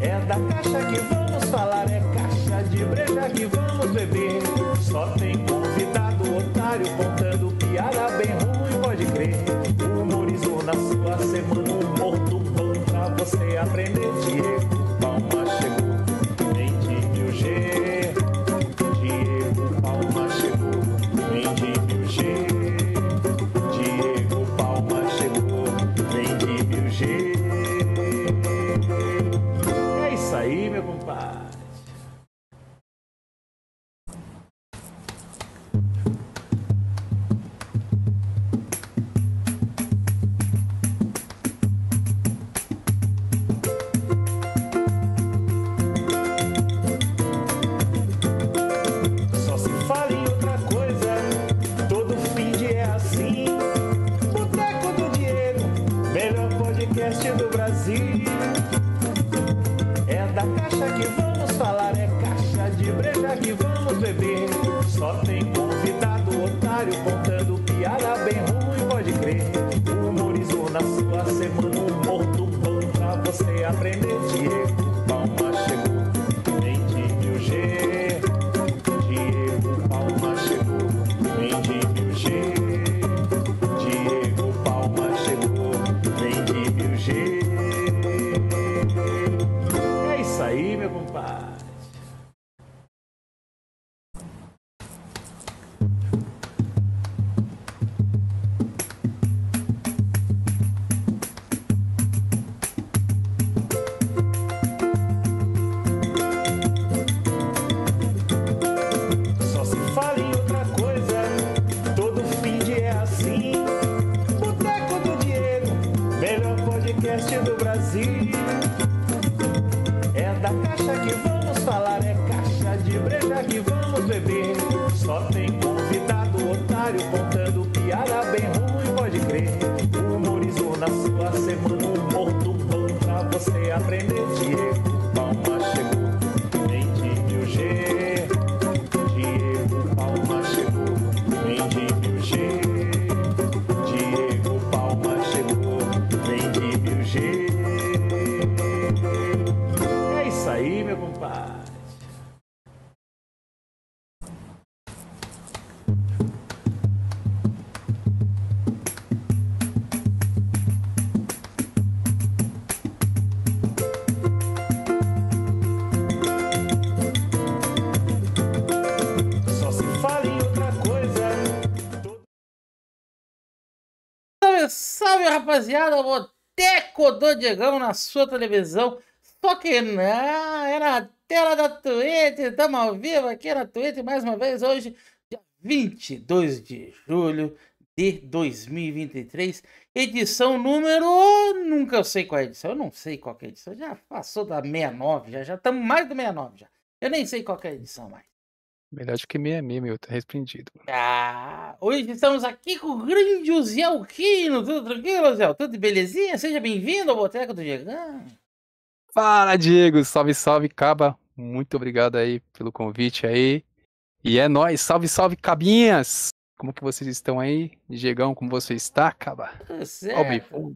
É da caixa que vamos falar, é caixa de breja que vamos beber. Só tem convidado otário contando piada bem ruim, pode crer. Humorizou na sua semana um morto bom pra você aprender, Diego. rapaziada, Boteco do Diegão na sua televisão. Só que não, é na tela da Twitch, estamos ao vivo aqui na Twitch mais uma vez hoje, dia 22 de julho de 2023, edição número... Nunca eu sei qual é a edição, eu não sei qual é a edição, já passou da 69, já estamos mais do 69 já. Eu nem sei qual é a edição mais. Melhor do que meia meia, meu, tá repreendido. Ah, hoje estamos aqui com o grande Uziel Tudo tranquilo, Uziel? Tudo belezinha? Seja bem-vindo ao Boteco do Diegão. Fala, Diego. Salve, salve, Caba. Muito obrigado aí pelo convite aí. E é nóis. Salve, salve, Cabinhas. Como que vocês estão aí? Diegão, como você está, Caba? Tá certo.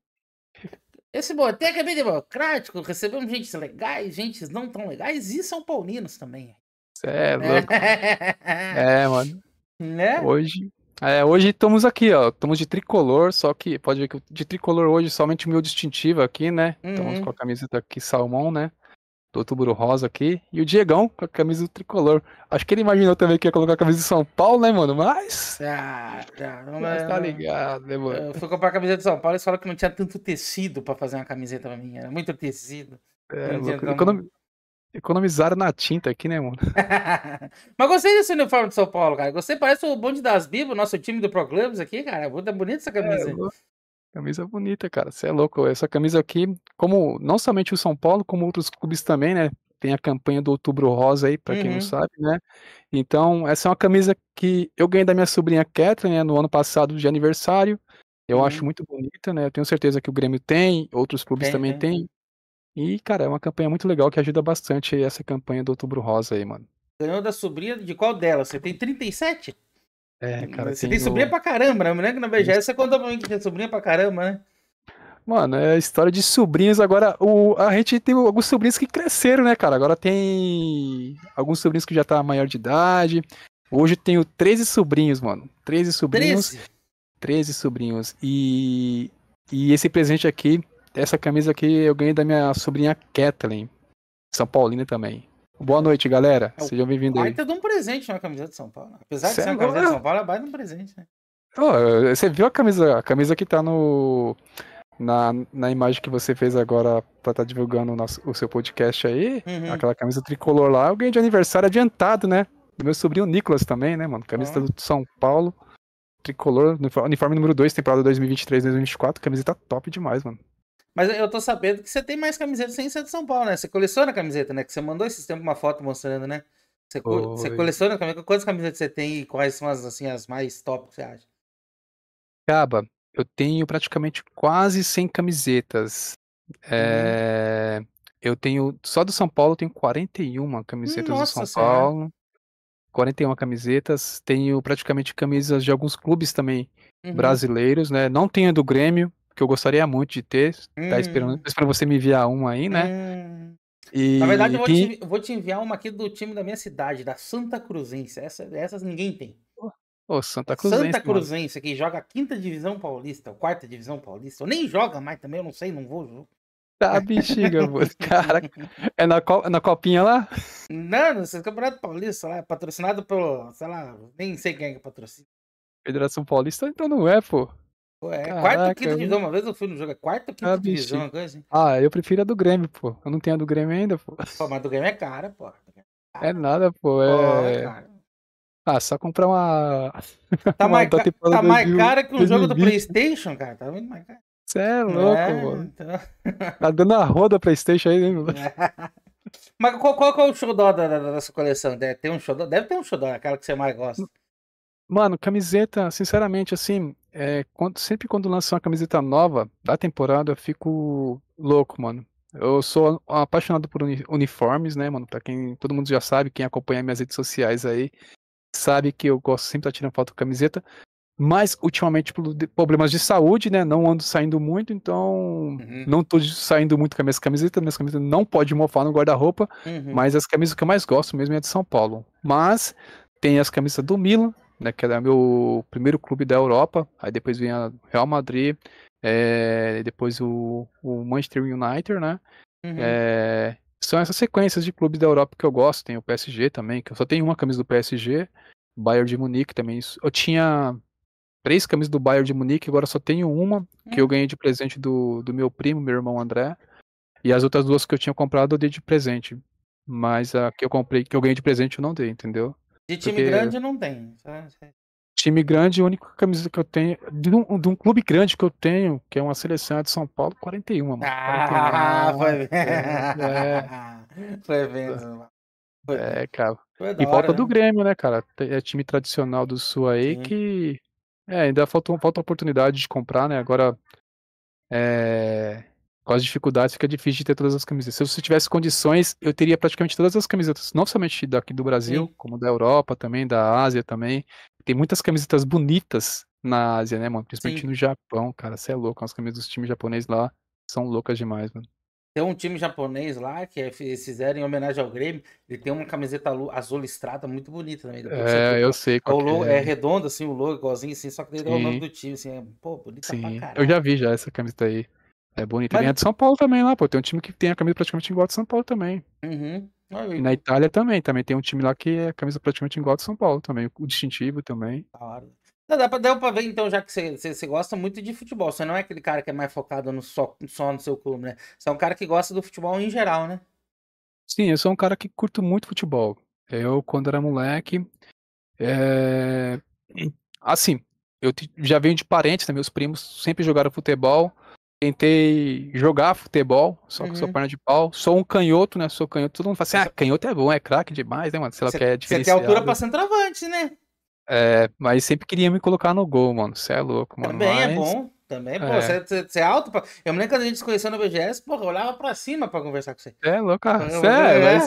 Esse boteco é bem democrático. Recebemos gente legais, gente não tão legais e São Paulinos também. Você é louco. é, mano. Né? Hoje. É, hoje estamos aqui, ó. Estamos de tricolor, só que pode ver que de tricolor hoje somente o meu distintivo aqui, né? Uhum. Estamos com a camiseta aqui salmão, né? Do outubro rosa aqui. E o Diegão com a camisa do tricolor. Acho que ele imaginou também que ia colocar a camisa de São Paulo, né, mano? Mas. Ah, tá. Não, mas tá ligado, né, mano? Eu fui comprar a camisa de São Paulo e eles falaram que não tinha tanto tecido pra fazer uma camiseta pra mim. Era muito tecido. É, quando, Economizaram na tinta aqui, né, mano? Mas gostei desse uniforme de São Paulo, cara. Gostei, parece o bonde das Bíblias, nosso time do Pro aqui, cara. Tá bonita essa é, camisa. É, camisa bonita, cara. Você é louco. Essa camisa aqui, como não somente o São Paulo, como outros clubes também, né? Tem a campanha do Outubro Rosa aí, para uhum. quem não uhum. sabe, né? Então, essa é uma camisa que eu ganhei da minha sobrinha Kathleen, né, no ano passado de aniversário. Eu uhum. acho muito bonita, né? Eu tenho certeza que o Grêmio tem, outros clubes também tem. tem. E, cara, é uma campanha muito legal que ajuda bastante aí essa campanha do Outubro Rosa aí, mano. Ganhou da sobrinha de qual dela? Você tem 37? É, hum, cara. Você tem, tem sobrinha pra caramba, né? Eu que na BGS você conta pra mim que tem sobrinha pra caramba, né? Mano, é história de sobrinhos. Agora, o, a gente tem alguns sobrinhos que cresceram, né, cara? Agora tem alguns sobrinhos que já tá maior de idade. Hoje tenho 13 sobrinhos, mano. 13 sobrinhos. 13, 13 sobrinhos. E, e esse presente aqui essa camisa aqui eu ganhei da minha sobrinha Kathleen, São Paulina também. Boa noite, galera. É, Sejam bem-vindos aí. Baita de um presente na camisa de São Paulo. Apesar de ser uma camisa de São Paulo, é mais um presente, né? Oh, você viu a camisa? A camisa que tá no. Na, na imagem que você fez agora pra estar tá divulgando o, nosso, o seu podcast aí, uhum. aquela camisa tricolor lá, eu ganhei de aniversário adiantado, né? Do meu sobrinho Nicolas também, né, mano? Camisa uhum. do São Paulo, tricolor, uniforme número 2, temporada 2023-2024, camiseta tá top demais, mano. Mas eu tô sabendo que você tem mais camiseta sem ser de São Paulo, né? Você coleciona camiseta, né? Que você mandou esse tempo uma foto mostrando, né? Você, co você coleciona camiseta. Quantas camisetas você tem e quais são as, assim, as mais top que você acha? Caba, eu tenho praticamente quase 100 camisetas. Uhum. É... Hum. Eu tenho, só do São Paulo, eu tenho 41 camisetas Nossa do São senhora. Paulo. 41 camisetas. Tenho praticamente camisas de alguns clubes também uhum. brasileiros, né? Não tenho a do Grêmio, que eu gostaria muito de ter. Hum. Tá esperando, uhum. esperando você me enviar uma aí, né? Hum. E... Na verdade, eu vou, te, vou, te, enviar uma aqui do time da minha cidade, da Santa Cruzense. Essa, essas ninguém tem. Ô, oh, Santa Cruzense. Santa Cruzense, mano. que joga a quinta divisão paulista, ou quarta divisão paulista. Ou nem joga mais também, eu não sei, não vou. Tá, bexiga, Cara, é na, co é na copinha lá? Não, no Campeonato Paulista, lá, é patrocinado pelo, sei lá, nem sei quem é que patrocina. Federação Paulista, então não é, pô é quarta ou quinta divisão. Uma vez eu fui no jogo, é quarta ou quinta ah, divisão, uma coisa assim. Ah, eu prefiro a do Grêmio, pô. Eu não tenho a do Grêmio ainda, pô. Pô, mas a do Grêmio é cara, pô. É, é nada, pô. É... Pô, é ah, só comprar uma. Tá, uma mais, ca... tá mais cara que um jogo do PlayStation, cara. Tá muito mais caro. Você é, é louco, é, mano. Então... Tá dando a roda PlayStation aí, né, mano? Mas qual, qual, é o show da, da, da, sua coleção? Deve ter um show, Deve ter um show aquela que você mais gosta. Mano, camiseta, sinceramente, assim, é, quando, sempre quando lança uma camiseta nova da temporada, eu fico louco, mano. Eu sou apaixonado por uni uniformes, né, mano? Pra quem todo mundo já sabe, quem acompanha minhas redes sociais aí, sabe que eu gosto sempre de estar tirando foto com camiseta. Mas, ultimamente, por problemas de saúde, né? Não ando saindo muito, então uhum. não tô saindo muito com as minhas camisetas. Minhas camisetas não pode mofar no guarda-roupa, uhum. mas as camisas que eu mais gosto mesmo é de São Paulo. Mas tem as camisas do Milan, né, que era é meu primeiro clube da Europa, aí depois vinha Real Madrid, é, depois o, o, Manchester United, né? Uhum. É, são essas sequências de clubes da Europa que eu gosto, tem o PSG também, que eu só tenho uma camisa do PSG, Bayern de Munique também. Eu tinha três camisas do Bayern de Munique, agora só tenho uma, uhum. que eu hum. ganhei de presente do, do meu primo, meu irmão André. E as outras duas que eu tinha comprado eu dei de presente. Mas a que eu comprei, que eu ganhei de presente, eu não dei, entendeu? De time Porque... grande não tem. Time grande, a única camisa que eu tenho. De um, de um, clube grande que eu tenho, que é uma seleção é de São Paulo, 41, mano. Ah, 41, foi vendo. É, foi vendo. É, cara. e falta né? do Grêmio, né, cara? É time tradicional do Sul aí Sim. que. É, ainda falta, falta oportunidade de comprar, né? Agora. É, com as dificuldades fica difícil de ter todas as camisetas. Se eu tivesse condições, eu teria praticamente todas as camisetas, não somente daqui do Brasil, Sim. como da Europa também, da Ásia também. Tem muitas camisetas bonitas na Ásia, né, mano? Principalmente Sim. no Japão, cara. Você é louco, as camisas dos times japoneses lá são loucas demais, mano. Tem um time japonês lá que é fizeram em homenagem ao Grêmio. Ele tem uma camiseta azul listrada muito bonita também. Depois é, você... eu sei. É o logo é. é redondo, assim, o logo igualzinho, assim, só que ele é o nome do time, assim, é, pô, bonita Sim. pra caralho. Eu já vi já essa camiseta aí. É bonito. Mas... Tem a de São Paulo também lá, pô. Tem um time que tem a camisa praticamente igual a de São Paulo também. Uhum. Aí. E na Itália também. Também tem um time lá que é a camisa praticamente igual a de São Paulo também. O distintivo também. Claro. dá pra, pra ver, então, já que você gosta muito de futebol. Você não é aquele cara que é mais focado no só, só no seu clube, né? Você é um cara que gosta do futebol em geral, né? Sim, eu sou um cara que curto muito futebol. Eu, quando era moleque. É... Assim, eu já venho de parentes, né? Meus primos sempre jogaram futebol. Tentei jogar futebol, só uhum. que sou uhum. perna de pau. Sou um canhoto, né? Sou canhoto. Todo mundo fala assim: ah, canhoto é bom, é craque demais, né, mano? Sei lá, cê, que é Você tem altura pra centroavante, né? É, mas sempre queria me colocar no gol, mano. Você é louco, mano. Também é mas... é bom. Também, pô, você é. é. alto. Pra... Eu me lembro quando a gente se conheceu no BGS, porra, eu olhava pra cima pra conversar com você. É, louco, você ah, é,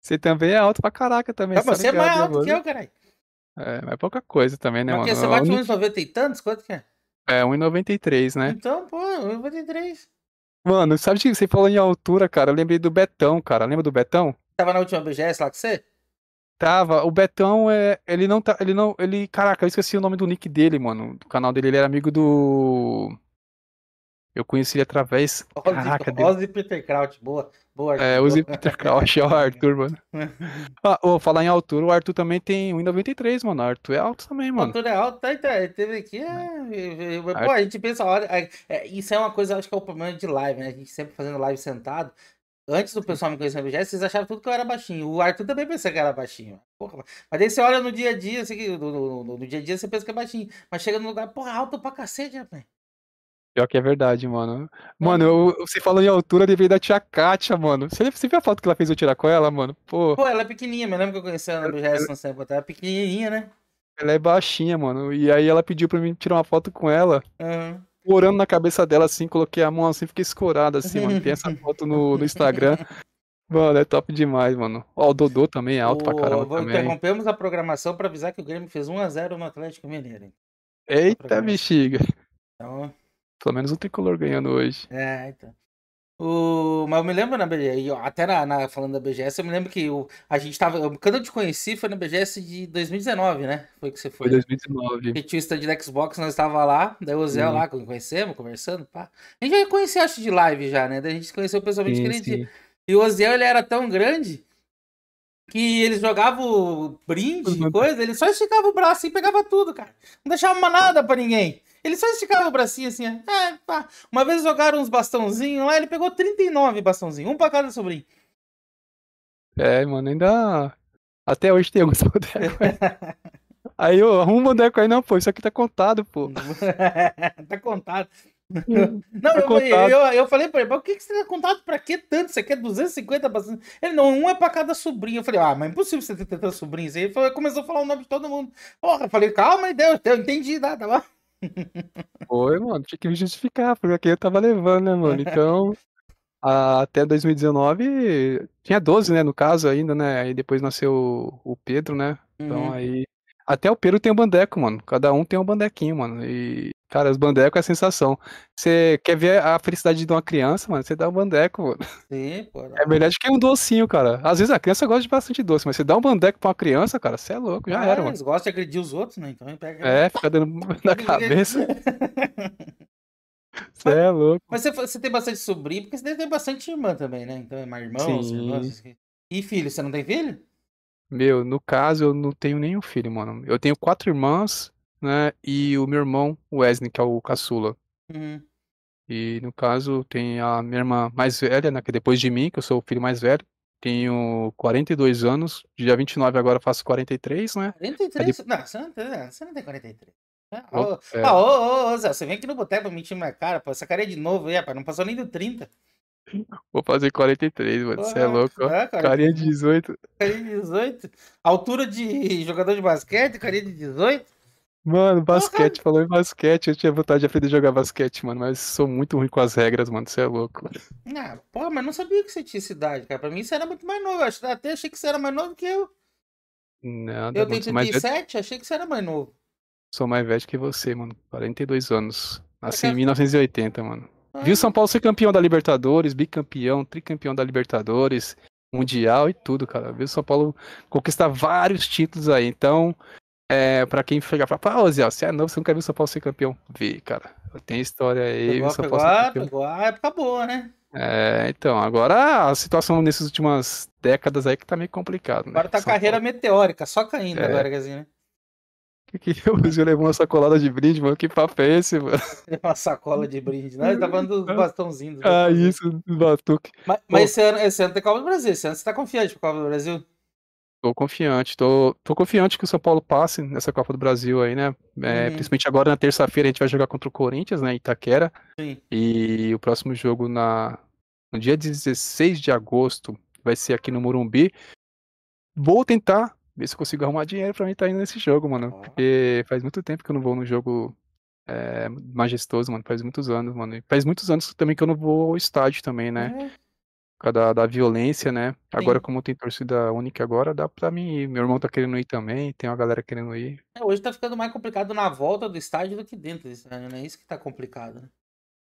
você é. também é alto pra caraca também. Não, você é, é mais alto que eu, caralho. É, mas é pouca coisa também, né, mas mano? Porque você bate uns 90 e tantos? Quanto que é? É, 1,93, né? Então, pô, 1,93. Mano, sabe que você falou em altura, cara? Eu lembrei do Betão, cara. Lembra do Betão? Tava na última BGS lá com você? Tava. O Betão é. Ele não tá. Ele não. Ele. Caraca, eu esqueci o nome do nick dele, mano. Do canal dele. Ele era amigo do. Eu conheci ele através. Ozzy, Caraca, Ozzy Peter Kraut, boa. boa Arthur. É, Ozzy Peter Kraut é o Arthur, mano. ah, vou falar em altura, o Arthur também tem 1,93, mano. Arthur é alto também, mano. O Arthur é alto, tá, tá. Teve aqui. É... é, é, é pô, a gente pensa, olha. É, isso é uma coisa, acho que é o problema de live, né? A gente sempre fazendo live sentado. Antes do pessoal me conhecer no BGS, vocês achavam tudo que eu era baixinho. O Arthur também pensa que era baixinho. Porra, mas aí você olha no dia a dia, assim, no, no, no, no, dia a dia você pensa que é baixinho. Mas chega no lugar, porra, alto pra cacete, rapaz. Pior que é verdade, mano. É. Mano, eu, você falou em altura, eu lembrei da tia Kátia, mano. Você, você viu a foto que ela fez eu tirar com ela, mano? Pô, Pô ela é pequenininha, me lembro que eu conheci ela no BGS no ela é pequenininha, né? Ela é baixinha, mano. E aí ela pediu pra mim tirar uma foto com ela. Uhum. Orando na cabeça dela, assim, coloquei a mão assim, fiquei escorado, assim, mano. Tem essa foto no, no Instagram. Mano, é top demais, mano. Ó, o Dodô também é alto Ô, pra caramba. Vou, também. Interrompemos a programação pra avisar que o Grêmio fez 1x0 no Atlético Mineiro. Eita, bexiga. Então, pelo menos o tricolor ganhando hoje. É, então. O... Mas eu me lembro na BGS, até na, na, falando da BGS, eu me lembro que a gente tava. Quando eu te conheci foi na BGS de 2019, né? Foi que você foi. Foi 2019. Né? e tinha o stand da Xbox, nós estava lá, daí o Zé uhum. lá, conhecemos, conversando, pá. A gente já conhecia, acho, de live já, né? Daí a gente conheceu pessoalmente sim, aquele dia. E o Oziel, ele era tão grande que jogava o brinde, uhum. coisa, ele só esticava o braço e pegava tudo, cara. Não deixava nada pra ninguém. Ele só esticava o bracinho assim, é, pá. Uma vez jogaram uns bastãozinhos lá, ele pegou 39 bastãozinhos, um pra cada sobrinho. É, mano, ainda. Até hoje tem alguns bonecos. aí eu arrumo um boneco aí, não, pô, isso aqui tá contado, pô. tá contado. Não, tá eu, eu, eu, falei pra ele, mas o que, que você tá contado pra que tanto? Você quer 250 bastante? Ele, não, um é pra cada sobrinho. Eu falei, ah, mas é impossível você ter tantos sobrinhos. Ele falou, começou a falar o nome de todo mundo. Porra, eu falei, calma aí, Deus, eu entendi, tá, tá foi, mano, tinha que me justificar, porque eu tava levando, né, mano? Então, até 2019, tinha 12, né, no caso ainda, né? Aí depois nasceu o Pedro, né? Então uhum. aí até o Pedro tem um bandeco, mano. Cada um tem um bandequinho, mano. E, cara, os bandecos é a sensação. Você quer ver a felicidade de uma criança, mano? Você dá um bandeco, mano. Sim, pô. É melhor do que um docinho, cara. Às vezes a criança gosta de bastante doce, mas você dá um bandeco pra uma criança, cara, você é louco, já ah, era, é, mano. Eles gostam de agredir os outros, né? Então pega. É, fica dando na cabeça. Você é louco. Mas você, tem bastante sobrinho, porque você deve ter bastante irmã também, né? Então é mais irmãos, irmãs. E filho, você não tem filho? Meu, no caso, eu não tenho nenhum filho, mano. Eu tenho quatro irmãs, né? E o meu irmão, Wesley, que é o caçula. Uhum. E no caso, tem a minha irmã mais velha, né? Que é depois de mim, que eu sou o filho mais velho. Tenho 42 anos. Dia 29 agora faço 43, né? 43? É de... Não, você não, tem, você não tem 43. Oh, ah, é. ah, ô, ô, ô, Zé, você vem aqui no boteco mentir minha cara, pô. Essa cara é de novo, é, Não passou nem do 30. Vou fazer 43, mano. Você é louco. É, cara. Carinha de 18. Carinha de 18. Altura de jogador de basquete, carinha de 18. Mano, basquete, falou em basquete, eu tinha vontade de aprender a jogar basquete, mano, mas sou muito ruim com as regras, mano, você é louco. Ah, porra, mas não sabia que você tinha cidade, cara, pra mim você era muito mais novo, eu até achei que você era mais novo que eu. Não, Eu tenho 37, eu... achei que você era mais novo. Sou mais velho que você, mano, 42 anos, nasci em 1980, mano. Ah. Viu São Paulo ser campeão da Libertadores, bicampeão, tricampeão da Libertadores, Mundial e tudo, cara. Viu São Paulo conquistar vários títulos aí. Então, é, pra quem chegar pra falar, ah, Zé, você é novo, você nunca viu São Paulo ser campeão? Vi, cara. Tem história aí. Pegou, São Paulo pegou, pegou a época boa, né? É, então, agora a situação nessas últimas décadas aí que tá meio complicado, né? Agora tá São carreira Paulo. meteórica, só caindo é. agora, Gazinho, né? Que o Brasil levou uma sacolada de brinde, mano. Que papo é esse, mano? Uma sacola de brinde, né? Ele tá falando dos bastãozinhos. Né? ah, isso, batuque. Mas, mas esse, ano, esse ano tem Copa do Brasil. Esse ano você tá confiante pro Copa do Brasil? Tô confiante, tô, tô confiante que o São Paulo passe nessa Copa do Brasil aí, né? É, uhum. Principalmente agora na terça-feira a gente vai jogar contra o Corinthians, né? Itaquera. Sim. E o próximo jogo na, no dia 16 de agosto vai ser aqui no Morumbi. Vou tentar ver se eu consigo arrumar dinheiro pra mim tá indo nesse jogo, mano. Porque faz muito tempo que eu não vou num jogo é, majestoso, mano. Faz muitos anos, mano. E faz muitos anos também que eu não vou ao estádio também, né? É. Por causa da, da violência, né? Sim. Agora, como tem torcida única agora, dá pra mim ir. Meu irmão tá querendo ir também, tem uma galera querendo ir. É, hoje tá ficando mais complicado na volta do estádio do que dentro do estádio, né? É isso que tá complicado, né?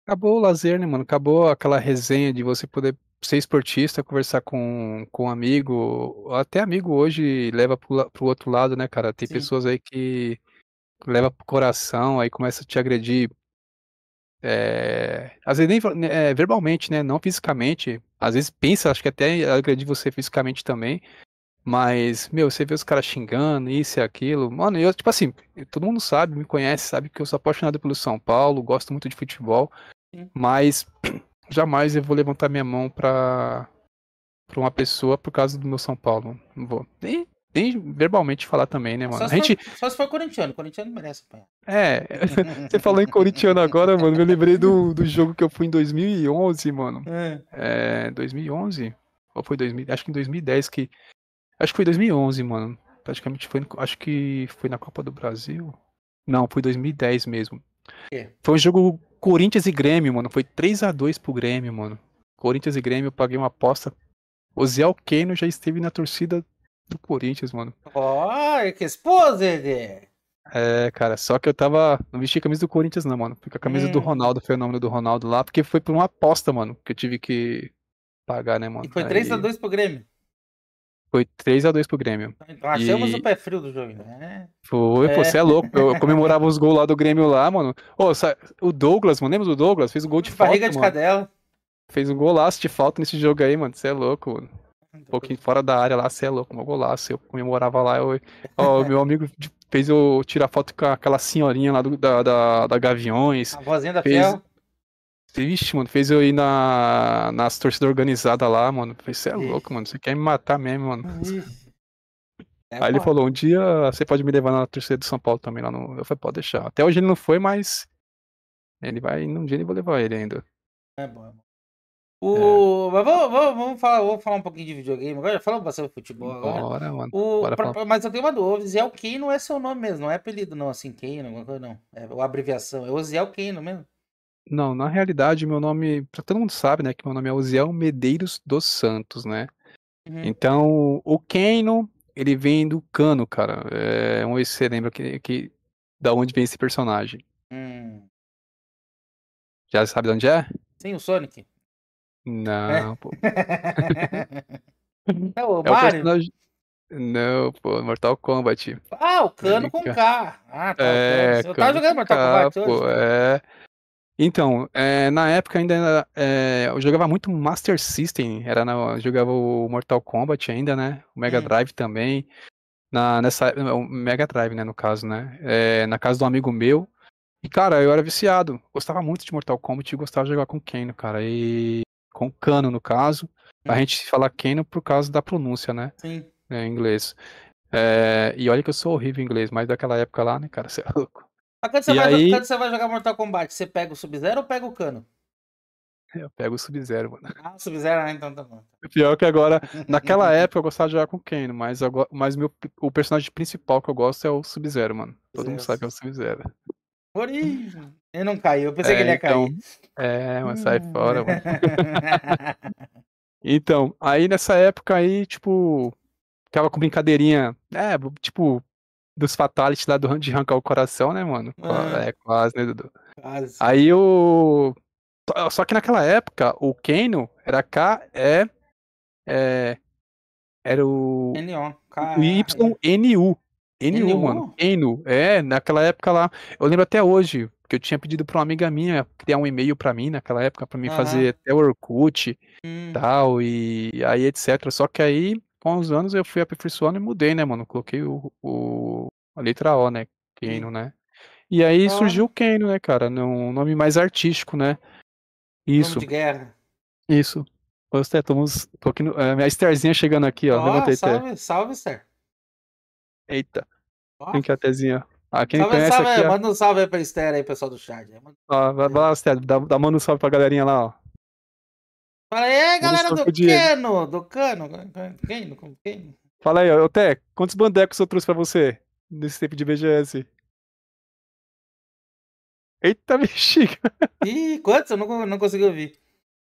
Acabou o lazer, né, mano? Acabou aquela resenha de você poder ser esportista, conversar com, com um amigo. Até amigo hoje leva pro, pro outro lado, né, cara? Tem Sim. pessoas aí que leva pro coração, aí começa a te agredir. É... às vezes nem é, verbalmente, né? Não fisicamente. Às vezes pensa, acho que até agredir você fisicamente também. Mas, meu, você vê os caras xingando, isso e aquilo. Mano, eu, tipo assim, todo mundo sabe, me conhece, sabe que eu sou apaixonado pelo São Paulo, gosto muito de futebol. Sim. Mas jamais eu vou levantar minha mão pra, pra uma pessoa por causa do meu São Paulo. Não vou. Nem, nem verbalmente falar também, né, mano? Só se, gente... for, só se for corintiano, corintiano merece apanhar. É, você falou em corintiano agora, mano. Eu lembrei do, do jogo que eu fui em 2011, mano. É. é 2011? Ou foi 2000? Acho que em 2010 que Acho que foi 2011, mano. Praticamente foi. Acho que foi na Copa do Brasil. Não, foi 2010 mesmo. É. Foi um jogo Corinthians e Grêmio, mano. Foi 3 a 2 pro Grêmio, mano. Corinthians e Grêmio, eu paguei uma aposta. O Zé Alqueno já esteve na torcida do Corinthians, mano. Olha, que esposa exposed! É, cara, só que eu tava. Não vesti a camisa do Corinthians, não, mano. Fica a camisa do é. Ronaldo, fenômeno do Ronaldo lá, porque foi por uma aposta, mano, que eu tive que pagar, né, mano? E foi 3x2 Aí... pro Grêmio. Foi 3x2 pro Grêmio. Então, achamos e... o pé frio do jogo, né? Foi, é. pô, você é louco. Eu comemorava os gols lá do Grêmio lá, mano. Ô, o Douglas, mano, lembra do Douglas? Fez um gol de Barriga falta, de mano. cadela. Fez um golaço de falta nesse jogo aí, mano. Você é louco, mano. Então, um pouquinho fora da área lá, você é louco, meu golaço. Eu comemorava lá. Eu... meu amigo fez eu tirar foto com aquela senhorinha lá do, da, da, da Gaviões. A vozinha da fez... Fiel triste, mano. Fez eu ir na, nas torcidas organizadas lá, mano. Falei, você é louco, mano. Você quer me matar mesmo, mano. É, Aí ele falou, um dia você pode me levar na torcida de São Paulo também lá no. Eu falei, pode deixar. Até hoje ele não foi, mas. Ele vai. Num dia eu vou levar ele ainda. É bom, é O... É. Mas vamos, vamos, falar, falar um pouquinho de videogame agora. Falamos bastante de futebol agora. Bora, mano. O... Bora pra... Mas eu tenho uma dúvida. O Oziel Kane não é seu nome mesmo, não é apelido, não, assim, Kane, alguma coisa, não. É a abreviação. É Oziel Kane mesmo? Não, na realidade, meu nome, pra todo mundo sabe, né, que meu nome é Uziel Medeiros dos Santos, né? Uhum. Então, o Kano, ele vem do Cano, cara. É um você lembra que, que da onde vem esse personagem? Hum. Já sabe de onde é? Sim, o Sonic. É. Não, é. pô. é o, é o personagem... Não, pô, Mortal Kombat. Ah, o Cano Fica. com K. Ah, tá. É, eu jogando Mortal Kombat hoje. Pô, é. Então, é, na época ainda era, é, eu jogava muito Master System, era na, eu jogava o Mortal Kombat ainda, né? O Mega é. Drive também. Na, nessa, o Mega Drive, né, no caso, né? É, na casa de um amigo meu. E, cara, eu era viciado. Gostava muito de Mortal Kombat e gostava de jogar com Kano, cara. E com Cano, no caso. A uhum. gente fala Kano por causa da pronúncia, né? Sim. É, em inglês. É, e olha que eu sou horrível em inglês, mas daquela época lá, né, cara, você é louco. Mas quando você, e vai, aí... quando você vai jogar Mortal Kombat, você pega o Sub-Zero ou pega o cano? Eu pego o Sub-Zero, mano. Ah, o Sub-Zero, né? então tá bom. É pior que agora, naquela época eu gostava de jogar com o Kano, mas, agora, mas meu, o personagem principal que eu gosto é o Sub-Zero, mano. Todo mundo sabe que é o Sub-Zero. Origem! Ele não caiu, eu pensei é, que ele ia então, cair. É, mas sai hum. fora, mano. então, aí nessa época aí, tipo, ficava com brincadeirinha, é, tipo, dos fatalities lá do, de arrancar o coração, né, mano? É, é quase, né, Dudu? Quase. Aí o. Só que naquela época, o Kano era K, E. É, era o. N-O. Y-N-U. n U mano. n É, naquela época lá. Eu lembro até hoje que eu tinha pedido pra uma amiga minha criar um e-mail pra mim naquela época, pra mim uhum. fazer até o Orkut uhum. tal, e aí etc. Só que aí com os anos eu fui aperfeiçoando e mudei, né, mano? Coloquei o, o a letra O, né? Kano, né? E aí ah. surgiu o Kano, né, cara? Um nome mais artístico, né? Isso. Nome de guerra. Isso. Ô, Sté, estamos. Tô aqui no... É, a chegando aqui, ó. Oh, Levantei salve, salve, Esther. Eita. Oh. Vem cá, Tezinha. Ah, quem salve, conhece salve. Aqui, manda um salve aí pra Esther aí, pessoal do chat. Ó, Ah, vai lá, Esther, dá, dá, manda um salve pra galerinha lá, ó. Fala aí, galera do Cano, do Cano, quem, quem? Fala aí, ô quantos bandecos eu trouxe pra você nesse tempo de BGS? Eita bexiga! Ih, quantos? Eu não, não consegui ouvir.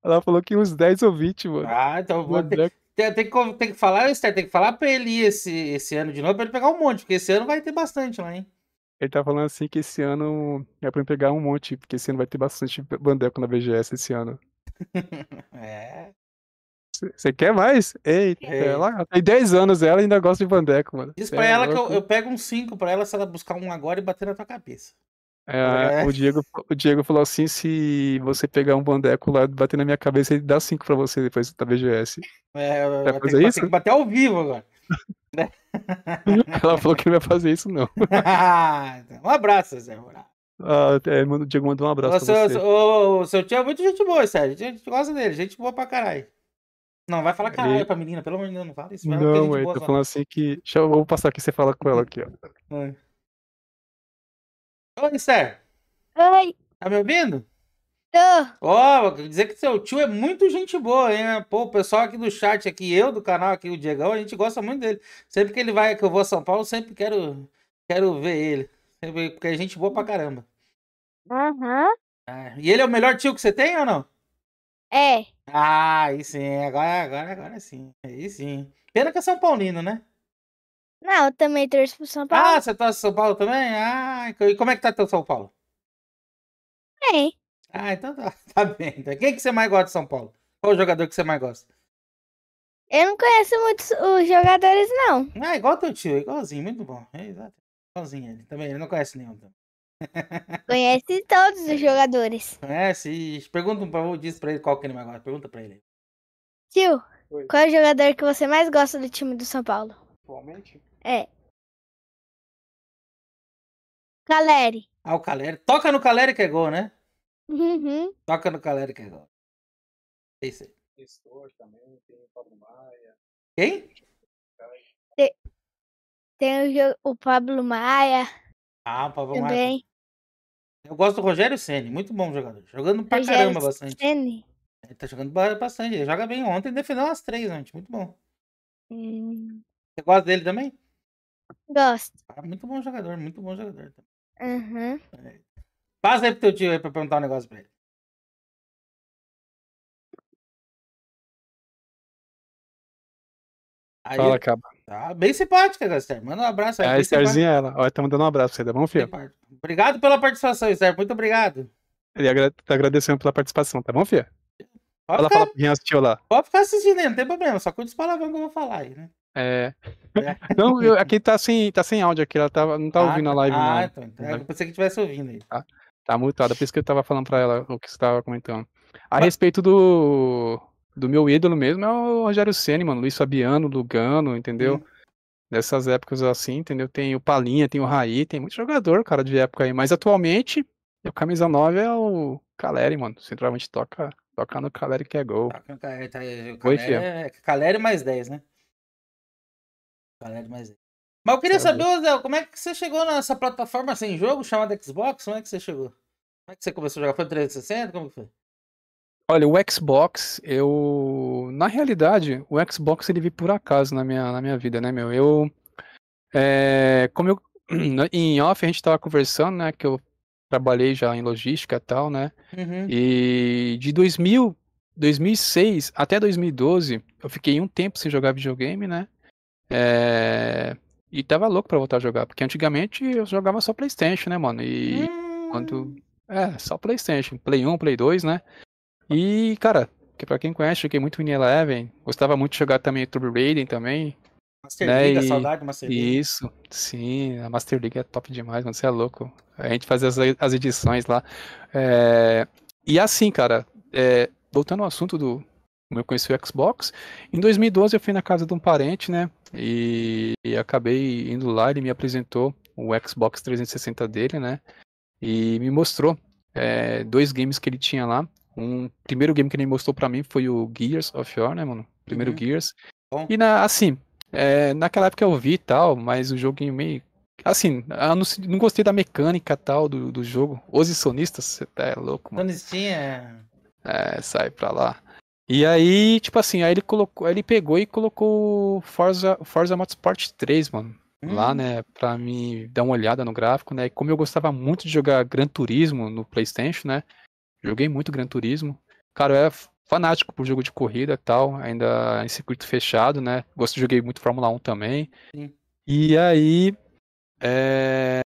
Ela falou que uns 10 ou 20, mano. Ah, então vou. Tem, tem, tem, que, tem que falar, tem que falar pra ele esse, esse ano de novo, pra ele pegar um monte, porque esse ano vai ter bastante lá, hein? Ele tá falando assim que esse ano é pra ele pegar um monte, porque esse ano vai ter bastante bandeco na BGS esse ano. é. Você quer mais? Eita, é. ela tem 10 anos ela ainda gosta de bandeco, mano. Diz pra é, ela que eu, eu, pego um 5 pra ela se ela buscar um agora e bater na tua cabeça. É, tá o, Diego, o Diego falou assim: se você pegar um bandeco lá e bater na minha cabeça, ele dá 5 pra você depois da BGS. É, vai fazer que, isso? Tem que bater ao vivo agora. ela falou que não vai fazer isso, não. Ah, então. um abraço, Zé Morato. Ah, é, mano, o Diego mandou um abraço o pra seu, você. O, o seu tio é muito gente boa, Sérgio. A gente gosta dele, gente boa pra caralho. Não, vai falar caralho e... pra menina, pelo amor de Deus, não fala isso. não, ué, tô tá falando assim que. Deixa eu vou passar aqui, você fala com ela aqui, ó. Oi. Oi, Sérgio. Oi. Tá me ouvindo? Tô. Ó, oh, dizer que seu tio é muito gente boa, hein? Né? Pô, o pessoal aqui do chat, aqui, eu do canal, aqui, o Diegão, a gente gosta muito dele. Sempre que ele vai, que eu vou a São Paulo, sempre quero, quero ver ele. Porque é gente boa pra caramba. Aham. Uhum. e ele é o melhor tio que você tem ou não? É. Ah, aí sim, agora, agora, agora sim. Aí sim. Pena que é São Paulino, né? Não, eu também torço pro São Paulo. Ah, você torce pro São Paulo também? Ah, e como é que tá teu São Paulo? Bem. Ah, então tá, tá bem. Então, quem que você mais gosta de São Paulo? Qual o jogador que você mais gosta? Eu não conheço muitos os jogadores, não. Ah, igual teu tio, igualzinho, muito bom. exato sozinho. Ele também ele não conhece nenhum. Conhece todos os jogadores. Conhece? Pergunta um pra diz pra ele qual que ele é mais gosta Pergunta pra ele. Tio, Oi. qual é o jogador que você mais gosta do time do São Paulo? Atualmente? É. Caleri. Ah, o Caleri. Toca no Caleri que é gol, né? Uhum. Toca no Caleri que é gol. É isso aí. também, tem o Pablo Maia. Quem? Tem o, o Pablo Maia. Ah, o Pablo também. Maia. Eu gosto do Rogério Ceni, muito bom jogador. Jogando pra Rogério caramba bastante. Ceni. Ele tá jogando bastante. Ele joga bem ontem, defendeu umas três antes. Muito bom. Hum. Você gosta dele também? Gosto. Ah, muito bom jogador, muito bom jogador. Uhum. Passa aí pro teu tio aí pra perguntar um negócio pra ele. Aí, Fala, caba. Tá bem simpática, Esther. Manda um abraço aí. É, a Estherzinha ela. Olha, tá mandando um abraço aí, tá bom, filho? Obrigado pela participação, Esther. Muito obrigado. Ele agra tá agradecendo pela participação, tá bom, filho? Pode ela ficar... fala pra quem assistiu lá. Pode ficar assistindo aí, não tem problema. Só cuide os palavrões que eu vou falar aí, né? É. é. Não, eu, aqui tá sem, tá sem áudio aqui, ela tá, não tá ah, ouvindo a live. Ah, não. então. então é, eu pensei que estivesse ouvindo aí. Tá, tá mutada, por isso que eu tava falando pra ela o que você tava comentando. A Mas... respeito do, do meu ídolo mesmo é o Rogério Ceni, mano, Luiz Fabiano, Lugano, entendeu? Nessas épocas assim, entendeu? Tem o Palinha, tem o Raí, tem muito jogador, cara, de época aí. Mas atualmente, o camisa 9 é o Caleri, mano. Centralmente toca, toca no Caleri que é gol. Caleri, tá Caleri, Oi, é, é, Caleri mais 10, né? Caleri mais 10. Mas eu queria é saber, Odel, como é que você chegou nessa plataforma sem jogo chamada Xbox? Como é que você chegou? Como é que você começou a jogar? Foi 360? Como que foi? Olha, o Xbox, eu. Na realidade, o Xbox ele veio por acaso na minha, na minha vida, né, meu? Eu. É, como eu. Em off a gente tava conversando, né? Que eu trabalhei já em logística e tal, né? Uhum. E de 2000, 2006 até 2012, eu fiquei um tempo sem jogar videogame, né? É... E tava louco pra voltar a jogar, porque antigamente eu jogava só Playstation, né, mano? E uhum. quando... É, só Playstation, Play 1, Play 2, né? E, cara, que pra quem conhece, joguei muito Win Eleven, gostava muito de jogar também Turbo Raiden também. Master né? League, e... saudade Master League. Isso, sim, a Master League é top demais, mano, você é louco. A gente fazia as, as edições lá. É... E assim, cara, é... voltando ao assunto do como eu conheci o Xbox, em 2012 eu fui na casa de um parente, né, e, e acabei indo lá, ele me apresentou o Xbox 360 dele, né, e me mostrou é, dois games que ele tinha lá, um primeiro game que ele mostrou para mim foi o Gears of War, né, mano? Primeiro uhum. Gears. Bom. E na, assim, é, naquela época eu vi e tal, mas o jogo meio. Assim, eu não, não gostei da mecânica tal do, do jogo. Os sonistas, você tá é louco, mano. Sonistinha. É, é sai pra lá. E aí, tipo assim, aí ele colocou, ele pegou e colocou Forza, Forza Motorsport 3, mano. Hum. Lá, né, pra me dar uma olhada no gráfico, né? E como eu gostava muito de jogar Gran Turismo no PlayStation, né? Joguei muito Gran Turismo. Cara, eu era fanático por jogo de corrida e tal, ainda em circuito fechado, né? Gosto, joguei muito Fórmula 1 também. Sim. E aí. É...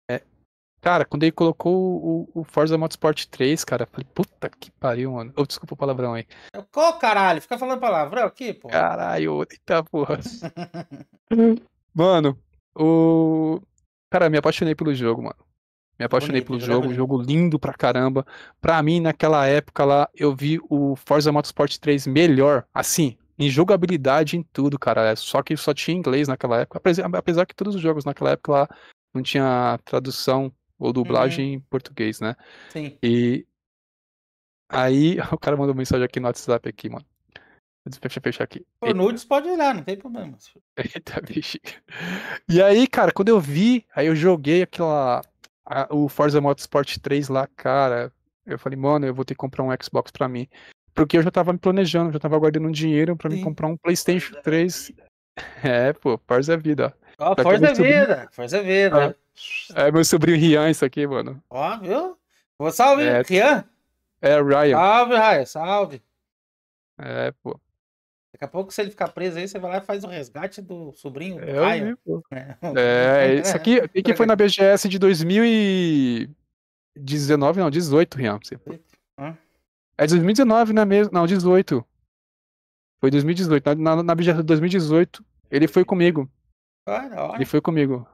Cara, quando ele colocou o, o, Forza Motorsport 3, cara, falei, puta que pariu, mano. Oh, desculpa o palavrão aí. É qual caralho? Fica falando palavrão aqui, pô. Caralho, eita porra. mano, o. Cara, me apaixonei pelo jogo, mano. Me apaixonei bonito, pelo né? jogo, um jogo lindo pra caramba. Pra mim, naquela época lá, eu vi o Forza Motorsport 3 melhor, assim, em jogabilidade, em tudo, cara. É só que só tinha inglês naquela época. Apesar que todos os jogos naquela época lá não tinha tradução ou dublagem uhum. em português, né? Sim. E aí, o cara mandou mensagem aqui no WhatsApp aqui, mano. Deixa eu fechar aqui. Por nudes pode ir lá, não tem problema. Eita, bicho. E aí, cara, quando eu vi, aí eu joguei aquela a, o Forza Motorsport 3 lá, cara, eu falei, mano, eu vou ter que comprar um Xbox pra mim. Porque eu já tava me planejando, já tava guardando um dinheiro pra me comprar um PlayStation Forza 3. É, é, pô, Forza é vida. Ó, oh, Forza é vida, Forza é vida. É, é, meu sobrinho Rian, isso aqui, mano. Ó, oh, viu? Vou salve, é, Rian. É, Ryan. Salve, Ryan, salve. É, pô. Daqui a pouco, se ele ficar preso aí, você vai lá e faz o resgate do sobrinho. Do Ryan. É, é, é isso aqui, aqui foi na BGS de 2019, não, 18, Rian. É 2019, né mesmo? Não, 18. Foi 2018. Na, na BGS de 2018, ele foi comigo. ó. Ele foi comigo.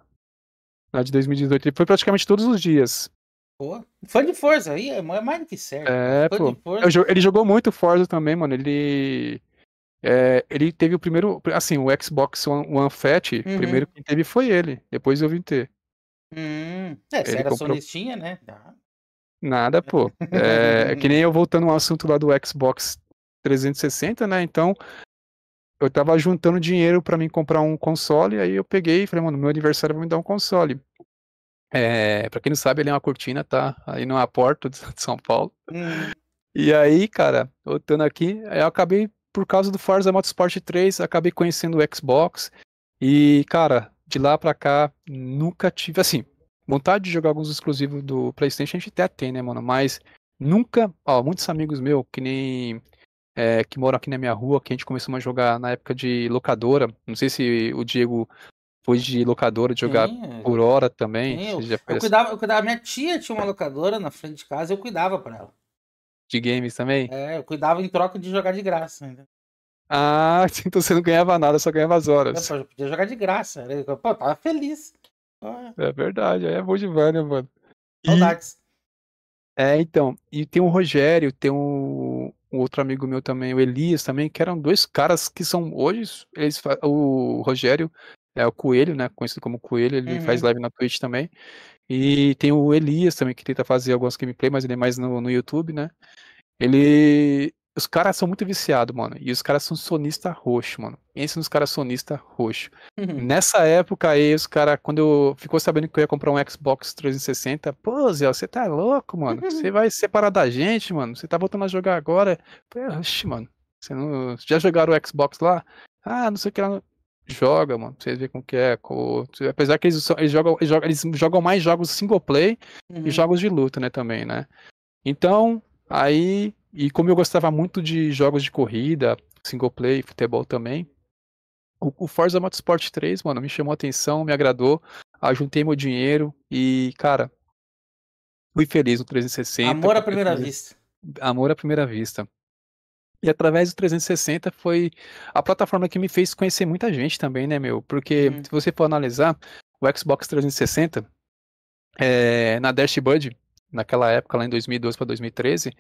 Na de 2018. Ele foi praticamente todos os dias. Pô, Foi de Forza, aí é, é mais do que certo. É, pô. Ele jogou muito Forza também, mano. Ele é, ele teve o primeiro, assim, o Xbox One, One Fat, uhum. primeiro que teve foi ele, depois eu vim ter. Hum, é, você era comprou... né? Nada, pô. É, é, que nem eu voltando ao assunto lá do Xbox 360, né? Então, eu tava juntando dinheiro para mim comprar um console, aí eu peguei e falei, mano, meu aniversário vai me dar um console. É, pra quem não sabe, ele é uma cortina, tá? Aí não é a porta de São Paulo. Hum. E aí, cara, voltando aqui, eu acabei por causa do Forza Motorsport 3, acabei conhecendo o Xbox. E, cara, de lá pra cá, nunca tive. Assim, vontade de jogar alguns exclusivos do PlayStation a gente até tem, né, mano? Mas nunca. Ó, muitos amigos meus que nem. É, que moram aqui na minha rua, que a gente começou a jogar na época de locadora. Não sei se o Diego foi de locadora, de jogar Sim, é. por hora também. Eu, eu, assim. cuidava, eu cuidava, minha tia tinha uma locadora na frente de casa, eu cuidava para ela de games também? É, eu cuidava em troca de jogar de graça ainda. Ah, então você não ganhava nada, só ganhava as horas. Eu podia jogar de graça. Eu, tava feliz. É verdade, é bom de né, mano? Saudades. E... É, então. E tem o Rogério, tem o... um outro amigo meu também, o Elias também, que eram dois caras que são hoje. Eles O Rogério é o Coelho, né? Conhecido como Coelho, ele uhum. faz live na Twitch também. E tem o Elias também, que tenta fazer algumas gameplay, mas ele é mais no, no YouTube, né? Ele. Os caras são muito viciados, mano. E os caras são sonista roxo, mano. Pensa nos caras sonista roxo. Uhum. Nessa época aí, os caras, quando eu ficou sabendo que eu ia comprar um Xbox 360, pô, Zé, você tá louco, mano. Você vai separar da gente, mano. Você tá voltando a jogar agora. oxe, mano. Você não... Já jogaram o Xbox lá? Ah, não sei o que lá joga, mano. Pra vocês verem como que é. Com... Apesar que eles, são, eles, jogam, eles, jogam, eles jogam mais jogos single play uhum. e jogos de luta, né, também, né? Então, aí. E como eu gostava muito de jogos de corrida, single play, futebol também. O, o Forza Motorsport 3, mano, me chamou a atenção, me agradou. Ajuntei meu dinheiro e, cara, fui feliz no 360. Amor à primeira vista. Amor à primeira vista. E através do 360 foi a plataforma que me fez conhecer muita gente também, né, meu? Porque uhum. se você for analisar, o Xbox 360, é, eh, na Dashboard, naquela época, lá em 2012 para 2013,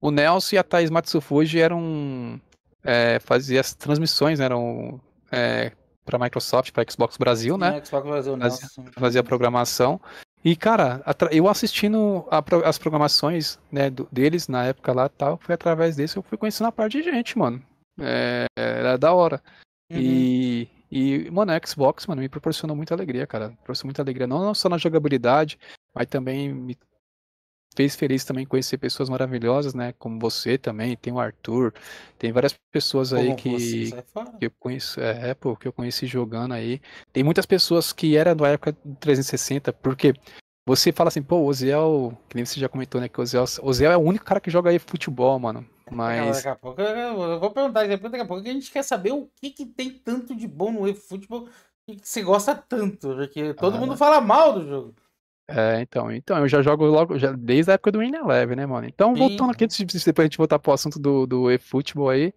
o Nelson e a Thais Matsufuji eram. É, eh, faziam as transmissões, né, eram. É, eh, para Microsoft, para Xbox Brasil, né? Xbox Brasil, fazia, fazia programação. E, cara, eu assistindo a, as programações né, do, deles na época lá tal, foi através desse eu fui conhecendo a parte de gente, mano. É, era da hora. Uhum. E, e, mano, a Xbox, mano, me proporcionou muita alegria, cara. Trouxe muita alegria, não só na jogabilidade, mas também me fez feliz também conhecer pessoas maravilhosas, né? Como você também, tem o Arthur, tem várias pessoas aí que, é que eu conheço, é, pô, que eu conheci jogando aí. Tem muitas pessoas que era da época 360, porque você fala assim, pô, o Oziel, que nem você já comentou, né? Que o Oziel, Oziel é o único cara que joga aí futebol, mano. Mas. Daqui a pouco eu vou perguntar, daqui a pouco a gente quer saber o que, que tem tanto de bom no futebol que você gosta tanto, porque todo ah, mundo né? fala mal do jogo. É, então, então, eu já jogo logo, já, desde a época do Win Eleven, né, mano? Então, Sim. voltando aqui, depois a gente voltar pro assunto do, do eFootball aí,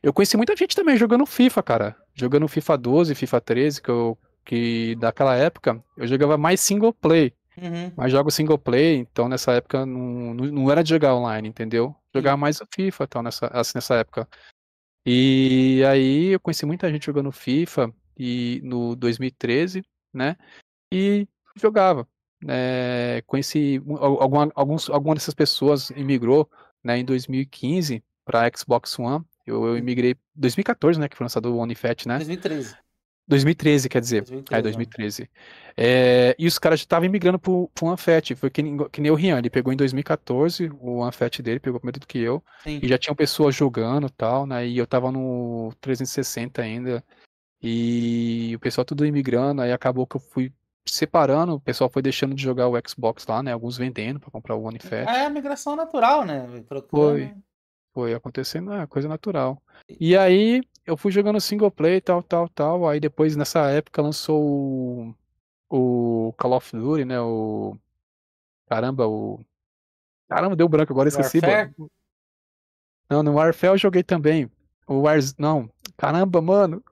eu conheci muita gente também jogando FIFA, cara. Jogando FIFA 12, FIFA 13, que, eu, que daquela época eu jogava mais single play. Uhum. Mas jogo single play, então nessa época não, não, não era de jogar online, entendeu? Jogava mais o FIFA, então, nessa, assim, nessa época. E aí eu conheci muita gente jogando FIFA e no 2013, né? E jogava é, conheci alguma, alguns, alguma dessas pessoas imigrou né, em 2015 para Xbox One. Eu, eu imigrei 2014, né, que foi lançado o OnlyFat, né? 2013. 2013, quer dizer. 2013, é, 2013. É, e os caras já estavam imigrando pro, pro OneFat. Foi que, que, nem o Rian, ele pegou em 2014 o OneFat dele, pegou primeiro do que eu. Sim. E já tinham pessoas jogando e tal, né? E eu tava no 360 ainda. E o pessoal tudo imigrando, aí acabou que eu fui separando, o pessoal foi deixando de jogar o Xbox lá, né? Alguns vendendo para comprar o OneFest. É, é a migração natural, né? Procurando... Foi. Né? Foi acontecendo, é coisa natural. E aí eu fui jogando single play, tal, tal, tal. Aí depois, nessa época, lançou o, o Call of Duty, né? O. Caramba, o. Caramba, deu branco agora, esqueci. Não, no Warfare eu joguei também. O Wars. Não. Caramba, mano.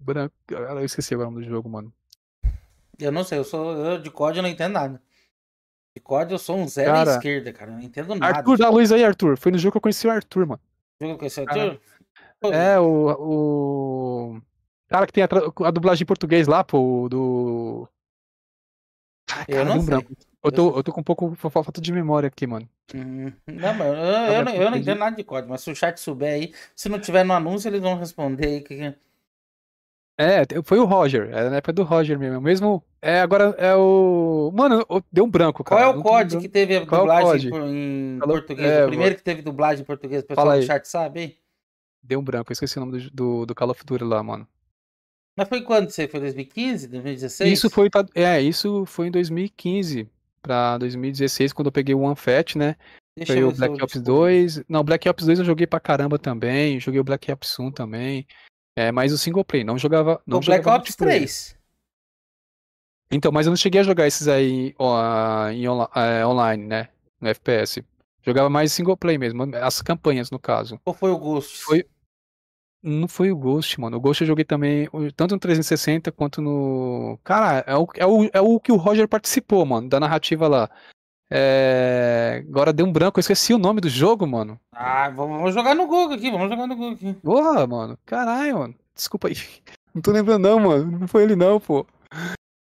Branco. Eu esqueci agora o nome do jogo, mano. Eu não sei, eu sou. Eu de código não entendo nada. De código eu sou um zero cara, à esquerda, cara. não entendo nada. Arthur, dá luz aí, Arthur. Foi no jogo que eu conheci o Arthur, mano. jogo que eu conheci o Arthur? É, o. o... Cara que tem a, a dublagem em português lá, pô, do. Ah, eu não sei. Eu tô, eu tô com um pouco falta de memória aqui, mano. Hum, não, mas eu, eu, eu, não, eu não entendo nada de código, mas se o chat souber aí, se não tiver no anúncio, eles vão responder aí. Que... É, foi o Roger, era é na época do Roger mesmo. Mesmo. É, agora é o. Mano, deu um branco, é cara. Qual é o código que teve a dublagem é em português? É, o primeiro que teve dublagem em português, o pessoal do chat sabe, hein? Deu um branco, eu esqueci o nome do, do, do Call of Duty lá, mano. Mas foi quando você foi? 2015, 2016? Isso foi, é, isso foi em 2015 pra 2016, quando eu peguei o One Fat, né? Deixa foi o Black Ops 2. Não, Black Ops 2 eu joguei pra caramba também. Joguei o Black Ops 1 também. É, mas o single play, não jogava. Não o jogava Black Ops 3. Então, mas eu não cheguei a jogar esses aí ó, em é, online, né? No FPS. Jogava mais single play mesmo, as campanhas no caso. Ou foi o Ghost? Foi... Não foi o Ghost, mano. O Ghost eu joguei também, tanto no 360 quanto no. Cara, é o, é o, é o que o Roger participou, mano, da narrativa lá. É... Agora deu um branco, eu esqueci o nome do jogo, mano. Ah, vamos jogar no Google aqui, vamos jogar no Google aqui. Porra, mano. Caralho, mano. Desculpa aí. Não tô lembrando, não, mano. Não foi ele, não, pô.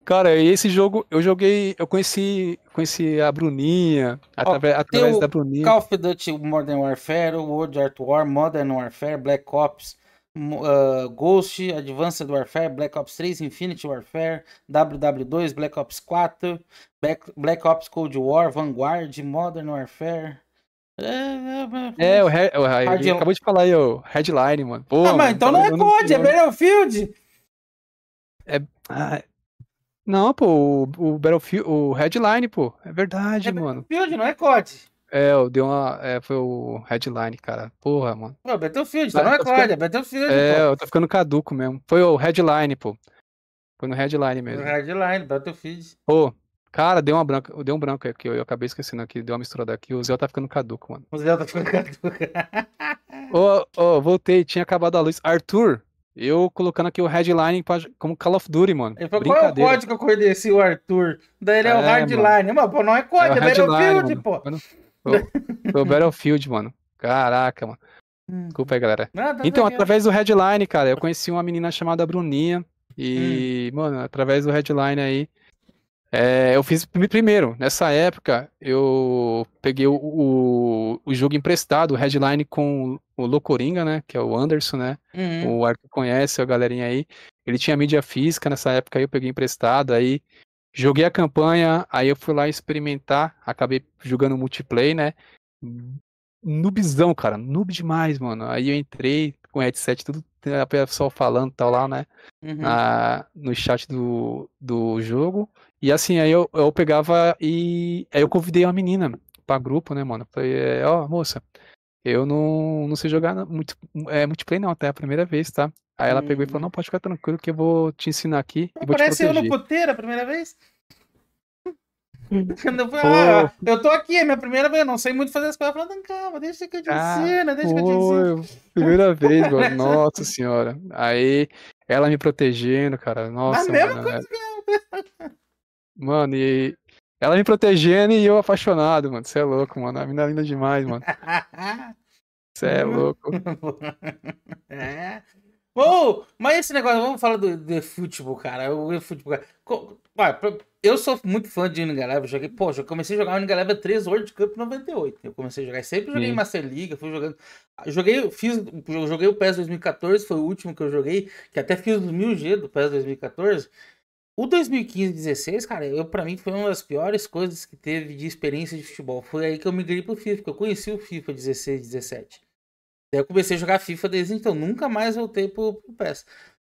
Cara, esse jogo eu joguei. Eu conheci, conheci a Bruninha, oh, através, através da Bruninha. Call of Duty Modern Warfare, World at War, Modern Warfare, Black Ops, uh, Ghost, Advanced Warfare, Black Ops 3, Infinity Warfare, WW2, Black Ops 4, Black, Black Ops Cold War, Vanguard, Modern Warfare. É, é, é, é o, He é. o Hard... acabou de falar aí, o Headline, mano. Pô, ah, mas mano, então não é COD, é Battlefield. É. Ah, não, pô, o, o Battlefield, o Headline, pô. É verdade, é mano. Battlefield, não é COD. É, deu uma. É, foi o headline, cara. Porra, mano. Pô, Battlefield, tá na Clyde, é Battlefield. É, pô. eu tô ficando caduco mesmo. Foi o headline, pô. Foi no headline mesmo. No headline, Battlefield. Pô, cara, deu, uma branca, deu um branco aqui, eu, eu acabei esquecendo aqui, deu uma mistura daqui. O Zé tá ficando caduco, mano. O Zé tá ficando caduco. Ô, oh, oh, voltei, tinha acabado a luz. Arthur, eu colocando aqui o headline pra, como Call of Duty, mano. Ele falou, qual é o código que eu conheci o Arthur? Daí ele é, é o hardline. Mano. pô, não é, é código, é, é Battlefield, pô. Mano. Foi, foi o Battlefield, mano. Caraca, mano. Uhum. Desculpa aí, galera. Nada, então, é através do Headline, cara, eu conheci uma menina chamada Bruninha. E, hum. mano, através do Headline aí, é, eu fiz primeiro, nessa época, eu peguei o, o, o, jogo emprestado, o Headline com o Locoringa, né? Que é o Anderson, né? Uhum. O Arthur conhece, a galerinha aí. Ele tinha mídia física nessa época aí, eu peguei emprestado, aí Joguei a campanha, aí eu fui lá experimentar, acabei jogando multiplayer, né? Noobzão, cara, noob demais, mano. Aí eu entrei com headset, tudo, a né, pessoa falando tal lá, né? Uhum. Na, ah, no chat do, do jogo. E assim, aí eu, eu pegava e. Aí eu convidei uma menina pra grupo, né, mano? Falei, é, ó, oh, moça, eu não, não sei jogar muito, é, multiplayer não, até a primeira vez, tá? Aí ela hum. pegou e hum. falou: Não, pode ficar tranquilo que eu vou te ensinar aqui. Não, parece eu no puteiro a primeira vez. ah, eu tô aqui, é minha primeira vez, eu não sei muito fazer as coisas. Falando, calma, deixa que eu te ah, ensino, deixa pô, que eu te ensino. Primeira vez, mano, nossa senhora. Aí ela me protegendo, cara, nossa. A mesma mano, coisa é Mano, e ela me protegendo e eu apaixonado, mano. Você é louco, mano. A mina é linda demais, mano. Você é louco. É, Oh, mas esse negócio, vamos falar do, do futebol, cara. O futebol, cara. Eu sou muito fã de Unigaleva, joguei, poxa, eu comecei a jogar Unigaleva 3 World Cup 98. Eu comecei a jogar, sempre joguei Sim. Master League, fui jogando. Joguei, fiz, joguei o PES 2014, foi o último que eu joguei, que até fiz o 1000G do PES 2014. O 2015 16, cara, eu para mim foi uma das piores coisas que teve de experiência de futebol. Foi aí que eu migrei pro FIFA, que eu conheci o FIFA 16 17 eu comecei a jogar FIFA desde então, nunca mais voltei pro, pro PES.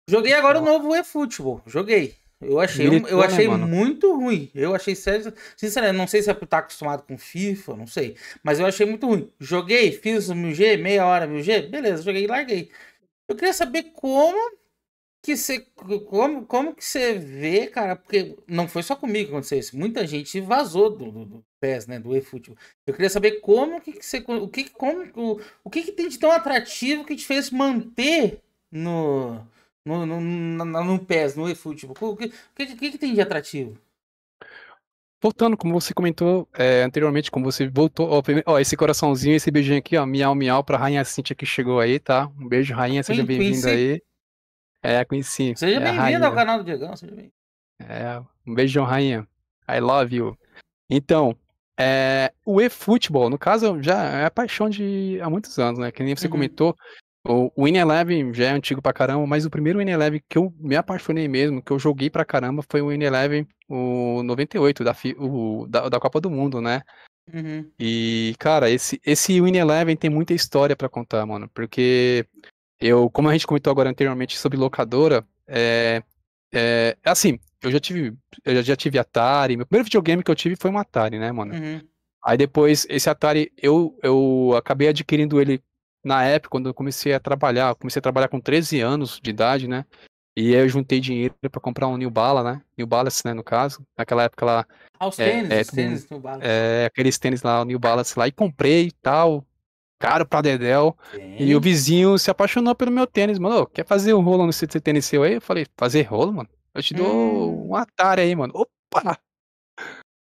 Joguei agora o novo eFootball, joguei. Eu achei, Militou, eu né, achei né, muito ruim. Eu achei sério. Sinceramente, não sei se é por estar tá acostumado com FIFA, não sei. Mas eu achei muito ruim. Joguei, fiz o 1000G, meia hora 1000G, beleza, joguei e larguei. Eu queria saber como que você. Como, como que você vê, cara? Porque não foi só comigo que aconteceu isso. Muita gente vazou do, do, do PES, né? Do eFootball. Eu queria saber como que, que você. O que, como, o, o que, que tem de tão atrativo que te fez manter no. No, no, no, no PES, no eFootball. O que, o que, que tem de atrativo? Voltando, como você comentou é, anteriormente, como você voltou, ó, ó, esse coraçãozinho, esse beijinho aqui, ó, miau, miau, pra Rainha Cintia que chegou aí, tá? Um beijo, Rainha, seja bem-vinda aí. É, conheci. Seja é bem-vindo ao canal do Diegão, seja bem É, um beijão, rainha. I love you. Então, é, o eFootball, no caso, já é paixão de há muitos anos, né? Que nem você uhum. comentou, o, o Eleven já é antigo pra caramba, mas o primeiro Eleven que eu me apaixonei mesmo, que eu joguei pra caramba, foi o Eleven o 98, da, o, da, da Copa do Mundo, né? Uhum. E, cara, esse, esse Win Eleven tem muita história para contar, mano. Porque eu, como a gente comentou agora anteriormente sobre locadora, é, é assim, eu já tive, eu já tive Atari. Meu primeiro videogame que eu tive foi um Atari, né, mano? Uhum. Aí depois esse Atari eu eu acabei adquirindo ele na época quando eu comecei a trabalhar, eu comecei a trabalhar com 13 anos de idade, né? E aí eu juntei dinheiro para comprar um New Bala, né? New Balance, né, no caso. Naquela época lá. Ah, os é, tênis, é, os tênis, New Balance. É, aqueles tênis lá, o New Balance lá. E comprei e tal caro pra Dedel. Sim. E o vizinho se apaixonou pelo meu tênis, mano. quer fazer um rolo no tênis seu aí? Eu falei, fazer rolo, mano? Eu te dou hum. um Atari aí, mano. Opa!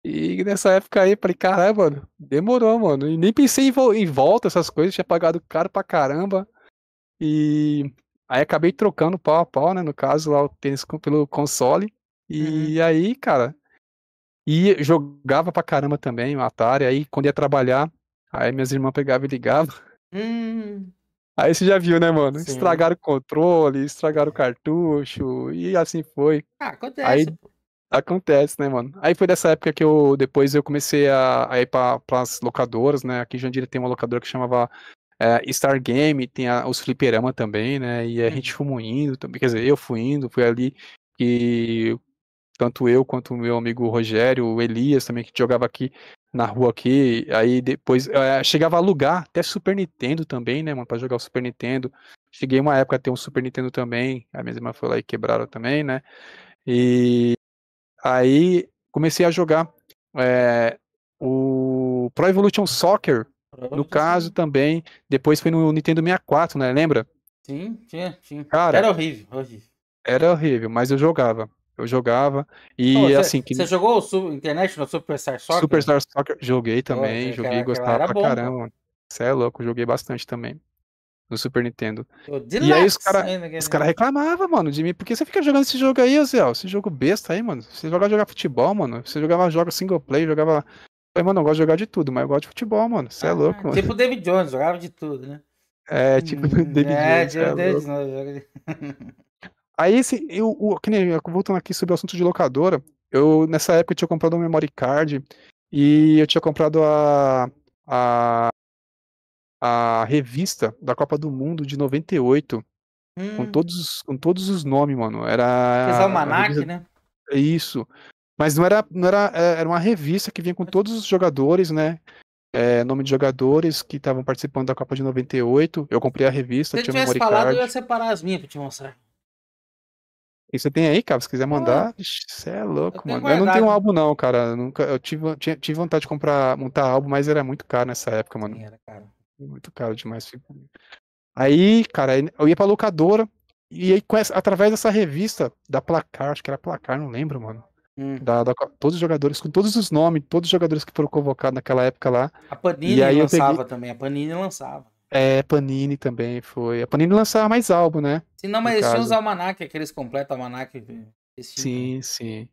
E nessa época aí, falei, caralho, mano, demorou, mano. E nem pensei em, vo em volta, essas coisas, tinha pagado caro pra caramba. E aí acabei trocando pau a pau, né? No caso, lá o tênis com, pelo console. E uhum. aí, cara. E jogava pra caramba também o Atari. Aí quando ia trabalhar, Aí minhas irmãs pegavam e ligavam. Hum. Aí você já viu, né, mano? Sim. Estragaram o controle, estragaram o cartucho, e assim foi. Ah, acontece. Aí, acontece, né, mano? Aí foi dessa época que eu, depois eu comecei a, a ir para pras locadoras, né? Aqui em Jandira tem uma locadora que chamava é, Star Game, tem a, os fliperama também, né? E a gente uhum. fomos indo também, quer dizer, eu fui indo, fui ali, e tanto eu quanto o meu amigo Rogério, o Elias também, que jogava aqui, na rua aqui, aí depois é, chegava a alugar até Super Nintendo também, né, mano, pra jogar o Super Nintendo. Cheguei uma época a ter um Super Nintendo também, a minha irmã foi lá e quebraram também, né, e aí comecei a jogar é, o Pro Evolution Soccer, Pro no caso sim. também, depois foi no Nintendo 64, né, lembra? Sim, tinha, tinha. Cara, era horrível, horrível. Era horrível, mas eu jogava eu jogava. E oh, cê, assim. Que... Você jogou o Sub no Superstar Soccer? Superstar Soccer, joguei também, oh, joguei, e gostava pra bom, caramba. Você é louco, joguei bastante também. No Super Nintendo. Oh, e aí os caras cara reclamavam, mano, de mim. porque você fica jogando esse jogo aí, Zé? Esse jogo besta aí, mano. Você jogava jogar futebol, mano. Você jogava jogos single play, jogava. mano, eu gosto de jogar de tudo, mas eu gosto de futebol, mano. Você é ah, é louco, mano. Tipo o David Jones, jogava de tudo, né? É, tipo o David é, Jones. Tipo é, David Jones. Aí esse, eu, que nem, voltando aqui sobre o assunto de locadora, eu nessa época eu tinha comprado um memory card e eu tinha comprado a, a, a revista da Copa do Mundo de 98. Hum. Com, todos, com todos os nomes, mano. Era. Fez almanac, revista... né? Isso. Mas não era, não era. É, era uma revista que vinha com todos os jogadores, né? É, nome de jogadores que estavam participando da Copa de 98. Eu comprei a revista. Se eu tivesse falado, card. eu ia separar as minhas pra te mostrar. E você tem aí, cara, se quiser mandar, você é louco, eu mano. Eu não tenho um álbum, não, cara. Eu, nunca, eu tive, tinha, tive vontade de comprar, montar álbum, mas era muito caro nessa época, mano. Era caro. Muito caro demais. Aí, cara, eu ia pra locadora, e aí, essa, através dessa revista da Placar, acho que era Placar, não lembro, mano. Hum. Da, da, todos os jogadores, com todos os nomes, todos os jogadores que foram convocados naquela época lá. A Panini lançava peguei... também, a Panini lançava. É, Panini também foi. A Panini lançava mais álbum, né? Sim, não, mas eles tinham os almanac, aqueles completos almanac. Tipo. Sim, né? sim.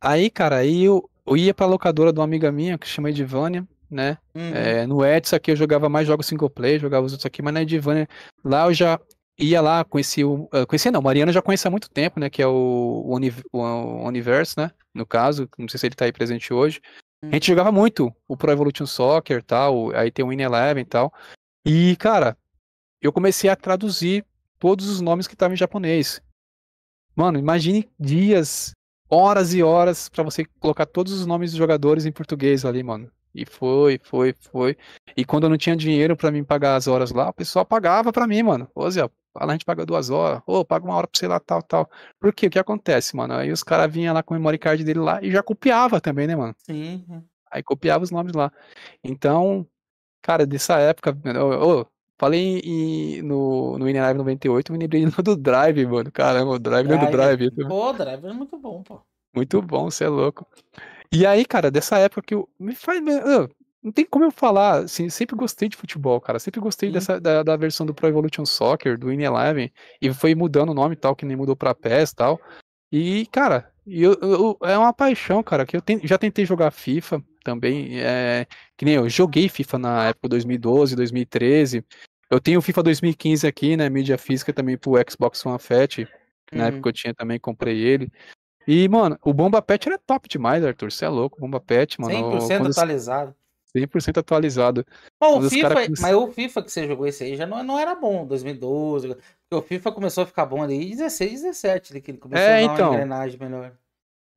Aí, cara, aí eu, eu ia pra locadora de uma amiga minha, que chama Edivânia, né? Uhum. É, no Edson aqui eu jogava mais jogos single player, jogava os outros aqui, mas na Edivânia, lá eu já ia lá, conheci o... Ah, conheci não, Mariana já conhece há muito tempo, né? Que é o, o, Universo, né? No caso, não sei se ele tá aí presente hoje. Hum. A gente jogava muito o Pro Evolution Soccer tal, aí tem o Win Eleven e tal. E, cara, eu comecei a traduzir todos os nomes que estavam em japonês. Mano, imagine dias, horas e horas para você colocar todos os nomes dos jogadores em português ali, mano. E foi, foi, foi. E quando eu não tinha dinheiro para me pagar as horas lá, o pessoal pagava para mim, mano. Ô, Zé, Fala, a gente paga duas horas, ou paga uma hora pra sei lá, tal, tal. Por quê? O que acontece, mano? Aí os caras vinham lá com o memory card dele lá e já copiava também, né, mano? Sim. Aí copiava os nomes lá. Então, cara, dessa época. eu falei em, no, no InDrive 98, me lembrei do Drive, mano. Caramba, o Drive, é do Drive. Pô, é né? o Drive é muito bom, pô. Muito bom, você é louco. E aí, cara, dessa época que eu. Me faz. Eu, não tem como eu falar, assim, sempre gostei de futebol, cara, sempre gostei uhum. dessa, da, da, versão do Pro Evolution Soccer, do In Eleven, e foi mudando o nome e tal, que nem mudou pra PES e tal, e, cara, eu, eu, é uma paixão, cara, que eu ten, já tentei jogar FIFA também, é, que nem eu joguei FIFA na época 2012, 2013, eu tenho FIFA 2015 aqui, né, mídia física também pro Xbox One Fat, na uhum. época eu tinha também, comprei ele, e, mano, o Bomba Pet era top demais, Arthur. Você é louco, Bomba Pet, mano. 100% quando... atualizado. 100% atualizado. Mas o, FIFA, cara... mas o FIFA que você jogou esse aí já não, é, não era bom, 2012. o FIFA começou a ficar bom ali 16, 17, ali, que ele começou é, a dar então... uma engrenagem melhor.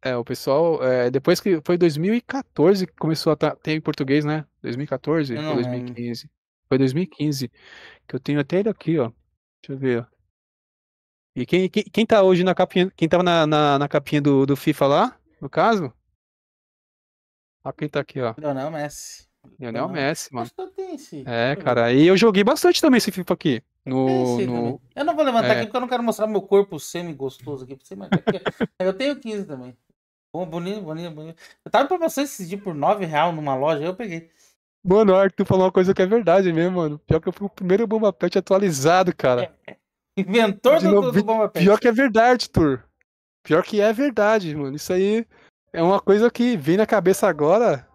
É, o pessoal, é, depois que foi 2014 que começou a tá, ter em português, né? 2014 ou 2015? Lembro. Foi 2015, que eu tenho até ele aqui, ó. Deixa eu ver, ó. E quem, quem, quem tá hoje na capinha, quem tava na, na, na capinha do, do FIFA lá, no caso? A pinta tá aqui, ó. Lionel Messi. Lionel o Messi, mano. Bastante, é, cara. E eu joguei bastante também esse FIFA aqui. No, no... Eu não vou levantar é. aqui porque eu não quero mostrar meu corpo semi-gostoso aqui pra você, mas é eu tenho 15 também. Bom, bonito, bonito, bonito. Eu tava pra você decidir por 9 reais numa loja, eu peguei. Mano, Arthur, tu falou uma coisa que é verdade mesmo, mano. Pior que eu fui o primeiro Bomba Pet atualizado, cara. É. Inventor do, no... do Bomba Pet. Pior que é verdade, Arthur. Pior que é verdade, mano. Isso aí é uma coisa que vem na cabeça agora.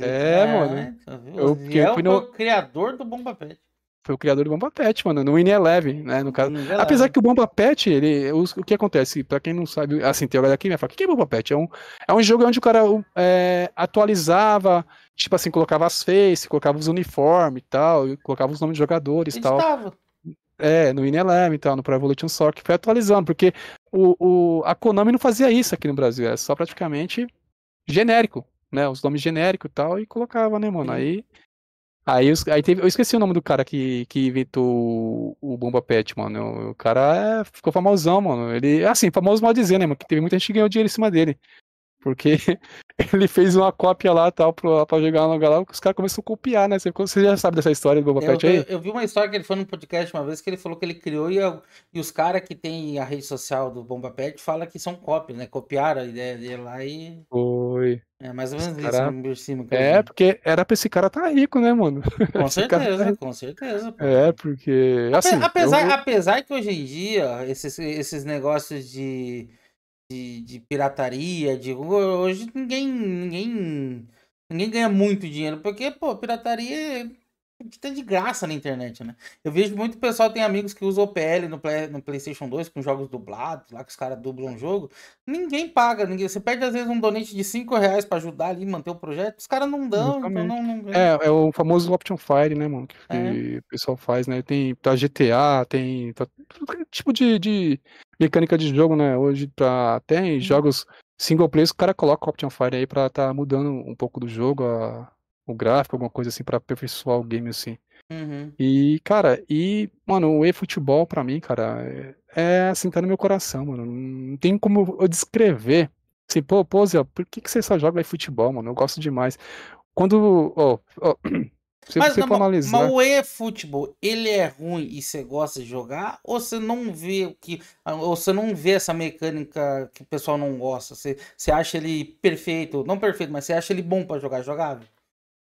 É, é mano. Tá Eu, é fui no... foi o criador do Bomba Pet. Foi o criador do Bomba Pet, mano, no In Eleven, né, no caso. Apesar que o Bomba Pet, ele, o, o que acontece, para quem não sabe, assim, tem agora aqui, me fala, o que é Bomba Pet? É um, é um jogo onde o cara é, atualizava, tipo assim, colocava as faces, colocava os uniformes e tal, colocava os nomes de jogadores e tal. Estava. É, no In Eleven e tal, no Pro Evolution Soccer, foi atualizando, porque o, o, a Konami não fazia isso aqui no Brasil, era é só praticamente genérico né, os nomes genéricos e tal, e colocava, né, mano? Sim. Aí. Aí, aí teve, eu esqueci o nome do cara que, que inventou o, o Bomba Pet, mano. O, o cara é, ficou famosão, mano. Ele, assim, famoso mal dizer, né, mano? Que teve muita gente que ganhou dinheiro em cima dele. Porque ele fez uma cópia lá tal pra, pra jogar uma galera, que os caras começam a copiar, né? Você já sabe dessa história do Boba Fett aí? Eu, eu, vi uma história que ele foi num podcast uma vez que ele falou que ele criou e, eu, e os caras que tem a rede social do Bomba Pet falam que são cópias, né? Copiaram a ideia dele lá e. Foi. É mais ou menos cara... isso por cima. É, porque era pra esse cara tá rico, né, mano? Com certeza, tá com certeza. Pô. É, porque. Assim, apesar, eu... apesar que hoje em dia, esses, esses negócios de de, de pirataria, de hoje ninguém, ninguém, ninguém ganha muito dinheiro, porque, pô, pirataria é, tá de graça na internet, né? Eu vejo muito pessoal, tem amigos que usam OPL no, play, no PlayStation 2 com jogos dublados, lá que os caras dublam um jogo. Ninguém paga, ninguém. Você perde às vezes um donate de 5 reais pra ajudar ali, manter o projeto. Os caras não dão, então não, não É, é o famoso Option Fire, né, mano? Que, é. o pessoal faz, né? Tem pra tá GTA, tem. todo tá é tipo de, de mecânica de jogo, né? Hoje, pra, tá até em uhum. jogos single player, o cara coloca o Option Fire aí pra tá mudando um pouco do jogo, a, o gráfico, alguma coisa assim, pra aperfeiçoar o game, assim. Uhum. E, cara, e, mano, o eFootball pra mim, cara, é, é assim, tá no meu coração, mano. Não tem como eu descrever. Assim, pô, pô, Zé, por que, que você só joga eFootball, mano? Eu gosto demais. Quando. Oh, oh, se mas, você não, for analisar... mas o eFootball, é ele é ruim e você gosta de jogar? Ou você não vê o que. Ah, ou você não vê essa mecânica que o pessoal não gosta? Você, você acha ele perfeito? Não perfeito, mas você acha ele bom para jogar é jogável?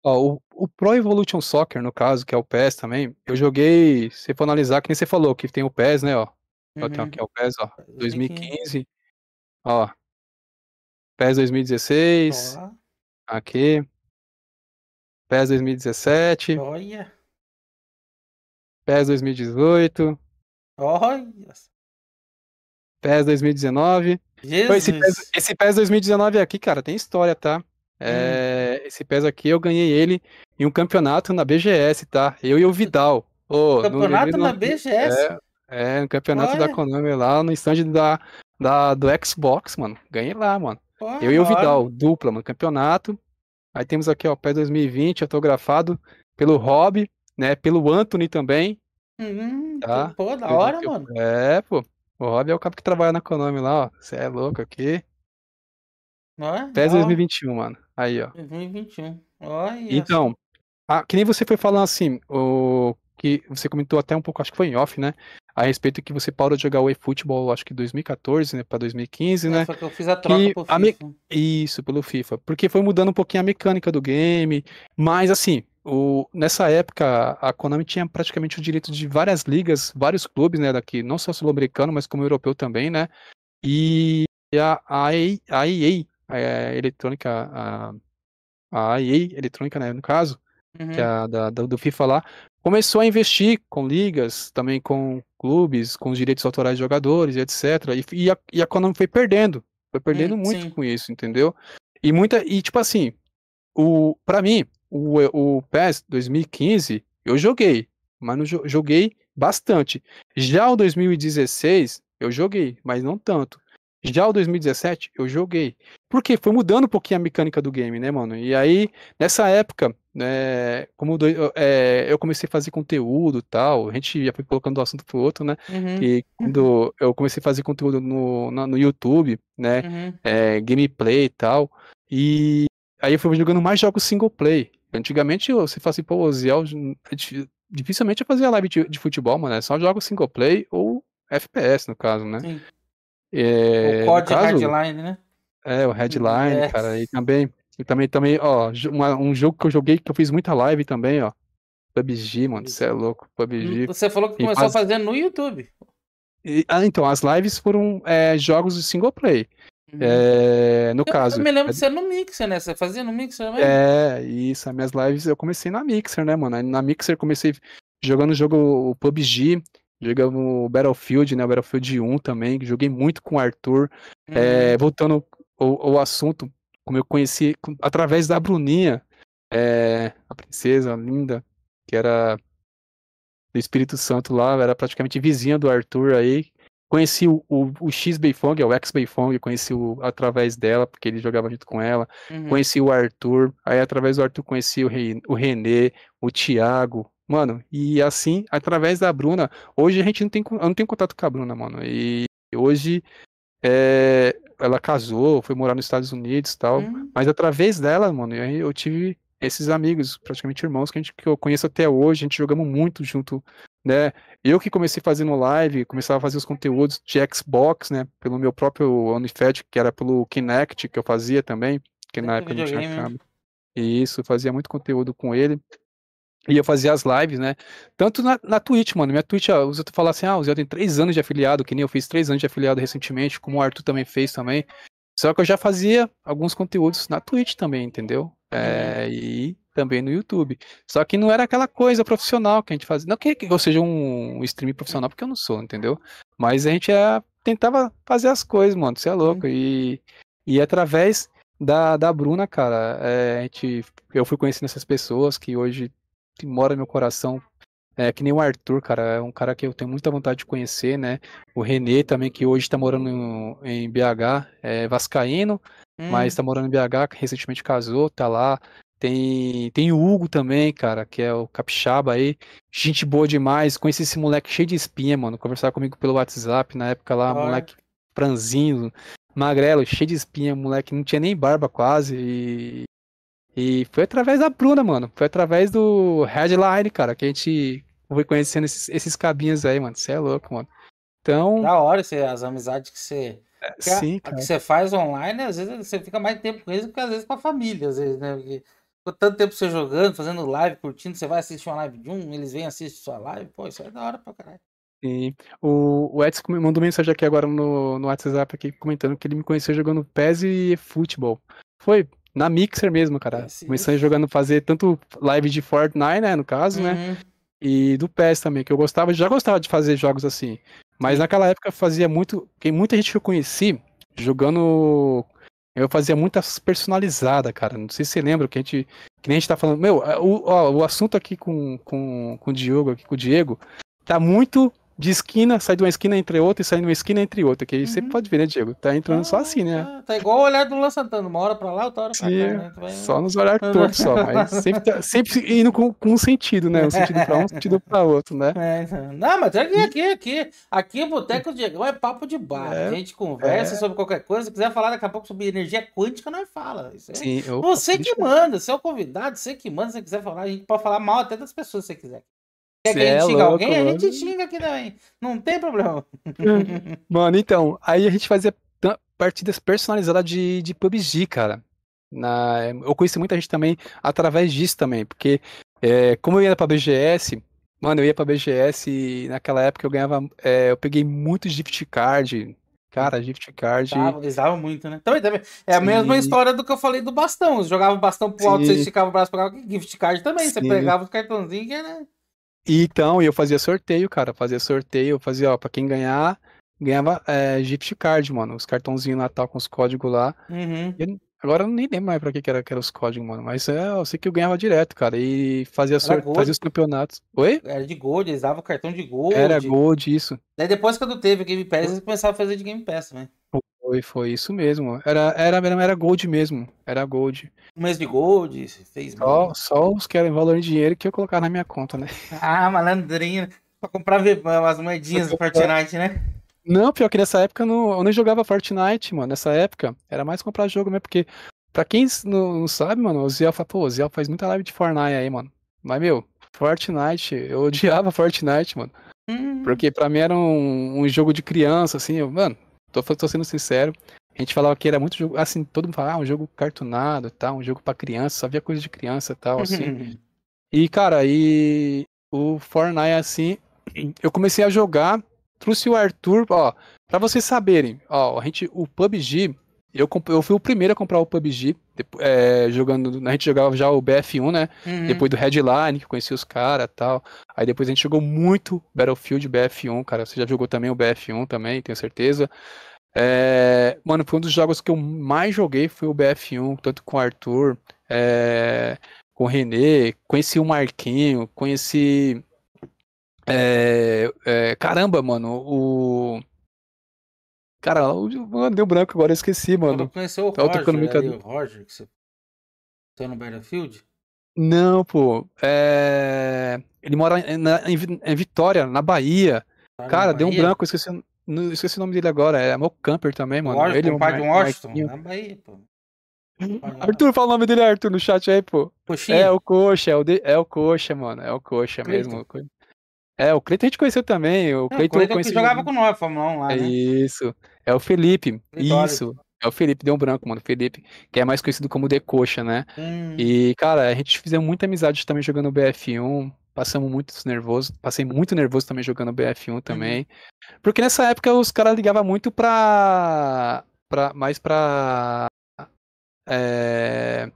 o, o, Pro Evolution Soccer, no caso, que é o PES também, eu joguei. Se for analisar, que nem você falou, que tem o PES, né? Ó. Uhum. Tem aqui é o PES, ó. 2015. Ó. PES 2016. Ó. Aqui. PES 2017. Olha. PES 2018. Olha. PES 2019. Jesus. Esse PES, esse PES 2019 aqui, cara, tem história, tá? É, hum. Esse PES aqui eu ganhei ele em um campeonato na BGS, tá? Eu e o Vidal. Oh, campeonato no, na BGS? É, é um campeonato Olha. da Konami lá no stand da, da, do Xbox, mano. Ganhei lá, mano. eu e o Vidal, dupla, mano. Campeonato. Aí temos aqui, ó, pé 2020, autografado pelo Rob, né? Pelo Anthony também. Hum, tá? Pô, da hora, eu, mano. É, pô. O Rob é o cara que trabalha na Konami lá, ó. Você é louco aqui. Não é? Pé 2021, mano. Aí, ó. 2021. Olha. Então, a, ah, que nem você foi falando assim, o que você comentou até um pouco, acho que foi em off, né? a respeito que você parou de jogar o eFootball, acho que 2014, né, para 2015, é, né? Só que eu fiz a troca pelo FIFA. Me... Isso, pelo FIFA, porque foi mudando um pouquinho a mecânica do game, mas assim, o, nessa época, a Konami tinha praticamente o direito de várias ligas, vários clubes, né, daqui, não só sul-americano, mas como europeu também, né, e a, a, a EA, a é, eletrônica, a, a EA eletrônica, né, no caso, uhum. que é a da, do FIFA lá, começou a investir com ligas, também com clubes, com os direitos autorais de jogadores, etc. E, e a, e a Konami foi perdendo, foi perdendo hum, muito sim. com isso, entendeu? E muita e tipo assim, o para mim o, o PES 2015 eu joguei, mas não joguei bastante. Já o 2016 eu joguei, mas não tanto. Já o 2017 eu joguei. Porque foi mudando um pouquinho a mecânica do game, né, mano? E aí, nessa época, né, como do, é, eu comecei a fazer conteúdo tal, a gente já foi colocando do um assunto pro outro, né? Uhum. E quando eu comecei a fazer conteúdo no, no, no YouTube, né? Uhum. É, gameplay e tal. E aí eu fui jogando mais jogos single play. Antigamente você fazia, assim, pô, Oziel, hum, é dificilmente eu fazia live de, de futebol, mano. É só jogos single play ou FPS, no caso, né? Sim. É, o COD caso, né? É, o Headline, é. cara, e também, e também, também, ó, uma, um jogo que eu joguei que eu fiz muita live também, ó. PUBG, mano, você é louco, PUBG. Hum, você falou que começou a fazendo no YouTube. E, ah, então, as lives foram é, jogos de single play. Uhum. É, no eu caso. Eu me lembro é de ser no Mixer, né? Você fazia no Mixer mesmo? É, isso. As minhas lives eu comecei na Mixer, né, mano? Na Mixer comecei jogando o jogo PUBG, Jogamos Battlefield, né? Battlefield 1 também, joguei muito com o Arthur. Hum. É, uhum. voltando ao, ao, assunto, como eu conheci através da Bruninha, é, a princesa linda, que era do Espírito Santo lá, era praticamente vizinha do Arthur aí. Conheci o, o, o X Beifong, é o x Beifong, conheci o, através dela, porque ele jogava junto com ela. Uhum. Conheci o Arthur, aí através do Arthur conheci o, Re, o Renê, o Thiago, Mano, e assim, através da Bruna, hoje a gente não tem, eu não tenho contato com a Bruna, mano. E hoje é, ela casou, foi morar nos Estados Unidos e tal. Hum. Mas através dela, mano, eu, eu, tive esses amigos, praticamente irmãos, que, a gente, que eu conheço até hoje, a gente jogamos muito junto, né? Eu que comecei fazendo live, começava a fazer os conteúdos de Xbox, né? Pelo meu próprio OnlyFed, que era pelo Kinect, que eu fazia também, que na época a gente não tinha né? câmera. Isso, fazia muito conteúdo com ele. E eu fazia as lives, né? Tanto na, na Twitch, mano. Minha Twitch, ó, os outros falam assim, ah, o Zé tem três anos de afiliado, que nem eu fiz três anos de afiliado recentemente, como o Arthur também fez também. Só que eu já fazia alguns conteúdos na Twitch também, entendeu? É, uhum. e também no YouTube. Só que não era aquela coisa profissional que a gente fazia. Não que eu seja um stream profissional, porque eu não sou, entendeu? Mas a gente é, tentava fazer as coisas, mano. Você é louco. E, e através da, da Bruna, cara, é, a gente, eu fui conhecendo essas pessoas que hoje que mora no meu coração. É, que nem o Arthur, cara, é um cara que eu tenho muita vontade de conhecer, né? O Renê também, que hoje tá morando em, BH, é vascaíno, hum. mas tá morando em BH, recentemente casou, tá lá. Tem, tem o Hugo também, cara, que é o capixaba aí. Gente boa demais. Conheci esse moleque cheio de espinha, mano. Conversava comigo pelo WhatsApp na época lá, moleque franzinho, magrelo, cheio de espinha, moleque. Não tinha nem barba quase. E e foi através da Bruna, mano. Foi através do Headline, cara, que a gente foi conhecendo esses, esses cabinhos aí, mano. Você é louco, mano. Então. Da hora as amizades que você. É, que a, Sim, cara. que você faz online, às vezes você fica mais tempo com eles do que às vezes com a família, às vezes, né? Porque ficou tanto tempo você jogando, fazendo live, curtindo, você vai assistir uma live de um, eles vêm assistir sua live, pô, isso é da hora pra caralho. Sim. O, o Edson mandou mensagem aqui agora no, no WhatsApp aqui comentando que ele me conheceu jogando PES e futebol. Foi na Mixer mesmo, cara. começando Comecei jogando, fazer tanto live de Fortnite, né, no caso, né, uhum. né? E do PES também, que eu gostava, já gostava de fazer jogos assim. Mas naquela época fazia muito. Tem muita gente que eu conheci jogando. Eu fazia muitas personalizadas, cara. Não sei se você lembra, que a gente. Que nem a gente tá falando. Meu, o, ó, o assunto aqui com, com, com o Diogo, aqui com o Diego, tá muito de esquina, sai de uma esquina entre outra e sai de uma esquina entre outra, que aí uhum. você pode ver, né, Diego? Tá entrando ah, só assim, né? Ah, tá, igual o olhar do Luan Santana, uma hora pra lá, outra hora pra Sim, cá. Né? Vai... Só nos olhar todos, uhum. só, mas sempre, tá, sempre indo com, com, um sentido, né? Um sentido pra um, um sentido pra outro, né? É, então. não, mas é aqui, aqui, aqui, aqui o Boteco Diego é papo de bar, é, a gente conversa é. sobre qualquer coisa, se quiser falar daqui a pouco sobre energia quântica, nós fala. É Sim, eu... você que manda, você é o convidado, você que manda, se quiser falar, a gente pode falar mal até das pessoas se quiser. Quer que a gente é xinga alguém? Mano. A gente xinga aqui também. Não tem problema. Mano, então, aí a gente fazia partidas personalizadas de, de PUBG, cara. Na, eu conheci muita gente também através disso também, porque é, como eu ia pra BGS, mano, eu ia pra BGS e naquela época eu ganhava. É, eu peguei muito gift card. Cara, gift card. Usava muito, né? Também, também. É a Sim. mesma história do que eu falei do bastão. Você jogava o bastão pro Sim. alto, você esticava o braço pra cá. Gift card também. Sim. Você pegava os cartãozinhos né? E então, eu fazia sorteio, cara. Fazia sorteio, fazia, ó, pra quem ganhar, ganhava é, Gift Card, mano. Os cartãozinhos lá tal, com os códigos lá. Uhum. Eu, agora eu nem lembro mais pra que, que, era, que era os códigos, mano. Mas é, eu sei que eu ganhava direto, cara. E fazia, sorteio, fazia os campeonatos. Oi? Era de Gold, eles davam cartão de Gold. Era Gold, isso. Daí depois que eu teve o Game Pass, eles começaram a fazer de Game Pass, né? Foi, foi isso mesmo. Era, era, era gold mesmo. Era gold. Um mês de gold, fez só, só os que eram valor em dinheiro que eu colocar na minha conta, né? Ah, malandrinho. Pra comprar as moedinhas do Fortnite, né? Não, pior que nessa época eu, não, eu nem jogava Fortnite, mano. Nessa época era mais comprar jogo mesmo, porque pra quem não, não sabe, mano, o Ziel fala, pô, o Ziel faz muita live de Fortnite aí, mano. Mas, meu, Fortnite, eu odiava Fortnite, mano. Hum. Porque pra mim era um, um jogo de criança, assim, eu, mano, Tô, tô sendo sincero. A gente falava que era muito jogo, assim, todo mundo falava, ah, um jogo cartunado e tal, um jogo para criança, só via coisa de criança e tal, assim. Uhum. e, cara, e o Fortnite, assim, eu comecei a jogar, trouxe o Arthur, ó, pra vocês saberem, ó, a gente, o PUBG, eu, eu fui o primeiro a comprar o PUBG, é, jogando. A gente jogava já o BF1, né? Uhum. Depois do Headline, que conhecia os caras tal. Aí depois a gente jogou muito Battlefield BF1, cara. Você já jogou também o BF1 também, tenho certeza. É, mano, foi um dos jogos que eu mais joguei, foi o BF1, tanto com o Arthur, é, com o Renê, conheci o Marquinho, conheci. É, é caramba, mano, o. Cara, mano, deu branco agora, eu esqueci, mano. Não conheceu o Roger, tocando o Roger, que você tá no Battlefield? Não, pô. É... Ele mora em, na, em Vitória, na Bahia. Tá Cara, na deu Bahia? um branco, esqueci, não, esqueci o nome dele agora. É meu camper também, mano. Washington, ele, é o pai de Washington, Marquinho. É na Bahia, pô. Arthur, fala o nome dele, Arthur, no chat aí, pô. Coxinha. É o Coxa, é o, de... é o Coxa, mano. É o Coxa mesmo. É, o Cleiton a gente conheceu também. O Cleiton, é, o que jogava com nós, Fórmula 1 lá, né? Isso. É o Felipe. Vitória. Isso. É o Felipe, deu um branco, mano. Felipe, que é mais conhecido como The Coxa, né? Hum. E, cara, a gente fizemos muita amizade também jogando BF1. Passamos muito nervoso. Passei muito nervoso também jogando BF1 uhum. também. Hum. Porque nessa época os caras ligavam muito pra. pra mais pra. É,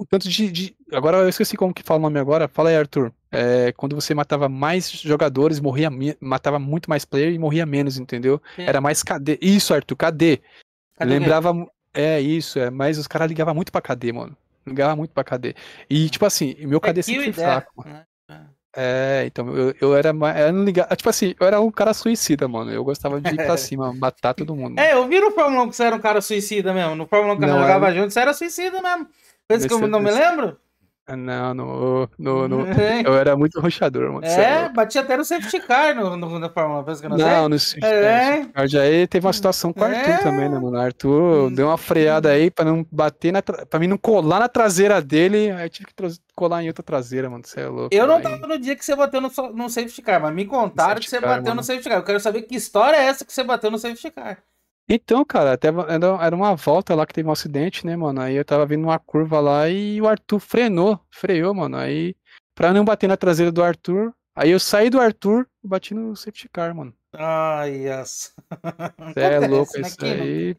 o tanto de, de, Agora eu esqueci como que fala o nome agora. Fala aí, Arthur. É, quando você matava mais jogadores, morria me... matava muito mais player e morria menos, entendeu? Sim. Era mais KD. Isso, Arthur, KD. Cadê Lembrava. É, isso, é. Mas os caras ligavam muito pra KD, mano. Ligava muito pra KD. E, tipo assim, meu KD é sempre foi fraco. Né? É, então, eu, eu era eu não ligava, tipo assim, eu era um cara suicida, mano. Eu gostava de ir pra cima, matar todo mundo. É, eu vi no Fórmula 1 que você era um cara suicida mesmo. No Fórmula 1 que não, eu jogava era... junto, você era suicida mesmo. Pensa que eu não me lembro? Ah, não, no, no, no é. eu era muito roxador, mano. É, é bati até no safety car no, no, na Fórmula, 1. que não, não sei. Não, no safety é. car. Já aí teve uma situação com o Arthur é. também, né, mano? Arthur hum. deu uma freada aí pra não bater na. pra mim não colar na traseira dele, aí eu tive que colar em outra traseira, mano. Você é louco. Eu não aí. tava no dia que você bateu no, no safety car, mas me contaram que você car, bateu mano. no safety car. Eu quero saber que história é essa que você bateu no safety car. Então, cara, até era uma volta lá que teve um acidente, né, mano? Aí eu tava vindo uma curva lá e o Arthur frenou, freou, mano. Aí, pra não bater na traseira do Arthur, aí eu saí do Arthur e bati no safety car, mano. Ai, ah, yes. é louco né, isso aí.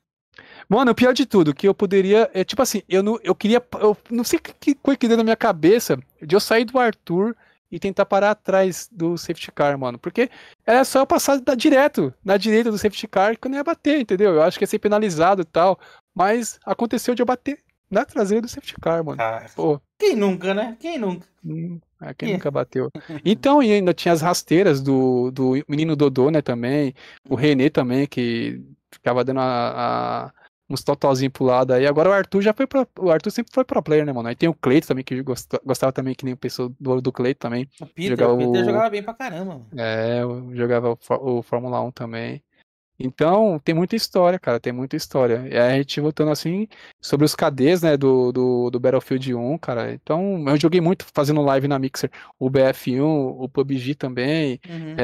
Mano, o pior de tudo, que eu poderia. É, tipo assim, eu não eu queria. Eu não sei que, que que deu na minha cabeça de eu sair do Arthur e tentar parar atrás do safety car, mano. Porque era é só eu passar da, direto na direita do safety car que eu não ia bater, entendeu? Eu acho que ia ser penalizado e tal. Mas aconteceu de eu bater na traseira do safety car, mano. Ah, Pô. Quem nunca, né? Quem nunca? Hum, é, quem é. nunca bateu. Então, e ainda tinha as rasteiras do, do menino Dodô, né, também. O uhum. Renê também, que ficava dando a, a uns totalzinhos pro lado aí. Agora o Arthur já foi pro, O Arthur sempre foi pro player, né, mano? Aí tem o Cleito também, que gostava, gostava também, que nem o pessoal do, do Cleito também. O Peter, jogava, o Peter jogava bem pra caramba, mano. É, jogava o, o Fórmula 1 também. Então, tem muita história, cara, tem muita história. E aí, a gente voltando assim, sobre os KDs, né, do, do, do, Battlefield 1, cara. Então, eu joguei muito fazendo live na Mixer. O BF1, o PUBG também. Uhum.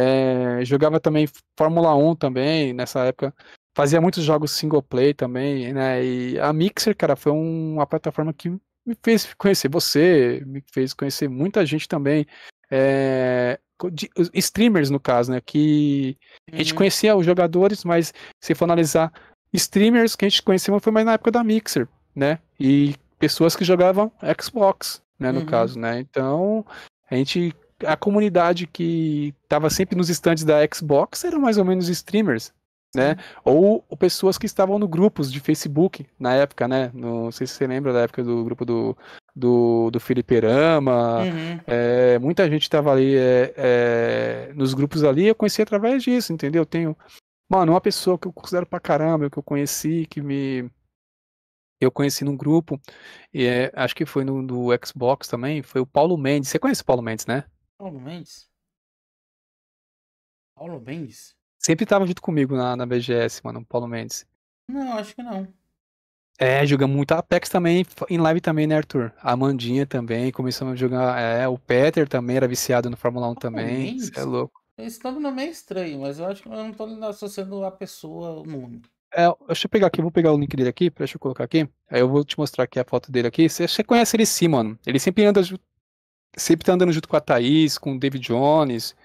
É, jogava também Fórmula 1 também, nessa época fazia muitos jogos single play também, né? E a Mixer, cara, foi uma plataforma que me fez conhecer você, me fez conhecer muita gente também. É, de, streamers, no caso, né? Que a gente uhum. conhecia os jogadores, mas se for analisar, streamers que a gente conheceu foi mais na época da Mixer, né? E pessoas que jogavam Xbox, né? No uhum. caso, né? Então, a gente. A comunidade que estava sempre nos estandes da Xbox eram mais ou menos streamers, né? Ou pessoas que estavam no grupos de Facebook na época, né? não sei se você lembra da época do grupo do, do, do Filiperama. Uhum. É, muita gente estava ali é, é, nos grupos ali. Eu conheci através disso, entendeu? Eu tenho, mano, uma pessoa que eu considero pra caramba, que eu conheci, que me. Eu conheci num grupo, e é, acho que foi no do Xbox também, foi o Paulo Mendes. Você conhece o Paulo Mendes, né? Paulo Mendes? Paulo Mendes? sempre tava junto comigo na, na BGS, mano, o Paulo Mendes. Não, acho que não. É, jogamos muito Apex também, em live também, né, Arthur? A Mandinha também, começamos a jogar. É, o Peter também era viciado no Fórmula 1 Paulo também. É Mendes? é louco. Esse nome é meio estranho, mas eu acho que eu não tô associando a pessoa, o nome. É, deixa eu pegar aqui, vou pegar o link dele aqui, deixa eu colocar aqui. Aí eu vou te mostrar aqui a foto dele aqui. Você, conhece ele sim, mano. Ele sempre anda sempre tá andando junto com a Thaís, com o David Jones.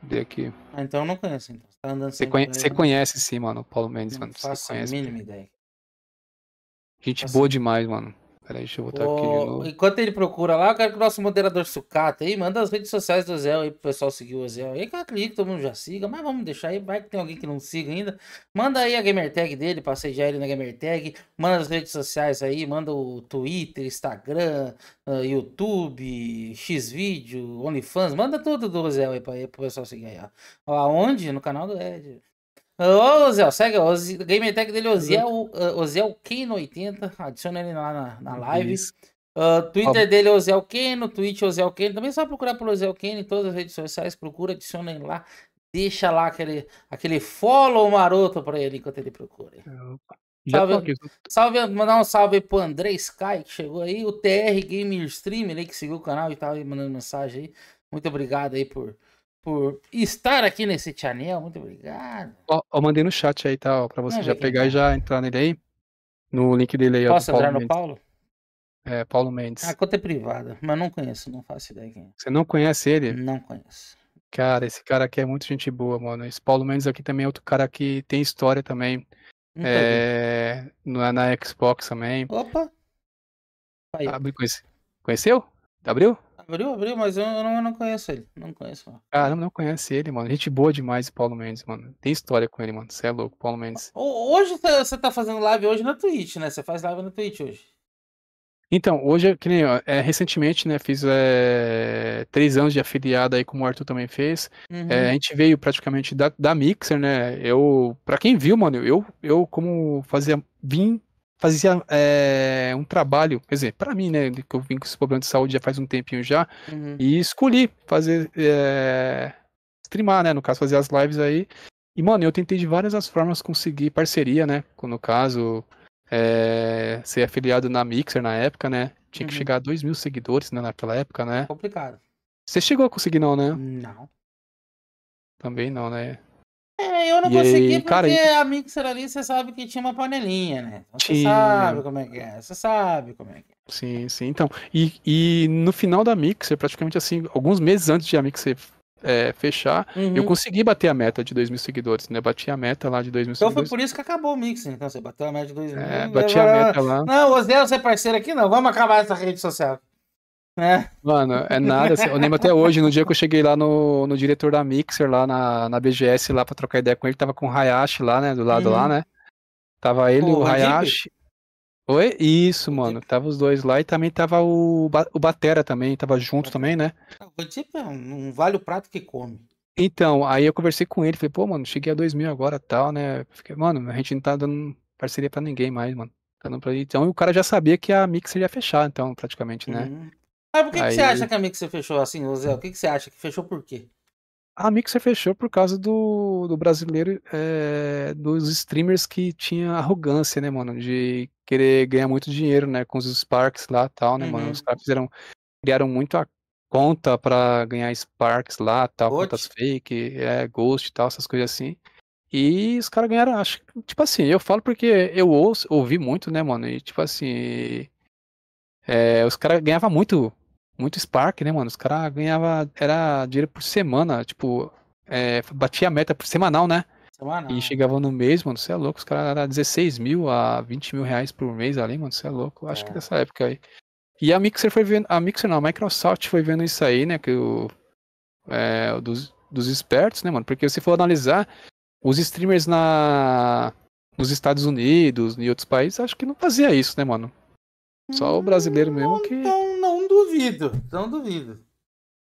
Vê aqui. Ah, então eu não conheço, então. Tá andando Você conhe... conhece sim, mano, o Paulo Mendes, não mano. você conhece a mínima ideia. Gente faço... boa demais, mano. Peraí, deixa eu botar aqui de novo. Enquanto ele procura lá, eu quero que o nosso moderador sucata aí, manda as redes sociais do Zé aí pro pessoal seguir o Zé. Aí que eu acredito todo mundo já siga, mas vamos deixar aí, vai que tem alguém que não siga ainda. Manda aí a gamertag dele, passei já ele na gamertag, manda as redes sociais aí, manda o Twitter, Instagram, uh, YouTube, Xvideo, OnlyFans, manda tudo do Zé aí pra, aí pro pessoal seguir aí. Ó. Aonde? No canal do Ed. Ô, Zé, segue. O Game dele, Ozel, uh, Ozel Keno80. Adiciona ele lá na, na live. Uh, Twitter dele é Ozel Keno, Twitch Ozel é Keno. Também é só procurar por Ozel é Keno em todas as redes sociais. Procura, adiciona ele lá. Deixa lá aquele, aquele follow maroto pra ele enquanto ele procura. É, salve, salve, mandar um salve pro André Sky que chegou aí, o TR Gamer Stream aí que seguiu o canal e tava aí mandando mensagem aí. Muito obrigado aí por por estar aqui nesse channel. Muito obrigado. Ó, oh, eu mandei no chat aí, tá? Ó, pra você Não, já pegar e então. já entrar nele aí. No link dele aí. Posso entrar Paulo no Mendes. Paulo? É, Paulo Mendes. Ah, a conta é privada, mas não conheço, não faço ideia quem é. Você não conhece ele? Não conheço. Cara, esse cara aqui é muito gente boa, mano. Esse Paulo Mendes aqui também é outro cara que tem história também. Entendi. É, na, na Xbox também. Opa! Aí. conhece... Conheceu? Abriu? Abriu, abriu, mas eu não, eu não conheço ele. Não conheço, mano. Caramba, não conhece ele, mano. Gente boa demais, Paulo Mendes, mano. Tem história com ele, mano. Você é louco, Paulo Mendes. Hoje você tá fazendo live hoje na Twitch, né? Você faz live na Twitch hoje. Então, hoje, é que nem, é, recentemente, né, fiz é, três anos de afiliado aí, como o Arthur também fez. É, uhum. É, a gente veio praticamente da, da Mixer, né? Eu, pra quem viu, mano, eu, eu como fazia, vim fazia é, um trabalho, quer dizer, para mim, né, que eu vim com esse problema de saúde já faz um tempinho já, uhum. e escolhi fazer, é, streamar, né, no caso, fazer as lives aí, e, mano, eu tentei de várias as formas conseguir parceria, né, no caso, é, ser afiliado na Mixer na época, né, tinha que uhum. chegar a 2 mil seguidores, né, naquela época, né. Complicado. Você chegou a conseguir não, né? Não. Também não, né? É, eu não e consegui aí, porque cara, e... a mixer ali você sabe que tinha uma panelinha, né? Então, você sabe como é que é, você sabe como é que é. Sim, sim. Então, e, e no final da mixer, praticamente assim, alguns meses antes de a mixer é, fechar, uhum. eu consegui bater a meta de 2 mil seguidores, né? Bati a meta lá de 2 mil então seguidores. Então foi por isso que acabou o mixer, então você bateu a meta de 2 é, mil. É, bati agora... a meta lá. Não, o Zé, você é parceiro aqui, não, vamos acabar essa rede social. É. Mano, é nada. Assim, eu lembro até hoje, no dia que eu cheguei lá no, no diretor da Mixer, lá na, na BGS, lá pra trocar ideia com ele, tava com o Hayashi lá, né? Do lado uhum. lá, né? Tava ele, o, o Hayashi. Oi? Isso, o mano. Tava os dois lá e também tava o, o Batera também, tava junto o também, né? Ah, o tipo é um, um vale o prato que come. Então, aí eu conversei com ele, falei, pô, mano, cheguei a 2 mil agora tal, né? Fiquei, mano, a gente não tá dando parceria pra ninguém mais, mano. Tá então, e o cara já sabia que a Mixer ia fechar, então, praticamente, né? Uhum. Mas por que, Aí... que você acha que a Mixer fechou assim, Zé? O que, que você acha que fechou por quê? A Mixer fechou por causa do, do brasileiro, é, dos streamers que tinha arrogância, né, mano? De querer ganhar muito dinheiro, né? Com os Sparks lá e tal, né, uhum. mano? Os uhum. caras fizeram, criaram muito a conta para ganhar Sparks lá tal, Ghost. contas fake, é, Ghost e tal, essas coisas assim. E os caras ganharam, acho tipo assim, eu falo porque eu ouço, ouvi muito, né, mano? E tipo assim. É, os caras ganhavam muito muito Spark, né, mano? Os caras ganhavam. Era dinheiro por semana, tipo, é, batia a meta por semanal, né? Semanal. E chegavam no mês, mano, você é louco. Os caras eram 16 mil a 20 mil reais por mês ali, mano, você é louco. Acho é. que dessa época aí. E a Mixer foi vendo. A Mixer não, a Microsoft foi vendo isso aí, né? Que o. É, dos, dos espertos, né, mano? Porque se for analisar, os streamers na nos Estados Unidos, e outros países, acho que não fazia isso, né, mano? Só o brasileiro mesmo que duvido, não duvido.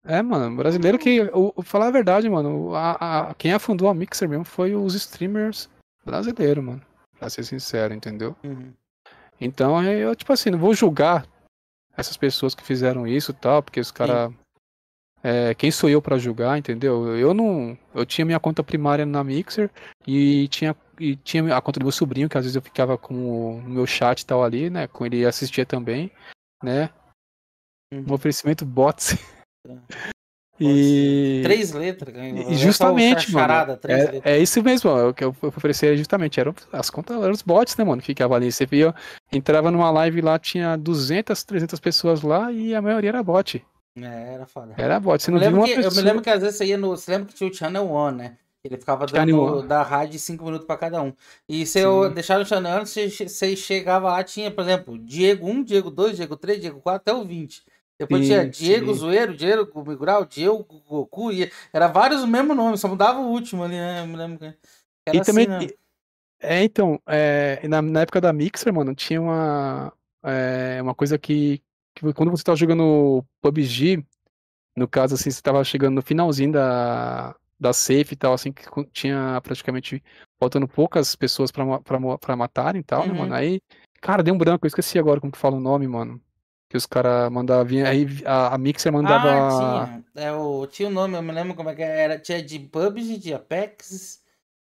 É, mano, brasileiro que. O, falar a verdade, mano, a, a, quem afundou a Mixer mesmo foi os streamers brasileiros, mano. Pra ser sincero, entendeu? Uhum. Então, eu, tipo assim, não vou julgar essas pessoas que fizeram isso e tal, porque os caras. É, quem sou eu para julgar, entendeu? Eu não. Eu tinha minha conta primária na Mixer e tinha, e tinha a conta do meu sobrinho, que às vezes eu ficava com o meu chat e tal ali, né? Com ele assistia também, né? Uhum. Um oferecimento bots. Tá. E... Três letras ganhou. Né? É justamente, charada, mano. É, letras. é isso mesmo, ó, o que eu ofereci justamente. Eram as contas, eram os bots, né, mano? Que ficava ali. Você via, entrava numa live lá, tinha 200, 300 pessoas lá e a maioria era bot. É, era foda. Era bot. Você não viu uma que, pessoa... Eu me lembro que às vezes você ia no. Você lembra que tinha o Channel One, né? Ele ficava dando da rádio 5 minutos pra cada um. E se eu Sim. deixar no Channel One, você, você chegava lá, tinha, por exemplo, Diego 1, Diego 2, Diego 3, Diego 4, até o 20. Depois tinha Diego Zueiro, Zoeiro, Diego Miguel, Diego Goku, e era vários o mesmo nome, só mudava o último ali, né? Eu lembro que era e assim, também. Né? É, então, é, na, na, época da Mixer, mano, tinha uma, é, uma coisa que, que, quando você tava jogando PUBG, no caso, assim, você tava chegando no finalzinho da, da safe e tal, assim, que tinha praticamente faltando poucas pessoas pra, pra, pra matarem e tal, né, uhum. né, mano? Aí, cara, deu um branco, eu esqueci agora como que fala o nome, mano. Que os caras mandavam. aí a, a Mixer mandava. Ah, tinha. É, o, tinha o nome, eu me lembro como é que é. era. Tinha de PUBG, de Apex.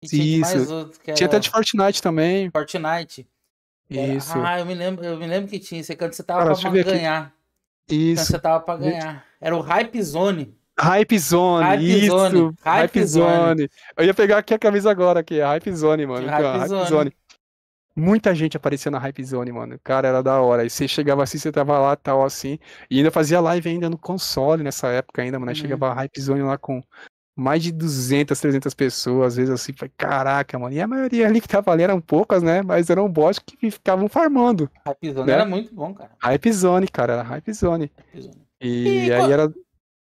E tinha Isso. mais outro. Que Tinha até de Fortnite também. Fortnite. Era... Isso. Ah, eu me lembro, eu me lembro que tinha. Isso é quando você tava cara, pra ganhar. Aqui. Isso. Quando você tava pra ganhar. Era o Hype Zone. Hype Zone, Hype isso. Zone. Hype, Hype Zone. Zone. Eu ia pegar aqui a camisa agora, aqui. Hype Zone, mano. Hype, Hype Zone. Zone muita gente aparecia na Hype Zone, mano. Cara, era da hora. E você chegava assim, você tava lá, tal, assim. E ainda fazia live ainda no console nessa época ainda, mano. Aí uhum. chegava a Hype Zone lá com mais de 200, 300 pessoas, às vezes assim, foi, caraca, mano. E a maioria ali que tava ali eram poucas, né? Mas eram bots que ficavam farmando. Hype Zone né? era muito bom, cara. Hype Zone, cara, era Hype Zone. Hype Zone. E, e aí qual... era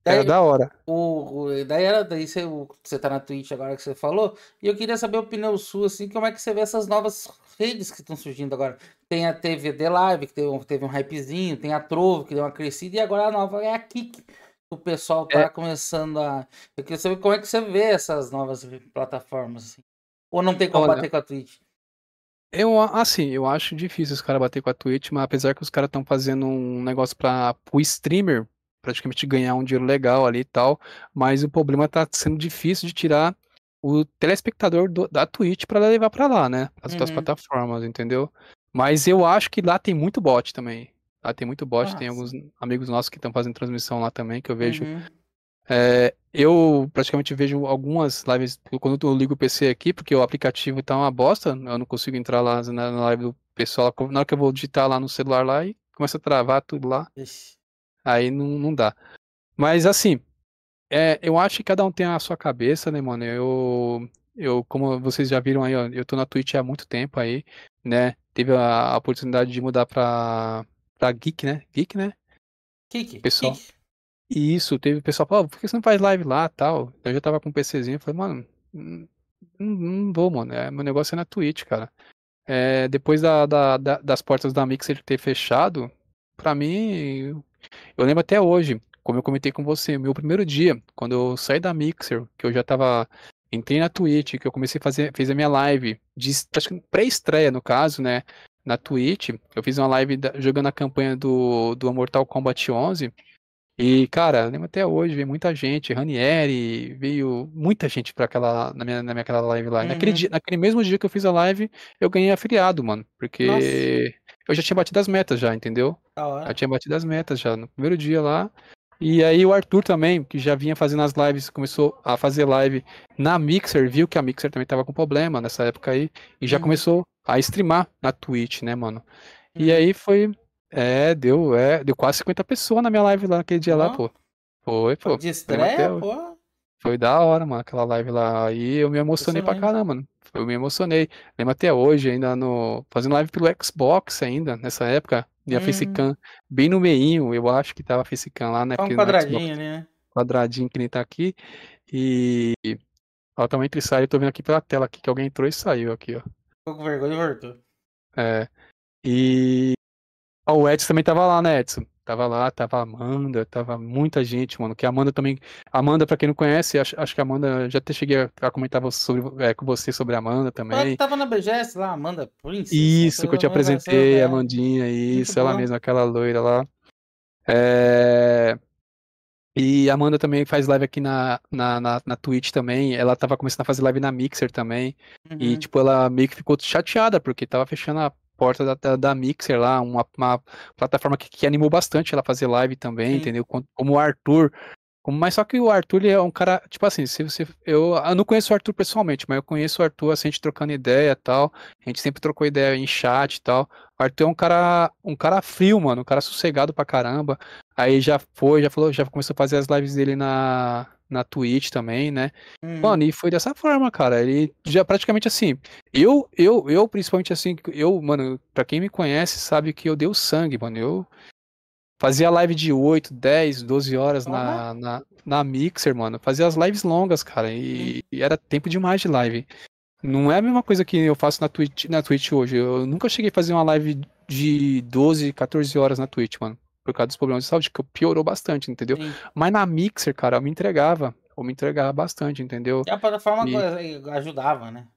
Daí, era da hora. O, o, daí era, daí você, você tá na Twitch agora que você falou, e eu queria saber a opinião sua, assim, como é que você vê essas novas redes que estão surgindo agora. Tem a TVD Live, que teve um, teve um hypezinho, tem a Trovo, que deu uma crescida, e agora a nova é a Kik. O pessoal tá é. começando a. Eu queria saber como é que você vê essas novas plataformas, assim. Ou não tem como Olha, bater com a Twitch? Eu, assim, eu acho difícil os caras bater com a Twitch, mas apesar que os caras estão fazendo um negócio para o streamer praticamente ganhar um dinheiro legal ali e tal, mas o problema tá sendo difícil de tirar o telespectador do, da Twitch para levar para lá, né? As uhum. outras plataformas, entendeu? Mas eu acho que lá tem muito bot também. Lá tem muito bot, Nossa. tem alguns amigos nossos que estão fazendo transmissão lá também, que eu vejo. Uhum. É, eu praticamente vejo algumas lives quando eu ligo o PC aqui, porque o aplicativo tá uma bosta, eu não consigo entrar lá na live do pessoal. Na hora que eu vou digitar lá no celular lá e começa a travar tudo lá. Ixi. Aí não, não dá. Mas assim, é, eu acho que cada um tem a sua cabeça, né, mano? Eu, eu como vocês já viram aí, ó, eu tô na Twitch há muito tempo aí, né? Teve a, a oportunidade de mudar pra, pra Geek, né? Geek, né? Geek. Pessoal. Geek. Isso, teve o pessoal falou, ah, por que você não faz live lá tal? Então, eu já tava com um PCzinho, falei, mano, não, hum, hum, não vou, mano. É, meu negócio é na Twitch, cara. É, depois da, da, da, das portas da Mixer ter fechado, pra mim, eu lembro até hoje, como eu comentei com você, meu primeiro dia, quando eu saí da Mixer, que eu já tava. Entrei na Twitch, que eu comecei a fazer, fiz a minha live, de pré-estreia, no caso, né? Na Twitch, eu fiz uma live da, jogando a campanha do, do Mortal Kombat 11. E, cara, lembro até hoje, veio muita gente, Ranieri, veio muita gente para aquela, na minha, na minha aquela live lá. Uhum. Naquele, dia, naquele mesmo dia que eu fiz a live, eu ganhei afiliado, mano. Porque Nossa eu já tinha batido as metas já, entendeu? Ah, é. Eu tinha batido as metas já no primeiro dia lá. E aí o Arthur também, que já vinha fazendo as lives, começou a fazer live na Mixer, viu que a Mixer também tava com problema nessa época aí, e já uhum. começou a streamar na Twitch, né, mano? Uhum. E aí foi. É, deu, é, deu quase 50 pessoas na minha live lá naquele dia uhum. lá, pô. Foi, pô. De estreia, pô. Foi da hora, mano, aquela live lá. Aí eu me emocionei pra caramba, mano. Eu me emocionei. Lembro até hoje, ainda no. Fazendo live pelo Xbox ainda, nessa época. E a uhum. Facecam bem no meinho, eu acho que tava a Facecam lá, né? Tá um quadradinho, Xbox, né? Quadradinho que nem tá aqui. E. Ó, também entre e sai, eu tô vendo aqui pela tela aqui, que alguém entrou e saiu aqui, ó. Ficou com vergonha e voltou. É. E. Ó, o Edson também tava lá, né, Edson? Tava lá, tava a Amanda, tava muita gente, mano. Que a Amanda também. Amanda, pra quem não conhece, acho, acho que a Amanda. Já até cheguei a, comentar sobre, é, com você sobre a Amanda também. Ela tava na BGS lá, Amanda Prince. Né, isso, que eu te apresentei, a é, Amandinha, isso, ela mesma, aquela loira lá. É. E a Amanda também faz live aqui na, na, na, na Twitch também. Ela tava começando a fazer live na Mixer também. Uhum. E, tipo, ela meio que ficou chateada, porque tava fechando a porta da, da, da Mixer lá, uma, uma plataforma que, que, animou bastante ela fazer live também, Sim. entendeu? Como, o Arthur. Como, mas só que o Arthur ele é um cara, tipo assim, se você. Eu, eu não conheço o Arthur pessoalmente, mas eu conheço o Arthur, assim, a gente trocando ideia e tal. A gente sempre trocou ideia em chat e tal. O Arthur é um cara, um cara frio, mano, um cara sossegado pra caramba. Aí já foi, já falou, já começou a fazer as lives dele na, na Twitch também, né? Hum. Mano, e foi dessa forma, cara. Ele já praticamente assim. Eu, eu, eu, principalmente assim, eu, mano, pra quem me conhece, sabe que eu dei o sangue, mano. Eu fazia live de 8, 10, 12 horas na, na, na Mixer, mano. Fazia as lives longas, cara. E, e, era tempo demais de live. Não é a mesma coisa que eu faço na Twitch, na Twitch hoje. Eu nunca cheguei a fazer uma live de 12, 14 horas na Twitch, mano por causa dos problemas de saúde, que piorou bastante, entendeu? Sim. Mas na Mixer, cara, eu me entregava. Eu me entregava bastante, entendeu? E a plataforma e... Eh, ajudava, né?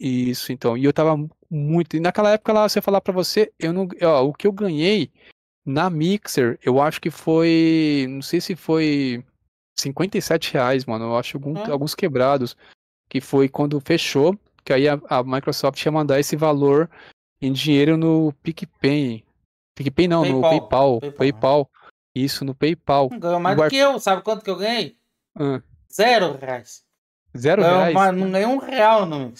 Isso, então. E eu tava muito. E naquela época lá, você falar para você, eu não. Ó, o que eu ganhei na Mixer, eu acho que foi. Não sei se foi 57 reais, mano. Eu acho algum, ah. alguns quebrados. Que foi quando fechou, que aí a, a Microsoft ia mandar esse valor em dinheiro no PicPay. PicPay não, PayPal. no PayPal, PayPal. PayPal. Né? Isso, no PayPal. Ganhou mais Guar... do que eu. Sabe quanto que eu ganhei? Ah. Zero reais. Zero ganhou reais? Uma... Não ganhei um real, não.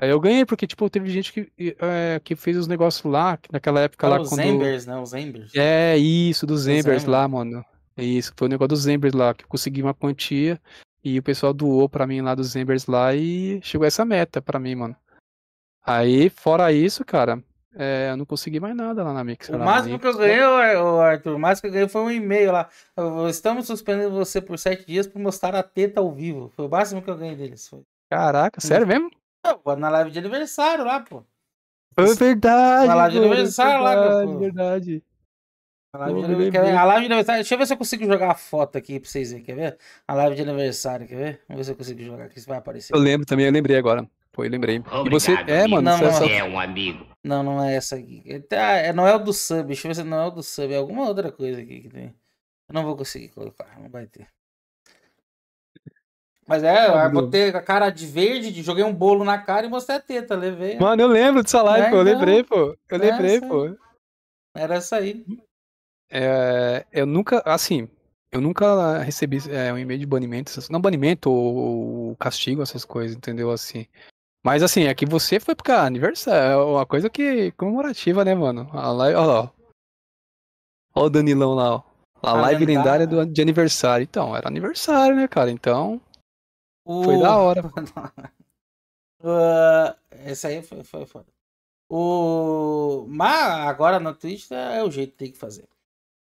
É, eu ganhei, porque, tipo, teve gente que, é, que fez os negócios lá, naquela época ah, lá os quando... Os Embers, né? Os Embers. É, isso, dos Embers lá, mano. Isso, foi o negócio dos Embers lá, que eu consegui uma quantia e o pessoal doou pra mim lá dos Embers lá e chegou essa meta pra mim, mano. Aí, fora isso, cara, é, eu não consegui mais nada lá na Mix. O máximo que eu ganhei, Arthur, o máximo que eu ganhei foi um e-mail lá. Estamos suspendendo você por sete dias por mostrar a teta ao vivo. Foi o máximo que eu ganhei deles. Foi. Caraca, sério hum. mesmo? na live de aniversário lá, pô. Foi verdade. Na live de aniversário lá, pô. Verdade. live, de aniversário. a live de aniversário. Deixa eu ver se eu consigo jogar a foto aqui pra vocês verem. Quer ver? A live de aniversário, quer ver? Vamos ver se eu consigo jogar aqui, se vai aparecer. Eu lembro também, eu lembrei agora. Pô, eu lembrei. Obrigado, e você. É, amigo. É, mano, não, é não, é um amigo. Não, não é essa aqui. Ah, não é o do sub. Deixa eu ver se não é o do sub. É alguma outra coisa aqui que tem. Eu não vou conseguir colocar, não vai ter. Mas é, eu botei a cara de verde, joguei um bolo na cara e mostrei a teta, levei. Mano, eu lembro dessa live, é, pô, eu lembrei, pô. Eu lembrei, pô. Era essa aí. É, eu nunca, assim, eu nunca recebi é, um e-mail de banimento, não banimento ou, ou castigo, essas coisas, entendeu? Assim, mas assim, é que você foi porque aniversário. É uma coisa que comemorativa, né, mano? A live, olha lá, ó. Olha o Danilão lá, ó. A, live lendária, lendária do, de aniversário. Então, era aniversário, né, cara? Então. O... Foi da hora. uh, esse aí foi, foi foda. O... Mas agora na Twitch é o jeito que tem que fazer.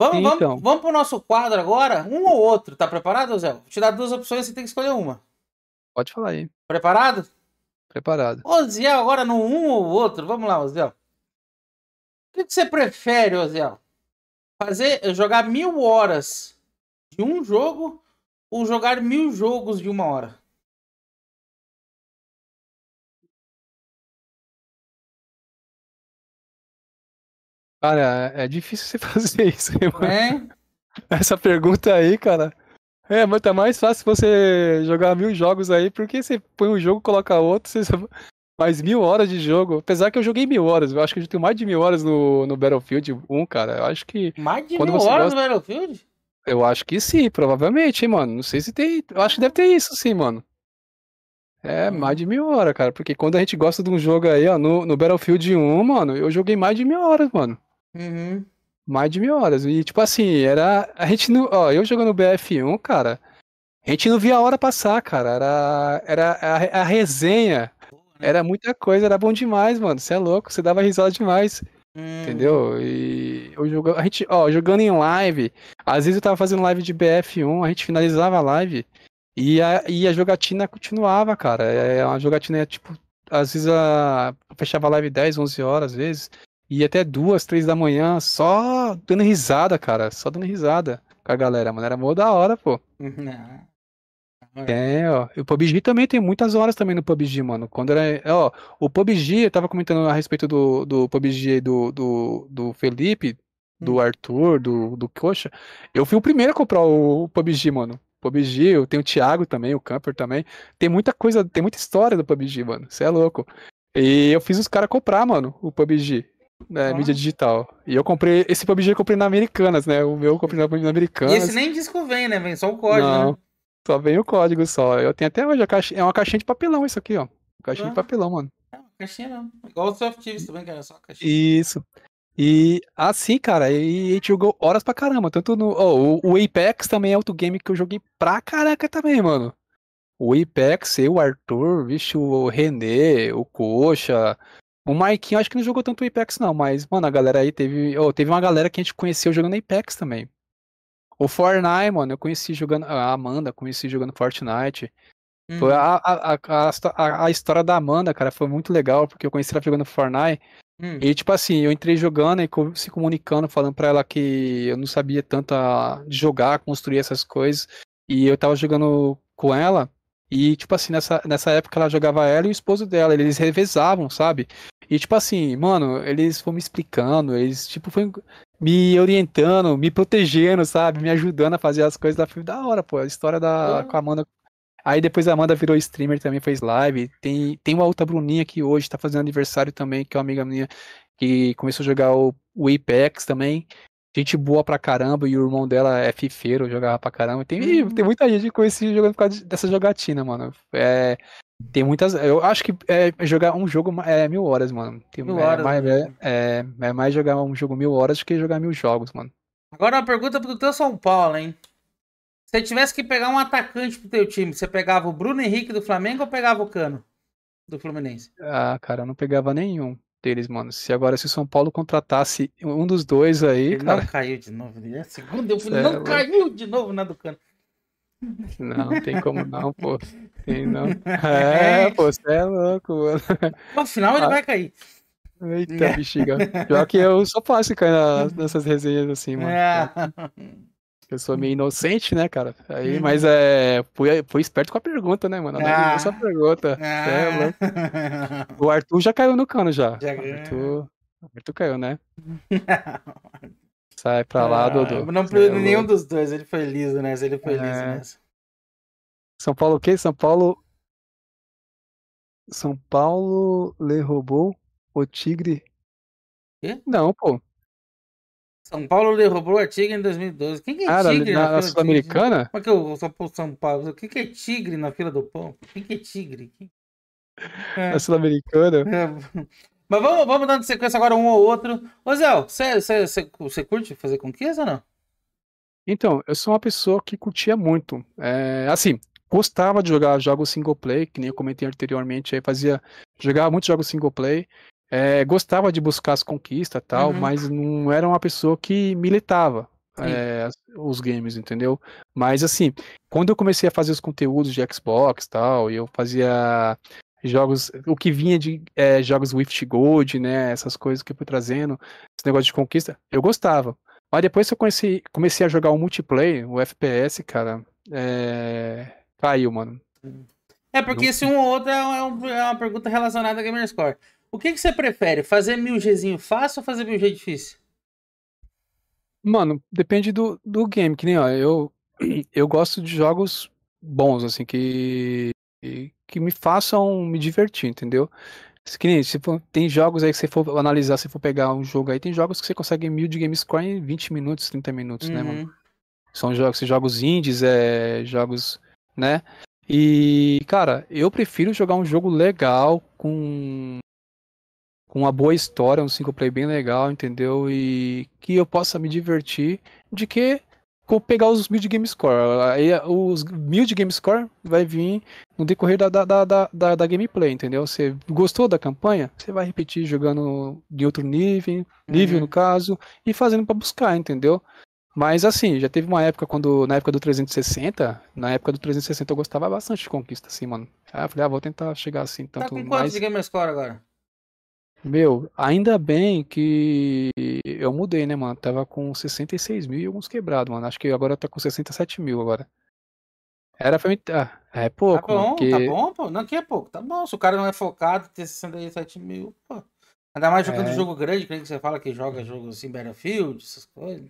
Vamos, então. vamos, vamos pro nosso quadro agora. Um ou outro. Tá preparado, Zé? Vou te dar duas opções, e você tem que escolher uma. Pode falar aí. Preparado? preparado. Oziel, agora no um ou outro. Vamos lá, Oziel. O que, você prefere, Oziel? Fazer, jogar mil horas de um jogo ou jogar mil jogos de uma hora? Cara, é, é difícil você fazer isso. É? Essa pergunta aí, cara. É, mas tá mais fácil você jogar mil jogos aí, porque você põe um jogo, coloca outro, você mais mil horas de jogo. Apesar que eu joguei mil horas, eu acho que eu tenho mais de mil horas no, no Battlefield 1, cara. Eu acho que. Mais de mil horas gosta... no Battlefield? Eu acho que sim, provavelmente, hein, mano. Não sei se tem. Eu acho que deve ter isso, sim, mano. É, hum. mais de mil horas, cara. Porque quando a gente gosta de um jogo aí, ó, no, no Battlefield 1, mano, eu joguei mais de mil horas, mano. Uhum mais de mil horas. E, tipo assim, era. A gente não. Ó, eu jogando BF1, cara. A gente não via a hora passar, cara. Era, era a, a resenha. Era muita coisa, era bom demais, mano. Você é louco, você dava risada demais. Hum. Entendeu? E eu jogando, a gente, ó, jogando em live. Às vezes eu tava fazendo live de BF1, a gente finalizava a live e a, e a jogatina continuava, cara. É, é uma jogatina, tipo, às vezes a, eu fechava a live 10, 11 horas, às vezes. E até duas, três da manhã, só dando risada, cara. Só dando risada com a galera, mano. Era mó da hora, pô. Uhum. Ah, é. é, ó. O PUBG também tem muitas horas também no PUBG, mano. Quando era. Ó, o PUBG, eu tava comentando a respeito do, do PUBG do, do, do Felipe, do hum. Arthur, do, do Coxa. Eu fui o primeiro a comprar o PUBG, mano. PUBG, eu tenho o Thiago também, o Camper também. Tem muita coisa, tem muita história do PUBG, mano. Você é louco. E eu fiz os caras comprar, mano, o PUBG né, ah. mídia digital. E eu comprei, esse PUBG eu comprei na Americanas, né? O meu eu comprei na Americanas. E esse nem disco vem, né? Vem só o código, Não, né? Só vem o código só. Eu tenho até hoje a caixa, é uma caixinha de papelão isso aqui, ó. Caixinha ah. de papelão, mano. É, caixinha mesmo. Igual o Soft Thieves também, era só caixinha. Isso. E assim, cara, e a gente jogou horas pra caramba. Tanto no. Oh, o, o Apex também é outro game que eu joguei pra caraca também, mano. O Apex, eu, o Arthur, vixe, o René, o Coxa, o Maikinho acho que não jogou tanto Apex, não, mas, mano, a galera aí teve. Oh, teve uma galera que a gente conheceu jogando Apex também. O Fortnite, mano, eu conheci jogando. A Amanda, conheci jogando Fortnite. Uhum. Foi a, a, a, a, história da Amanda, cara, foi muito legal, porque eu conheci ela jogando Fortnite. Uhum. E, tipo assim, eu entrei jogando e se comunicando, falando pra ela que eu não sabia tanto de jogar, construir essas coisas. E eu tava jogando com ela. E, tipo assim, nessa, nessa época ela jogava ela e o esposo dela. Eles revezavam, sabe? E, tipo assim, mano, eles foram me explicando, eles, tipo, foram me orientando, me protegendo, sabe? Me ajudando a fazer as coisas da filme. Da hora, pô. A história da, uhum. com a Amanda. Aí depois a Amanda virou streamer também, fez live. Tem, tem uma outra Bruninha que hoje tá fazendo aniversário também, que é uma amiga minha que começou a jogar o, o Apex também. Gente boa pra caramba, e o irmão dela é fifeiro, jogava pra caramba. Tem, uhum. tem muita gente que conheci jogando por causa dessa jogatina, mano. É, tem muitas. Eu acho que é, jogar um jogo é mil horas, mano. Tem, mil é, horas. Mais, é, é, é, mais jogar um jogo mil horas do que jogar mil jogos, mano. Agora uma pergunta pro teu São Paulo, hein? Se você tivesse que pegar um atacante pro teu time, você pegava o Bruno Henrique do Flamengo ou pegava o Cano do Fluminense? Ah, cara, eu não pegava nenhum deles, mano. Se agora se o São Paulo contratasse um dos dois aí, Ele cara... não caiu de novo. Né? Segundo eu fui, é não caiu de novo na do Cano. Não, tem como não, pô. Tem não. É. é, pô, você é louco, mano. No final ele ah. vai cair. Eita, bexiga. Pior que eu sou fácil cair na, nessas resenhas assim, mano. É. Eu sou meio inocente, né, cara? Aí, uhum. mas é. Fui, fui esperto com a pergunta, né, mano? Ah. Essa pergunta. Ah. É, o Arthur já caiu no cano já. Já Arthur, Arthur caiu, né? Sai pra lá, ah, é, Dodô. Não, é nenhum louco. dos dois, ele foi liso nessa, né? ele foi é... liso nessa. São Paulo o quê? São Paulo. São Paulo lhe roubou o Tigre? Quê? Não, pô. São Paulo lhe roubou a Tigre em 2012. Quem que é ah, Tigre na, na, na Sul-Americana? Como é que eu sou pro São Paulo? O que, que é Tigre na fila do pão? Quem que é Tigre? A É. Na Sul-Americana? É. Mas vamos, vamos dando sequência agora um ou outro. Ô Zé, você curte fazer conquista ou não? Então, eu sou uma pessoa que curtia muito. É, assim, gostava de jogar jogos single play, que nem eu comentei anteriormente, aí fazia. Jogava muitos jogos single play. É, gostava de buscar as conquistas tal, uhum. mas não era uma pessoa que militava. É, os games, entendeu? Mas assim, quando eu comecei a fazer os conteúdos de Xbox tal, eu fazia jogos, o que vinha de é, jogos Swift Gold, né, essas coisas que eu fui trazendo, esse negócio de conquista, eu gostava. Mas depois que eu conheci, comecei a jogar o multiplayer, o FPS, cara, é... caiu, mano. É, porque esse um ou outro é, é, é uma pergunta relacionada a Gamerscore. O que, que você prefere, fazer mil Gzinho fácil ou fazer mil G difícil? Mano, depende do, do game, que nem, ó, eu, eu gosto de jogos bons, assim, que que me façam me divertir, entendeu? Que nem, tem jogos aí que você for analisar, se for pegar um jogo aí, tem jogos que você consegue mil de game score em 20 minutos, 30 minutos, uhum. né, mano? Uhum. São jogos, jogos indies, é, jogos, né? E, cara, eu prefiro jogar um jogo legal, com, com uma boa história, um single play bem legal, entendeu? E que eu possa me divertir, de que pegar os mil de game score. Aí eh, os mil de game score vai vir no decorrer da, da, da, da, da gameplay, entendeu? Você gostou da campanha? Você vai repetir jogando de outro nível, nível uhum. no caso, e fazendo para buscar, entendeu? Mas assim, já teve uma época quando, na época do 360, na época do 360 eu gostava bastante de conquista, assim, mano. Aí ah, eu falei, ah, vou tentar chegar assim, tá tanto tá com mais... de game score agora? Meu, ainda bem que eu mudei, né, mano? Tava com 66 mil e alguns quebrados, mano. Acho que agora tá com 67 mil agora. Era pra mim. Ah, é tá pouco. Tá bom, porque... tá bom, pô. Não, é pouco. Tá bom. Se o cara não é focado, ter 67 mil, pô. Ainda mais jogando é... jogo grande, creio que você fala que joga jogo assim, Battlefield, essas coisas.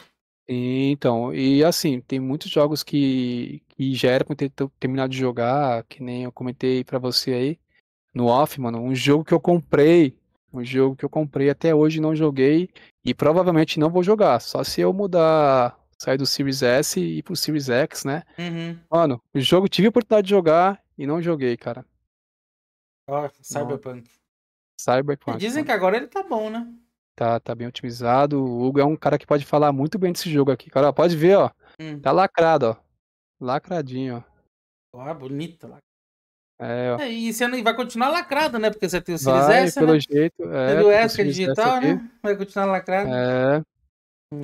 então, e assim, tem muitos jogos que, que já era pra ter terminado de jogar, que nem eu comentei pra você aí, no off, mano. Um jogo que eu comprei um jogo que eu comprei até hoje não joguei e provavelmente não vou jogar, só se eu mudar, sair do Series S e ir pro Series X, né? Uhum. Mano, o jogo tive a oportunidade de jogar e não joguei, cara. Ó, oh, Cyberpunk. Cyberpunk. E dizem que agora ele tá bom, né? Tá, tá bem otimizado. O Hugo é um cara que pode falar muito bem desse jogo aqui, cara. Pode ver, ó. Hum. Tá lacrado, ó. Lacradinho, ó. Ah, bonito. É, é, e você vai continuar lacrado, né? Porque você tem o Series vai, S, né? pelo né? jeito. É, o S digital, né? Vai continuar lacrado. É.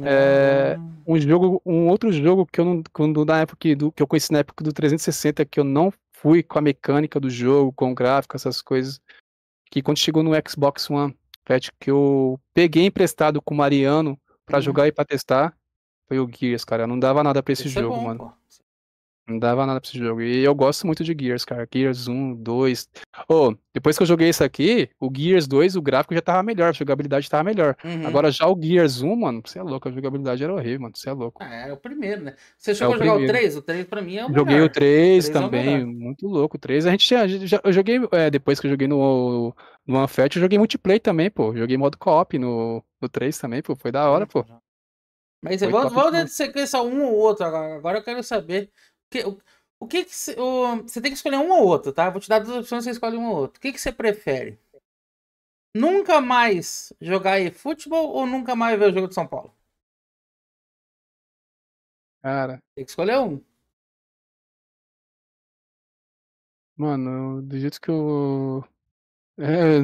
é ah. um jogo, um outro jogo que eu não, quando na época que, do, que eu conheci na época do 360 que eu não fui com a mecânica do jogo, com o gráfico, essas coisas, que quando chegou no Xbox One, que eu peguei emprestado com o Mariano para uhum. jogar e para testar, foi o Gears, cara. Não dava nada para esse, esse é jogo, bom, mano. Pô. Não dava nada pra esse jogo. E eu gosto muito de Gears, cara. Gears 1, 2. Oh, depois que eu joguei isso aqui, o Gears 2, o gráfico já tava melhor, a jogabilidade tava melhor. Uhum. Agora já o Gears 1, mano, você é louco, a jogabilidade era horrível, mano. Você é louco. É, é o primeiro, né? Você é chegou é a jogar primeiro. o 3? O 3 pra mim é o melhor. Joguei o 3, 3 é também, é muito louco. O 3 a gente tinha. eu joguei. É, depois que eu joguei no, no Anfet, eu joguei multiplayer também, pô. Joguei modo co-op no, no 3 também, pô. Foi da hora, pô. Mas vamos, vamos dentro de sequência um ou outro. Agora eu quero saber que, o, o que, que se, o, você tem que escolher um ou outro, tá? Vou te dar duas opções, você escolhe um ou outro. O que, que você prefere? Nunca mais jogar e-futebol ou nunca mais ver o jogo de São Paulo? Cara. Tem que escolher um. Mano, do jeito que eu. É,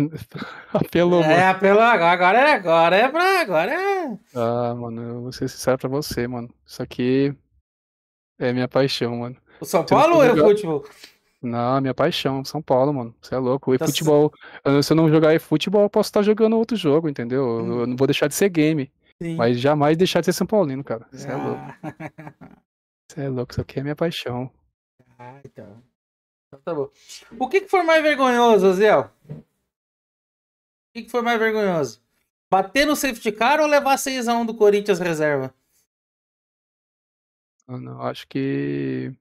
apelou, é, mano. É, apelou agora, agora é, agora é pra, agora é. Ah, mano, eu vou ser sincero pra você, mano. Isso aqui é minha paixão, mano. O São Paulo ou é o futebol? Não, minha paixão, São Paulo, mano. Você é louco. E tá futebol. Se... se eu não jogar e futebol, eu posso estar tá jogando outro jogo, entendeu? Hum. Eu não vou deixar de ser game. Sim. Mas jamais deixar de ser São Paulino, cara. Você é ah. é louco. Você é louco, isso aqui é minha paixão. Ah, então. então tá bom. O que, que foi mais vergonhoso, Zé? O que, que foi mais vergonhoso? Bater no safety car ou levar 6x1 do Corinthians reserva? mano. Ah, eu acho que.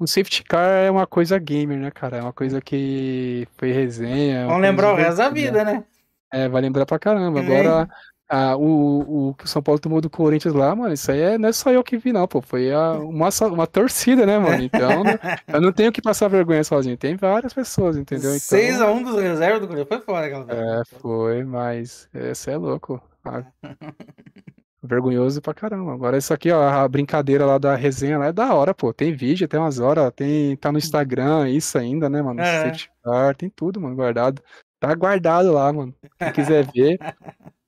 O safety car é uma coisa gamer, né, cara? É uma é. coisa que foi resenha. É Vão lembrar o resto da né? vida, né? É, vai lembrar pra caramba. Agora, a, ah, o, o que o São Paulo tomou do Corinthians lá, mano, isso aí é, não é só eu que vi, não, pô. Foi a, uma, uma torcida, né, mano? Então, eu não tenho que passar vergonha sozinho. Tem várias pessoas, entendeu? Então, 6x1 dos reservas do Corinthians. Foi fora aquela É, foi, mas. Você é, é louco. Ah, vergonhoso pra caramba. Agora isso aqui, ó, a brincadeira lá da resenha lá é da hora, pô. Tem vídeo, tem umas horas, tem, tá no Instagram, isso ainda, né, mano? É. é. tem tudo, mano, guardado. Tá guardado lá, mano. Quem quiser ver,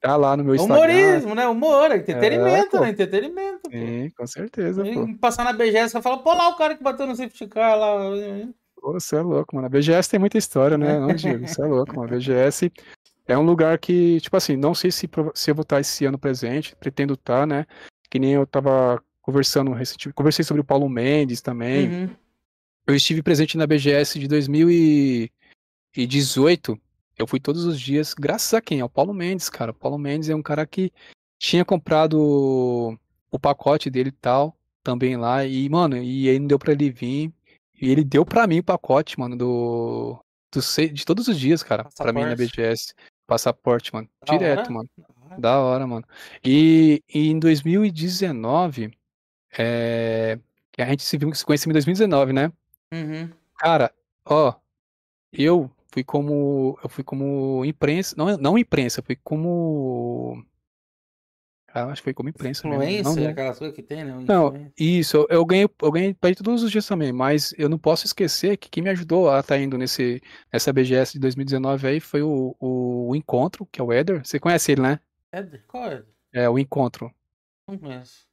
tá lá no meu Instagram. Humorismo, né? Humor, entretenimento, é, né? Entretenimento. Pô. Sim, com certeza. E pô. passar na BGS, eu falo, pô, lá o cara que bateu no safety car lá. Pô, você é louco, mano. A BGS tem muita história, né? Não digo, você é louco, mano. A BGS é um lugar que, tipo assim, não sei se, se eu vou estar esse ano presente, pretendo estar, né? Que nem eu tava conversando recentemente, conversei sobre o Paulo Mendes também. Uhum. Eu estive presente na BGS de 2018. Eu fui todos os dias, graças a quem? Ao Paulo Mendes, cara. O Paulo Mendes é um cara que tinha comprado o pacote dele e tal, também lá. E, mano, e aí não deu pra ele vir. E ele deu pra mim o pacote, mano, do, do de todos os dias, cara, Passaporte. pra mim na BGS passaporte, mano. Da Direto, hora? mano. Da hora, mano. E, e em 2019, é, eh, a gente se, viu, se conheceu em 2019, né? Uhum. Cara, ó, eu fui como eu fui como imprensa, não, não imprensa, fui como acho que foi como imprensa. Influência, mesmo. Né? Não, aquelas coisas que tem, né? Não, isso, eu ganhei, eu ganhei pra todos os dias também, mas eu não posso esquecer que quem me ajudou a estar tá indo nesse, nessa BGS de 2019 aí foi o, o, o Encontro, que é o Eder. Você conhece ele, né? Eder? Qual é? É, o Encontro. Não conheço.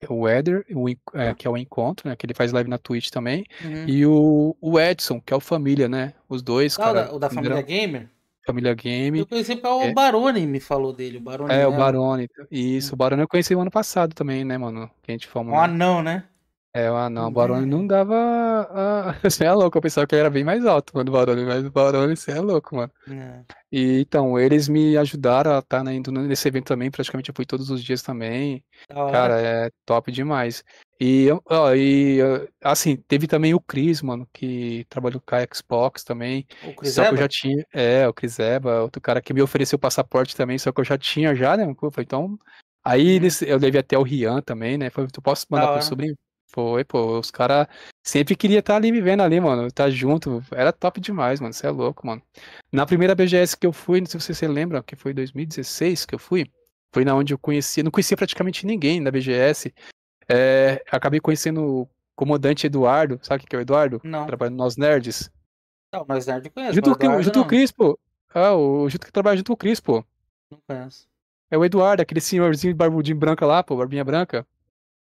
É o Eder, o, é, que é o Encontro, né? Que ele faz live na Twitch também. Uhum. E o, o Edson, que é o Família, né? Os dois, ah, cara. O da, o da Família Gamer? Família Game. Eu conheci é... o Barone me falou dele, o Barone. É, o Barone. Isso, o hum. Barone eu conheci o ano passado também, né, mano? Que a gente foi. Um né. anão, né? É, o anão. Ah, o uhum. Barone não dava. Você é louco, eu pensava que ele era bem mais alto, mano, o Barone, mas o Barone, você é louco, mano. É. E então, eles me ajudaram a estar tá, né, indo nesse evento também, praticamente eu fui todos os dias também. Cara, é top demais. E, ó, e assim, teve também o Cris, mano, que trabalhou com a Xbox também. O Cris Só que eu já tinha. É, o Cris Eba, outro cara que me ofereceu o passaporte também, só que eu já tinha já, né? Eu falei, então. Aí eles, uhum. eu levei até o Rian também, né? Falei, tu posso mandar pro sobrinho? Foi, pô, os caras sempre queria estar tá ali me vendo ali, mano, tá junto, era top demais, mano, você é louco, mano. Na primeira BGS que eu fui, não sei se você lembra, que foi 2016 que eu fui, foi na onde eu conheci, não conhecia praticamente ninguém da BGS, é, acabei conhecendo o comandante Eduardo, sabe que é o Eduardo? Não. Trabalha nos Nerds. Não, nós Nerds. conhecemos. Junto, junto o Cris, pô. Ah, o junto que trabalha junto com o Cris, pô. Não conheço. É o Eduardo, aquele senhorzinho de barbudinho branca lá, pô, barbinha branca.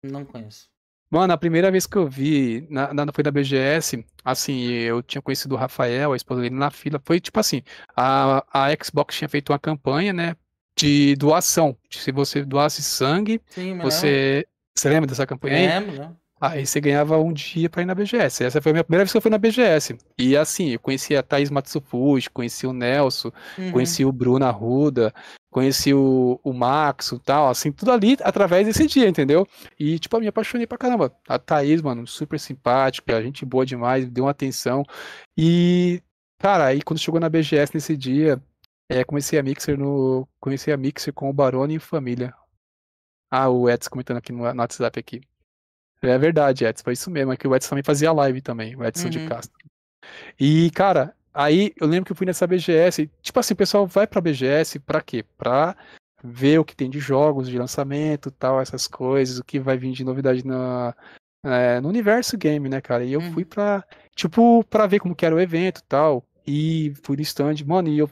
Não conheço. Mano, a primeira vez que eu vi, na, na, foi da BGS, assim, eu tinha conhecido o Rafael, a esposa dele na fila, foi tipo assim, a, a Xbox tinha feito uma campanha, né, de doação, se você doasse sangue, Sim, você, você lembra dessa campanha aí? Lembro, Aí você ganhava um dia pra ir na BGS. Essa foi a minha primeira vez que eu fui na BGS. E assim, eu conheci a Thaís Matsufuji, conheci o Nelson, uhum. conheci o Bruno Arruda, conheci o, o Max e tal, assim, tudo ali através desse dia, entendeu? E, tipo, eu me apaixonei pra caramba. A Thaís, mano, super simpática, gente boa demais, deu uma atenção. E, cara, aí quando chegou na BGS nesse dia, é, comecei a Mixer no. Comecei a Mixer com o Barone e família. Ah, o Edson comentando aqui no, no WhatsApp aqui. É verdade, Edson, foi isso mesmo. É que o Edson também fazia live também, o Edson uhum. de Castro. E, cara, Aí eu lembro que eu fui nessa BGS, tipo assim, o pessoal vai pra BGS pra quê? Pra ver o que tem de jogos, de lançamento, tal, essas coisas, o que vai vir de novidade na, é, no universo game, né, cara? E eu fui uhum. pra, tipo, pra ver como que era o evento tal. E fui no stand, mano, e eu,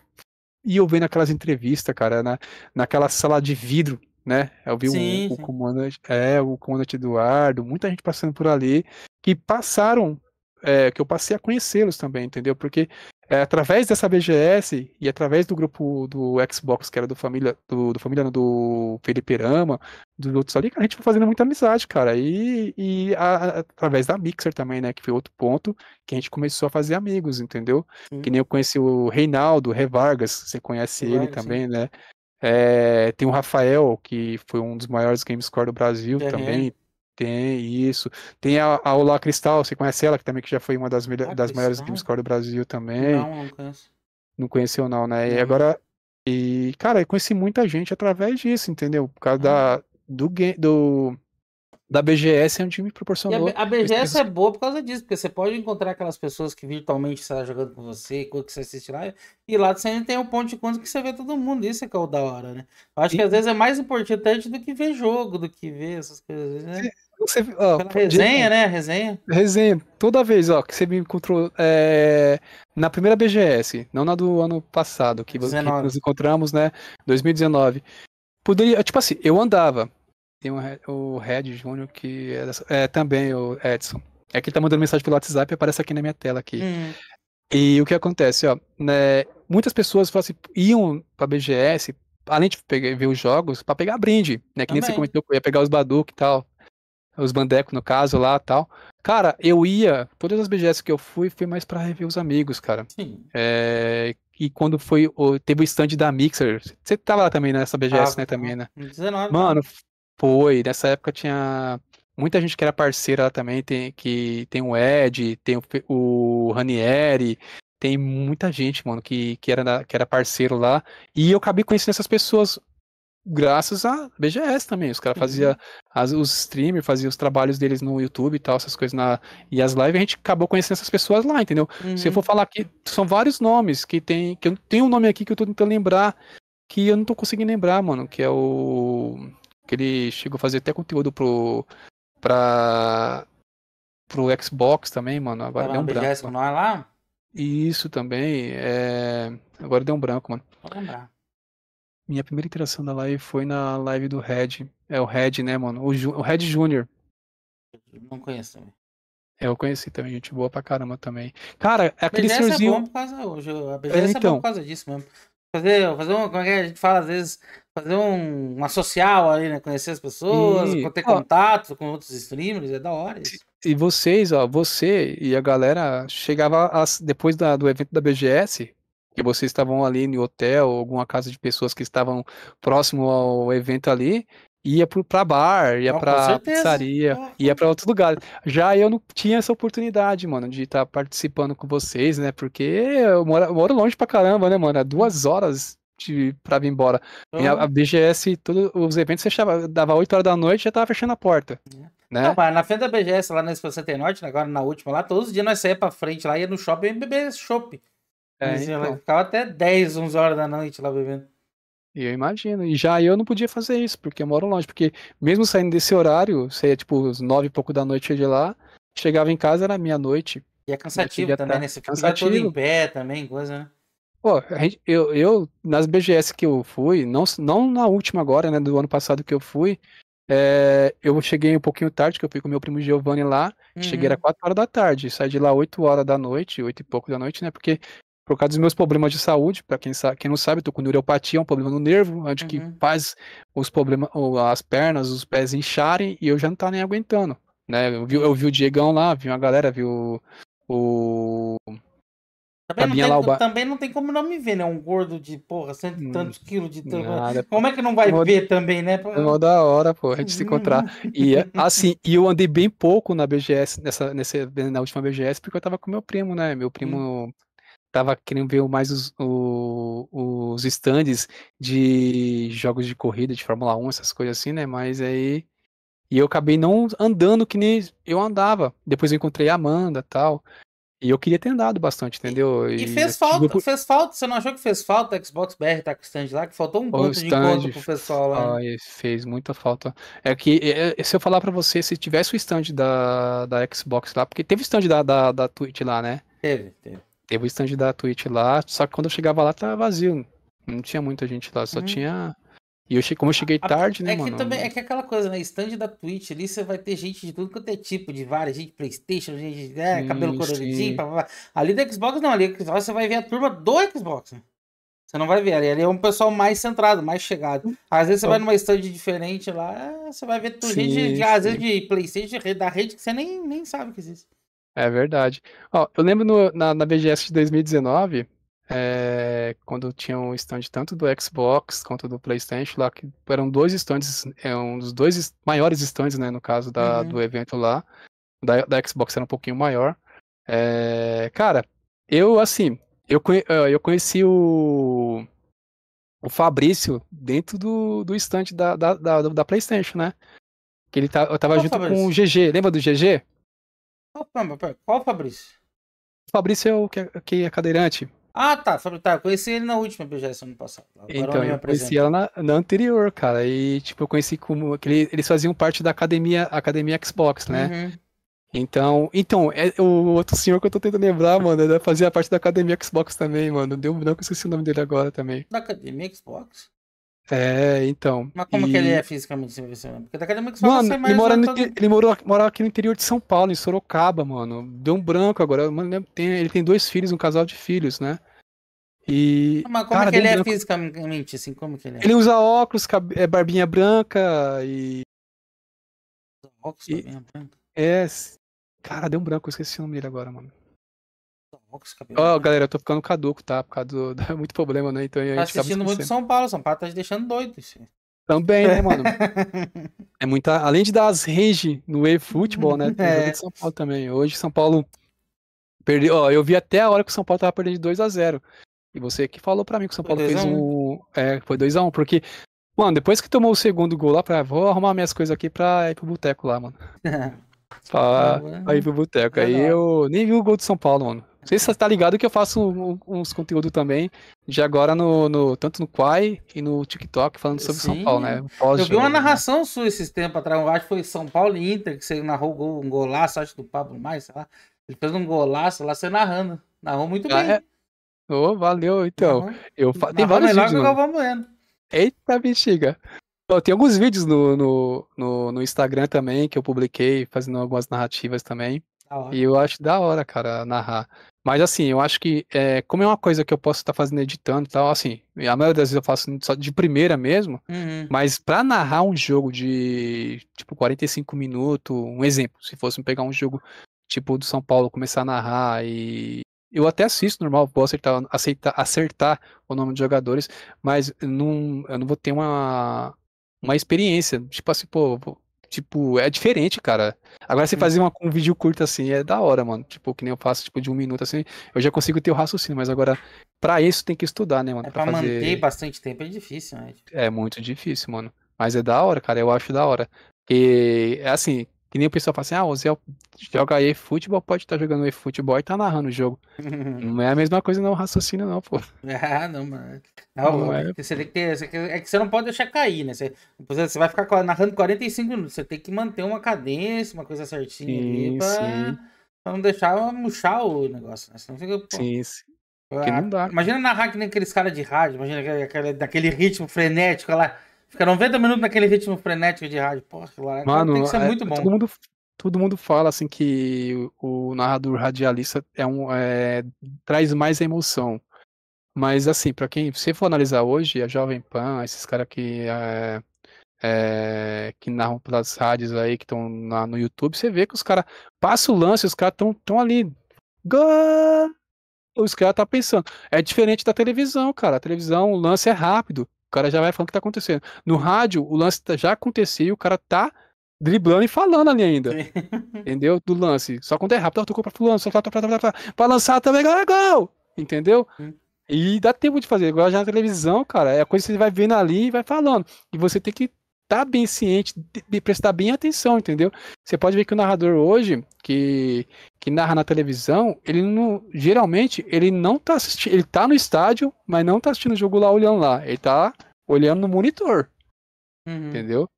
e eu vendo aquelas entrevistas, cara, na, naquela sala de vidro, né? Eu vi sim, o, o comandante, é, o comandante Eduardo, muita gente passando por ali, que passaram é, que eu passei a conhecê-los também, entendeu? Porque é, através dessa BGS e através do grupo do Xbox, que era do família, do, do família do Felipe Rama, dos outros ali, a gente foi fazendo muita amizade, cara. E, e a, a, através da Mixer também, né? Que foi outro ponto que a gente começou a fazer amigos, entendeu? Sim. Que nem eu conheci o Reinaldo, o Ré Vargas, você conhece Vargas, ele também, sim. né? É, tem o Rafael, que foi um dos maiores Gamescore do Brasil uhum. também tem isso. Tem a, a Olá Cristal, você conhece ela, que também que já foi uma das, ah, das maiores Games do Brasil também. Não, não conheço. Não conheceu, não, né? E agora. E, cara, eu conheci muita gente através disso, entendeu? Por causa da, do, do, da BGS é um time que A, a, BGS é boa por causa disso, porque você pode encontrar aquelas pessoas que virtualmente estão jogando com você, quando você assiste lá, e lá você ainda tem um ponto de conta que você vê todo mundo. Isso é que é o da hora, né? Eu acho e... que às vezes é mais importante do que ver jogo, do que ver essas coisas, né? Você, ó, resenha, dia, né? Resenha. Resenha. Toda vez, ó, que você me encontrou é, na primeira BGS, não na do ano passado, que, que nos encontramos, né? 2019. Poderia, tipo assim, eu andava. Tem um, o Red Júnior que é, também o Edson. É que ele tá mandando mensagem pelo WhatsApp e aparece aqui na minha tela aqui. Hum. E o que acontece, ó, né, muitas pessoas assim, iam pra BGS, além de pegar, ver os jogos, para pegar brinde, né? Que Também. nem você comentou que ia pegar os Baduk e tal os Bandeco no caso lá tal. Cara, eu ia, todas as BGS que eu fui, foi mais para rever os amigos, cara. Sim. É, e quando foi, teve o stand da Mixer. Você tava lá também nessa BGS, ah, né, também, né? 19. Né? Mano, foi, nessa época tinha muita gente que era parceira lá também, tem que tem o Ed, tem o, o Ranieri, tem muita gente, mano, que, que, era, que era parceiro lá. E eu acabei conhecendo essas pessoas graças a BGS também. Os caras faziam uhum. os streamers, faziam os trabalhos deles no YouTube e tal, essas coisas na. E as lives a gente acabou conhecendo essas pessoas lá, entendeu? Uhum. Se eu for uhum. falar aqui, são vários nomes que tem. Que eu tenho um nome aqui que eu tô tentando lembrar. Que eu não tô conseguindo lembrar, mano. Que é o. Que ele chegou a fazer até conteúdo pro. pra. pro Xbox também, mano. Agora tá deu um branco. BGS, Lá? Isso também. É... Agora deu um branco, mano. Vou lembrar. Minha primeira interação da live foi na live do Red. É o Red, né, mano? O, Ju, o Red Júnior. Não conheço também. É, eu conheci também, gente boa pra caramba também. Cara, é aquele BGS senhorzinho. É bom por causa, hoje, a BGS é, é então... é bom por causa disso mesmo. Fazer, fazer um, como é que é? a gente fala às vezes, fazer um, uma social ali, né? Conhecer as pessoas, e... ter ó, contato com outros streamers, é da hora isso. E vocês, ó, você e a galera chegava depois da, do evento da BGS, que vocês estavam ali no hotel, alguma casa de pessoas que estavam próximo ao evento ali, ia para bar, ia para pizzaria, ia para outros lugares. Já eu não tinha essa oportunidade, mano, de estar tá participando com vocês, né? Porque eu moro, moro longe pra caramba, né, mano? É duas horas para pra vir embora. Então a BGS, todos os eventos fechava, dava 8 horas da noite já tava fechando a porta. É. Né? Não, mas na frente da BGS, lá na Expo Norte, né, agora na última lá, todos os dias nós saímos pra frente lá, ia no shopping e beber shopping. É, então. ficava até 10, 11 horas da noite lá bebendo. eu imagino. E já eu não podia fazer isso, porque eu moro longe. Porque mesmo saindo desse horário, seria tipo os nove e pouco da noite de lá, chegava em casa, era meia-noite. E é cansativo tá também, né? Você cansativo. todo em pé também, coisa, né? Pô, gente, eu, eu, nas BGS que eu fui, não, não na última agora, né, do ano passado que eu fui, é, eu cheguei um pouquinho tarde, que eu fui com meu primo Giovanni lá, uhum. cheguei era 4 horas da tarde, saí de lá 8 horas da noite, 8 e pouco da noite, né, porque por causa dos meus problemas de saúde, para quem, sabe, quem não sabe, tô com neuropatia, é um problema no nervo, onde uhum. que faz os problemas, as pernas, os pés incharem e eu já não tá nem aguentando, né? Eu vi, eu vi o Diegão lá, vi uma galera, viu o, o... Também não, tem, lá, também não tem como não me ver, né? Um gordo de, porra, cento e hum, tantos quilos de... Nada, como é que não vai é ver também, né? É mó da hora, pô, a gente se encontrar. E, uhum. assim, e eu andei bem pouco na BGS, nessa, nessa, na última BGS, porque eu tava com meu primo, né? Meu primo... Hum tava querendo ver mais os, o, os stands de jogos de corrida, de Fórmula 1, essas coisas assim, né? Mas aí. E eu acabei não andando que nem eu andava. Depois eu encontrei a Amanda tal. E eu queria ter andado bastante, entendeu? E, e fez falta, fez falta. Você não achou que fez falta o Xbox BR tá com o stand lá? Que faltou um ponto de encontro pro pessoal lá. Né? Ai, fez muita falta. É que é, é se eu falar para você, se tivesse o stand da, da Xbox lá, porque teve stand da, da, da Twitch lá, né? Teve, teve teve o stand da Twitch lá, só que quando eu chegava lá tava vazio. Não tinha muita gente lá, só uhum. tinha. E eu che... como eu cheguei ah, tarde, né, é que mano? Também, é que aquela coisa, né? Stand da Twitch ali, você vai ter gente de tudo quanto é tipo, de várias, gente Playstation, gente, né, sim, cabelo coloridinho, Ali do Xbox não, ali do Xbox você vai ver a turma do Xbox. Né? Você não vai ver, ali, ali é um pessoal mais centrado, mais chegado. Às vezes você vai então numa stand diferente lá, você vai ver tudo gente, de às vezes de Playstation, da rede que você nem, nem sabe que existe. É verdade. Ó, eu lembro no, na, na BGS de 2019, é, eh, quando tinha um stand tanto do Xbox quanto do PlayStation lá, que eram dois stands, é um dos dois maiores stands, né, no caso da, uhum. do evento lá, da, da Xbox era um pouquinho maior. É, cara, eu assim, eu, eh, eu conheci o, o Fabrício dentro do, do stand da, da, da, da PlayStation, né? Que ele tá, eu tava junto com o GG, lembra do GG? Qual o Fabrício? O Fabrício é o que é, que é cadeirante. Ah, tá. Fabrício, tá. Eu conheci ele na última BGS ano passado. Agora então, eu, eu conheci ela na, na, anterior, cara. E, tipo, eu conheci como. Que ele, eles faziam parte da academia, academia Xbox, né? Uhum. Então, então é, o outro senhor que eu tô tentando lembrar, mano, ele fazia parte da academia Xbox também, mano. Deu eu esqueci o nome dele agora também. Da academia Xbox? É, então. Mas como e... que ele é fisicamente impressionante? Porque daqui a pouco só mano, ele, mora no, todo... ele morou, morava aqui no interior de São Paulo, em Sorocaba, mano. Deu um branco agora. Mano, tem, ele tem dois filhos, um casal de filhos, né? E. Mas como cara, é que ele é branco. fisicamente, assim? Como que ele é? Ele usa óculos, é barbinha branca e. óculos, e... barbinha branca? É. Cara, deu um branco, eu esqueci o nome dele agora, mano poucos cabelos. Ó, oh, galera, eu tô ficando caduco, tá? Por causa do, muito problema, né? Então, tá assistindo muito São Paulo, São Paulo tá te deixando doido. Assim. Também, né, mano? é muita. Além de dar as rage no futebol né? Tem é. de São Paulo também. Hoje São Paulo perdeu. Ó, eu vi até a hora que o São Paulo tava perdendo de 2 a 0 E você que falou pra mim que o São Paulo fez um. É, foi 2x1, um, porque. Mano, depois que tomou o segundo gol lá, pra, ah, vou arrumar minhas coisas aqui pra ir pro boteco lá, mano. pra, pra ir pro boteco. É aí eu nem vi o gol do São Paulo, mano. Não sei se você tá ligado que eu faço uns conteúdos também, de agora no, no tanto no Quai e no TikTok falando sobre Sim. São Paulo, né? Pós eu vi uma né? narração sua esses tempos atrás, acho que foi São Paulo e Inter, que você narrou um golaço, acho do Pablo Mais, sei lá. Ele fez um golaço lá, você narrando. Narrou muito ah, bem. É. Oh, valeu, então. Uhum. Eu fa... Tem vários melhor vídeos. Que eu vou Eita bexiga. Tem alguns vídeos no, no, no, no Instagram também que eu publiquei, fazendo algumas narrativas também. E eu acho da hora, cara, narrar. Mas assim, eu acho que é, como é uma coisa que eu posso estar tá fazendo editando e tal, assim, a maioria das vezes eu faço só de primeira mesmo, uhum. mas para narrar um jogo de tipo 45 minutos, um exemplo, se fosse pegar um jogo tipo do São Paulo, começar a narrar e. Eu até assisto normal, posso acertar, aceitar, acertar o nome de jogadores, mas não, eu não vou ter uma, uma experiência. Tipo assim, pô, tipo, é diferente, cara. Agora você uhum. fazer uma, um vídeo curto assim é da hora, mano. Tipo, que nem eu faço, tipo, de um minuto assim, eu já consigo ter o raciocínio, mas agora, pra isso tem que estudar, né, mano? É pra, pra fazer... manter bastante tempo é difícil, né? É muito difícil, mano. Mas é da hora, cara, eu acho da hora. Porque, assim, que nem o pessoal fala assim, ah, o Zé joga e-futebol, pode estar tá jogando e-futebol e tá narrando o jogo. não é a mesma coisa não, raciocínio não, pô. Ah, não, mano. Não, não é... Você tem que ter, é que você não pode deixar cair, né? Você, você vai ficar narrando 45 minutos, você tem que manter uma cadência, uma coisa certinha sim, ali pra, sim. pra não deixar murchar o negócio, né? Senão fica, pô, sim, sim. Ah, porque não dá. Imagina narrar que nem aqueles caras de rádio, imagina aquele, daquele ritmo frenético lá. Fica 90 minutos naquele ritmo frenético de rádio. Porra, lá. É- Mano, tem que ser é, muito bom. Todo mundo, todo mundo fala assim que o narrador radialista é um, é, traz mais emoção. Mas assim, para quem se for analisar hoje, a Jovem Pan, esses caras que é, é, que narram pelas rádios aí que estão no YouTube, você vê que os caras passam o lance, os caras estão tão ali. Gol! Os caras tá pensando. É diferente da televisão, cara. A televisão, o lance é rápido. O cara já vai falando o que tá acontecendo. No rádio, o lance tá, já aconteceu e o cara tá driblando e falando ali ainda. entendeu? Do lance. Só quando é rápido, tocou compra fulano, só pra, tá, tá, pra lançar também, legal! É entendeu? E dá tempo de fazer. Agora já na televisão, cara, é a coisa que você vai vendo ali e vai falando. E você tem que tá bem ciente, de prestar bem atenção, entendeu? Você pode ver que o narrador hoje, que, que narra na televisão, ele não, geralmente, ele não tá assistindo, ele tá no estádio, mas não tá assistindo o jogo lá olhando lá, ele tá olhando no monitor, uhum. entendeu?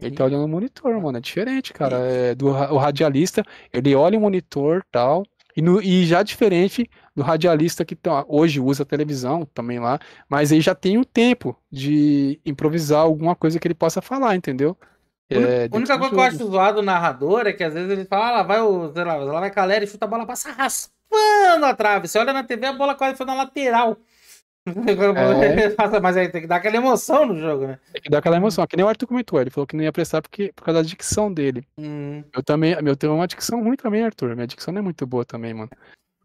Ele tá olhando no monitor, mano, é diferente, cara, é, do, o radialista, ele olha o monitor, tal, e, no, e já diferente do radialista que tá, hoje usa televisão também lá, mas aí já tem o tempo de improvisar alguma coisa que ele possa falar, entendeu? a é, única coisa que eu acho zoado do narrador é que às vezes ele fala, ah, lá vai o, sei lá, lá vai galera e chuta a bola, passa raspando a trave. Você olha na TV, a bola quase foi na lateral. É. Mas aí tem que dar aquela emoção no jogo, né? Tem que dar aquela emoção. Que nem o Arthur comentou, ele falou que não ia prestar porque, por causa da dicção dele. Hum. Eu também, eu tenho uma dicção ruim também, Arthur. Minha dicção não é muito boa também, mano.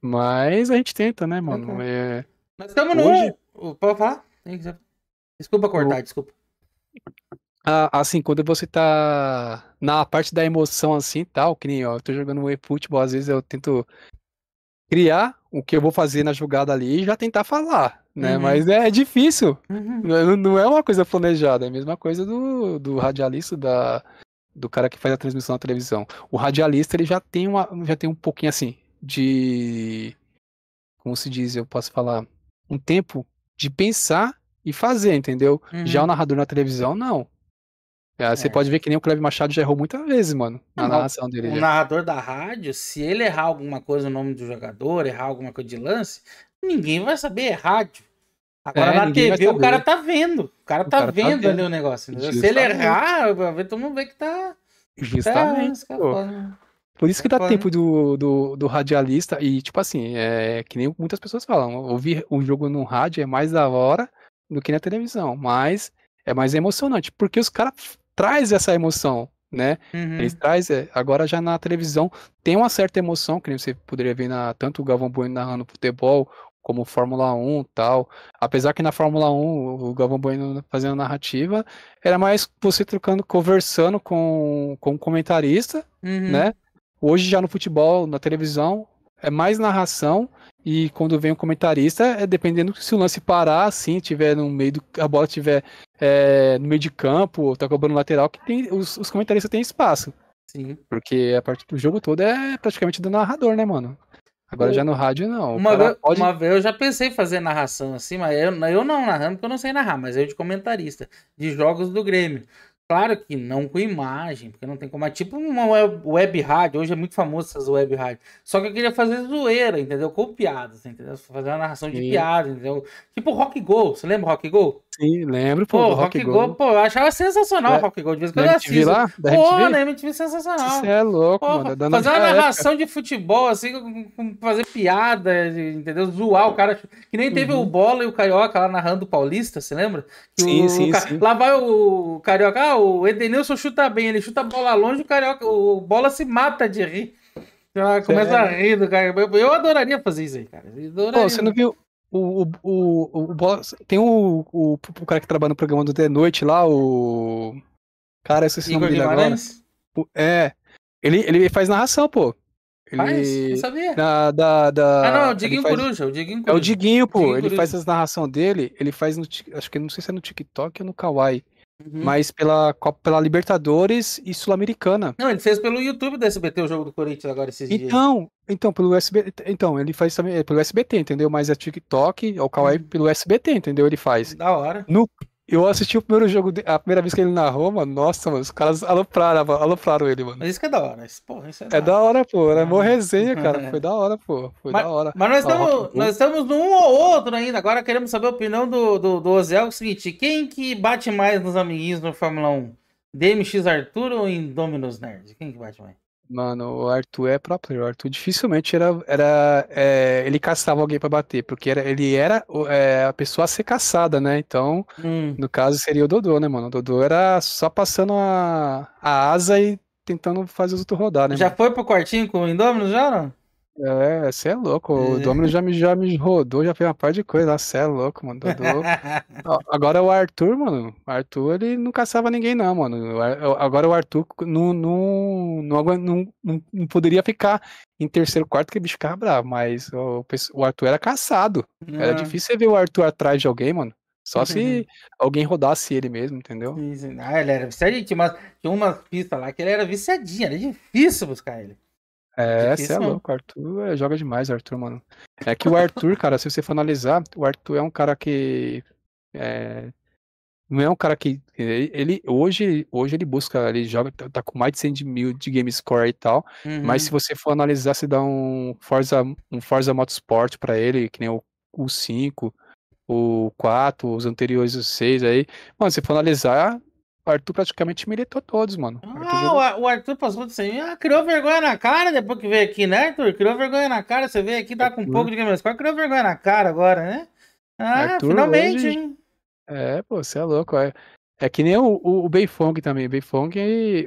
Mas a gente tenta, né, mano? Okay. É... Nós estamos no. Hoje... Pode falar? Desculpa cortar, o... desculpa. Ah, assim, quando você tá na parte da emoção, assim tal, que nem ó, eu tô jogando eFootball, às vezes eu tento criar o que eu vou fazer na jogada ali e já tentar falar né? Uhum. Mas é, é difícil. Uhum. É, não, não, é uma coisa planejada. É a mesma coisa do, do radialista, da, do cara que faz a transmissão na televisão. O radialista, ele já tem, uma, já tem um pouquinho assim de. Como se diz? Eu posso falar. Um tempo de pensar e fazer, entendeu? Uhum. Já o narrador na televisão, não. É, você é. pode ver que nem o Cleve Machado já errou muitas vezes, mano, na não, narração dele. O já. narrador da rádio, se ele errar alguma coisa no nome do jogador, errar alguma coisa de lance, ninguém vai saber, é rádio. Agora é, na TV o cara tá vendo. O cara, o tá, cara vendo tá vendo ali o negócio. Justamente. Se ele errar, todo mundo vê que tá. Justamente. Tá Por isso que dá tempo do, do, do, radialista, e tipo assim, é que nem muitas pessoas falam, ouvir um jogo no rádio é mais da hora do que na televisão, mas é mais emocionante, porque os caras trazem essa emoção, né? Uhum. Eles trazem, é, agora já na televisão tem uma certa emoção, que nem você poderia ver na, tanto o Galvão Bueno narrando futebol, como Fórmula 1 tal. Apesar que na Fórmula 1 o Galvão Bueno fazendo narrativa, era mais você trocando, conversando com, com um comentarista, uhum. né? Hoje já no futebol, na televisão, é mais narração e quando vem um comentarista, é dependendo se o lance parar, assim, tiver no meio do, a bola tiver é, no meio de campo, ou tá cobrando lateral, que tem, os, os comentaristas têm espaço. Sim. Porque a parte do jogo todo é praticamente do narrador, né, mano? Agora o... já no rádio não. Uma, vez, pode... uma vez eu já pensei em fazer narração assim, mas eu, eu não narrando porque eu não sei narrar, mas eu de comentarista de jogos do Grêmio. Claro que não com imagem, porque não tem como. É tipo uma web, web rádio, hoje é muito famoso essas web rádio. Só que eu queria fazer zoeira, entendeu? Com piadas, entendeu? Fazer uma narração de piada, entendeu? Tipo Rock Go, você lembra Rock Go? Sim, lembro, pô. Pô, Rock, Rock Go, pô, eu achava sensacional o é, Rock Go, de vez em quando eu assisto. Lá? Da pô, na né, MTV é sensacional. Você é louco, pô, mano. É fazer uma narração de futebol, assim, fazer piada, entendeu? Zoar o cara. Que nem teve uhum. o Bola e o Carioca lá narrando o Paulista, você lembra? sim, o, sim, o... sim. Lá vai o Carioca, ah, o Edenilson chuta bem, ele chuta a bola longe, o Carioca, o Bola se mata de rir. Ela começa é. a rir do cara. Eu, eu, adoraria fazer isso aí, cara. Pô, você não viu o, o, o, o bola... Tem o, o, o, cara que trabalha no programa do The Noite lá, o. Cara, esse esqueci o nome dele agora. é. Ele, ele faz narração, pô. Ele... Faz? Não sabia. Na, da, da... Ah, não, é o Diguinho faz... Coruja. O Diguinho Coruja. É o Diguinho, pô. Diguinho ele Coruja. faz as narração dele, ele faz no. Acho que não sei se é no TikTok ou no Kawaii. Uhum. Mas pela Copa, pela Libertadores e Sul-Americana. Não, ele fez pelo YouTube do SBT o jogo do Corinthians agora esses então, dias. Então, então pelo SBT, então, ele faz também é pelo SBT, entendeu? Mas é TikTok, é o Kawaii uhum. pelo SBT, entendeu? Ele faz. Da hora. No eu assisti o primeiro jogo, a primeira vez que ele narrou, mano. Nossa, mano, os caras alopraram, alopraram ele, mano. Mas isso que é da hora. Isso, porra, isso é, é da é da hora, pô. É uma resenha, cara. Foi da hora, pô. Foi mas, da hora. Mas nós estamos, nós estamos no um ou outro ainda. Agora queremos saber a opinião do, do, do Ozel. É o seguinte: quem que bate mais nos amiguinhos no Fórmula 1? DMX Arthur ou Indominus Nerd? Quem que bate mais? Mano, o Arthur é pro player. O Arthur dificilmente era. era é, ele caçava alguém para bater, porque era, ele era é, a pessoa a ser caçada, né? Então, hum. no caso, seria o Dodô, né, mano? O Dodô era só passando a, a asa e tentando fazer os outros rodar, né? Já mano? foi pro quartinho com o Indominus já, não? É, você é louco. O é. Domino já me, já me rodou, já fez uma par de coisa. Você é louco, mano. Tá Dodô. agora o Arthur, mano. O Arthur, ele não caçava ninguém, não, mano. Agora o Arthur não, não, não, não, não poderia ficar em terceiro, quarto, que o bicho ficava bravo. Mas o, o Arthur era caçado. Era é. difícil você ver o Arthur atrás de alguém, mano. Só uhum. se alguém rodasse ele mesmo, entendeu? Ah, ele era viciadinho. Tinha uma tinha lá que ele era viciadinho. Era difícil buscar ele. É, você é louco, o Arthur é, joga demais, Arthur, mano. É que o Arthur, cara, se você for analisar, o Arthur é um cara que. É, não é um cara que. Ele, hoje, hoje ele busca, ele joga, tá, tá com mais de 100 mil de game score e tal. Uhum. Mas se você for analisar, se dá um Forza, um Forza Motorsport pra ele, que nem o, o 5, o 4, os anteriores, os 6 aí. Mano, se for analisar, o Arthur praticamente militou todos, mano. Ah, Arthur jogou... o, Arthur passou de 100 mil. criou vergonha na cara depois que veio aqui, né, Arthur? Criou vergonha na cara. Você veio aqui, tá Arthur. com um pouco de Gamer criou vergonha na cara agora, né? Ah, Arthur finalmente, hoje... hein? É, pô, você é louco. É, é que nem o, o, o Beifong também. O Beifong,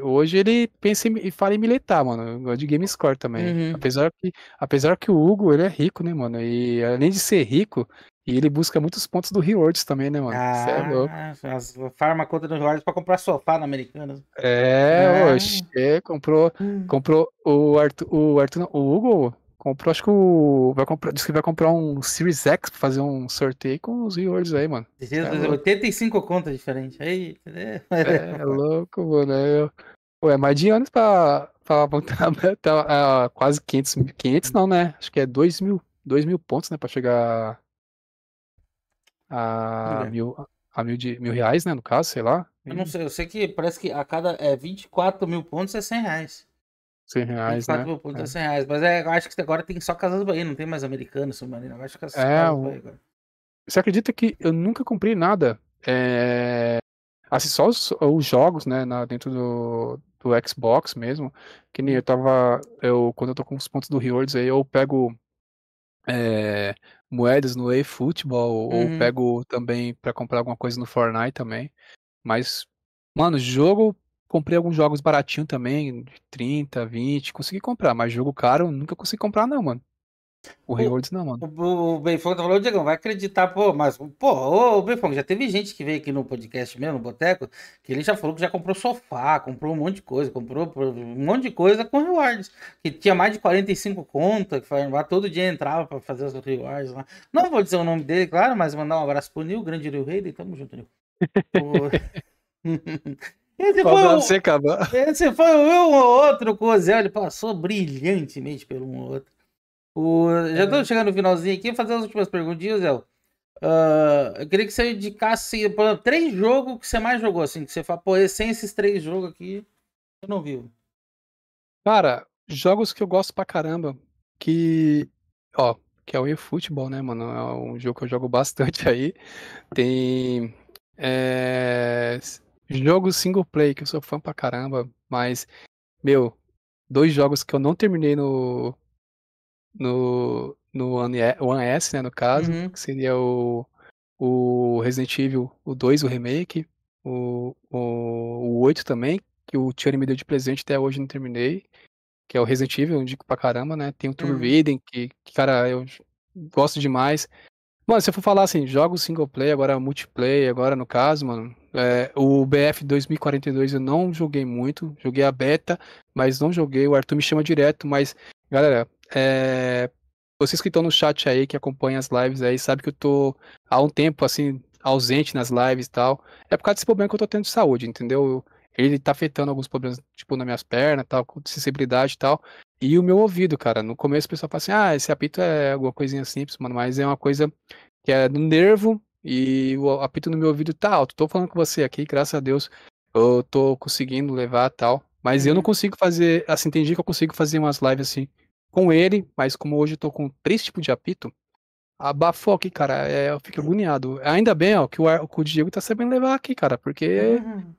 hoje, ele pensa e fala em militar, mano. Gosta de Game também. Uhum. Apesar, que, apesar que o Hugo, ele é rico, né, mano? E além de ser rico, e ele busca muitos pontos do Rewards também, né, mano? Ah, é louco. Ah, as, farma conta do Rewards pra comprar sofá na americana. É, é. Oxe, comprou, hum. comprou o Arthur, o Arthur, o Hugo comprou, acho que o, vai comprar, disse que vai comprar um Series X pra fazer um sorteio com os Rewards aí, mano. é 85 contas diferentes. Aí, é, é louco, mano. Eu, pô, é mais de anos pra, pra montar tá, quase 500, 500 não, né? Acho que é 2 mil, 2 mil pontos, né, pra chegar a mil, a mil, de, mil reais, né? No caso, sei lá. Eu não sei, eu sei que parece que a cada é, 24 mil pontos é 100 reais. 100 reais, 24 né? mil pontos é. é 100 reais. Mas é, eu acho que agora tem só Casas Bahia, não tem mais americano, submarino. Eu acho que é, é agora. Você acredita que eu nunca comprei nada? É... Assim, só os, os jogos, né, na, dentro do, do Xbox mesmo, que nem eu hum. tava, eu, quando eu tô com os pontos do Rewards aí, eu pego é, moedas no eFootball uhum. ou pego também para comprar alguma coisa no Fortnite também. Mas, mano, jogo, comprei alguns jogos baratinho também, 30, 20, consegui comprar, mas jogo caro nunca consegui comprar não, mano. O Rei Olds não, mano. O, o Benfong tá falando, Diego, vai acreditar, pô, mas, pô, ô, Benfong, já teve gente que veio aqui no podcast mesmo, no Boteco, que ele já falou que já comprou sofá, comprou um monte de coisa, comprou um monte de coisa com rewards, que tinha mais de 45 contas, que foi, todo dia entrava pra fazer os rewards lá. Não vou dizer o nome dele, claro, mas mandar um abraço pro Nil, grande Nil Rei, tamo junto, Nil. Esse foi, o, você acabar. esse foi o meu outro cozel, ele passou brilhantemente pelo um outro. O, já estou chegando no finalzinho aqui, fazer as últimas perguntinhas, Zé. Uh, ah, eu queria que você indicasse por exemplo, três jogos que você mais jogou, assim, que você fala, pô, sem esses três jogos aqui, eu não vi. Cara, jogos que eu gosto pra caramba, que, ó, que é o eFootball, né, mano, é um jogo que eu jogo bastante aí, tem é, jogos single play, que eu sou fã pra caramba, mas, meu, dois jogos que eu não terminei no, no, no One S, né, no caso, uhum. que seria o, o Resident Evil o 2, o remake, o, o, o 8 também, que o Tiani me deu de presente, até hoje não terminei, que é o Resident Evil, eu indico pra caramba, né, tem o Turviden, uhum. que, que, cara, eu gosto demais. Mano, se eu for falar assim, jogos single player, agora multiplayer, agora no caso, mano, é, o BF 2042 eu não joguei muito, joguei a beta, mas não joguei, o Arthur me chama direto, mas, galera, é, vocês que estão no chat aí, que acompanham as lives aí, sabe que eu tô há um tempo, assim, ausente nas lives e tal. É por causa desse problema que eu tô tendo de saúde, entendeu? ele tá afetando alguns problemas, tipo, nas minhas pernas, tal, com sensibilidade e tal. E o meu ouvido, cara. No começo o pessoal fala assim, ah, esse apito é alguma coisinha simples, mano, mas é uma coisa que é do nervo e o apito no meu ouvido tá alto. Tô falando com você aqui, graças a Deus, eu tô conseguindo levar tal. Mas eu não uhum. consigo fazer, assim, tem dia que eu consigo fazer umas lives assim, com ele, mas como hoje eu tô com três tipos de apito, abafou aqui, cara. É, eu fico agoniado. Ainda bem, ó, que o, o Diego tá sabendo levar aqui, cara, porque. Uhum.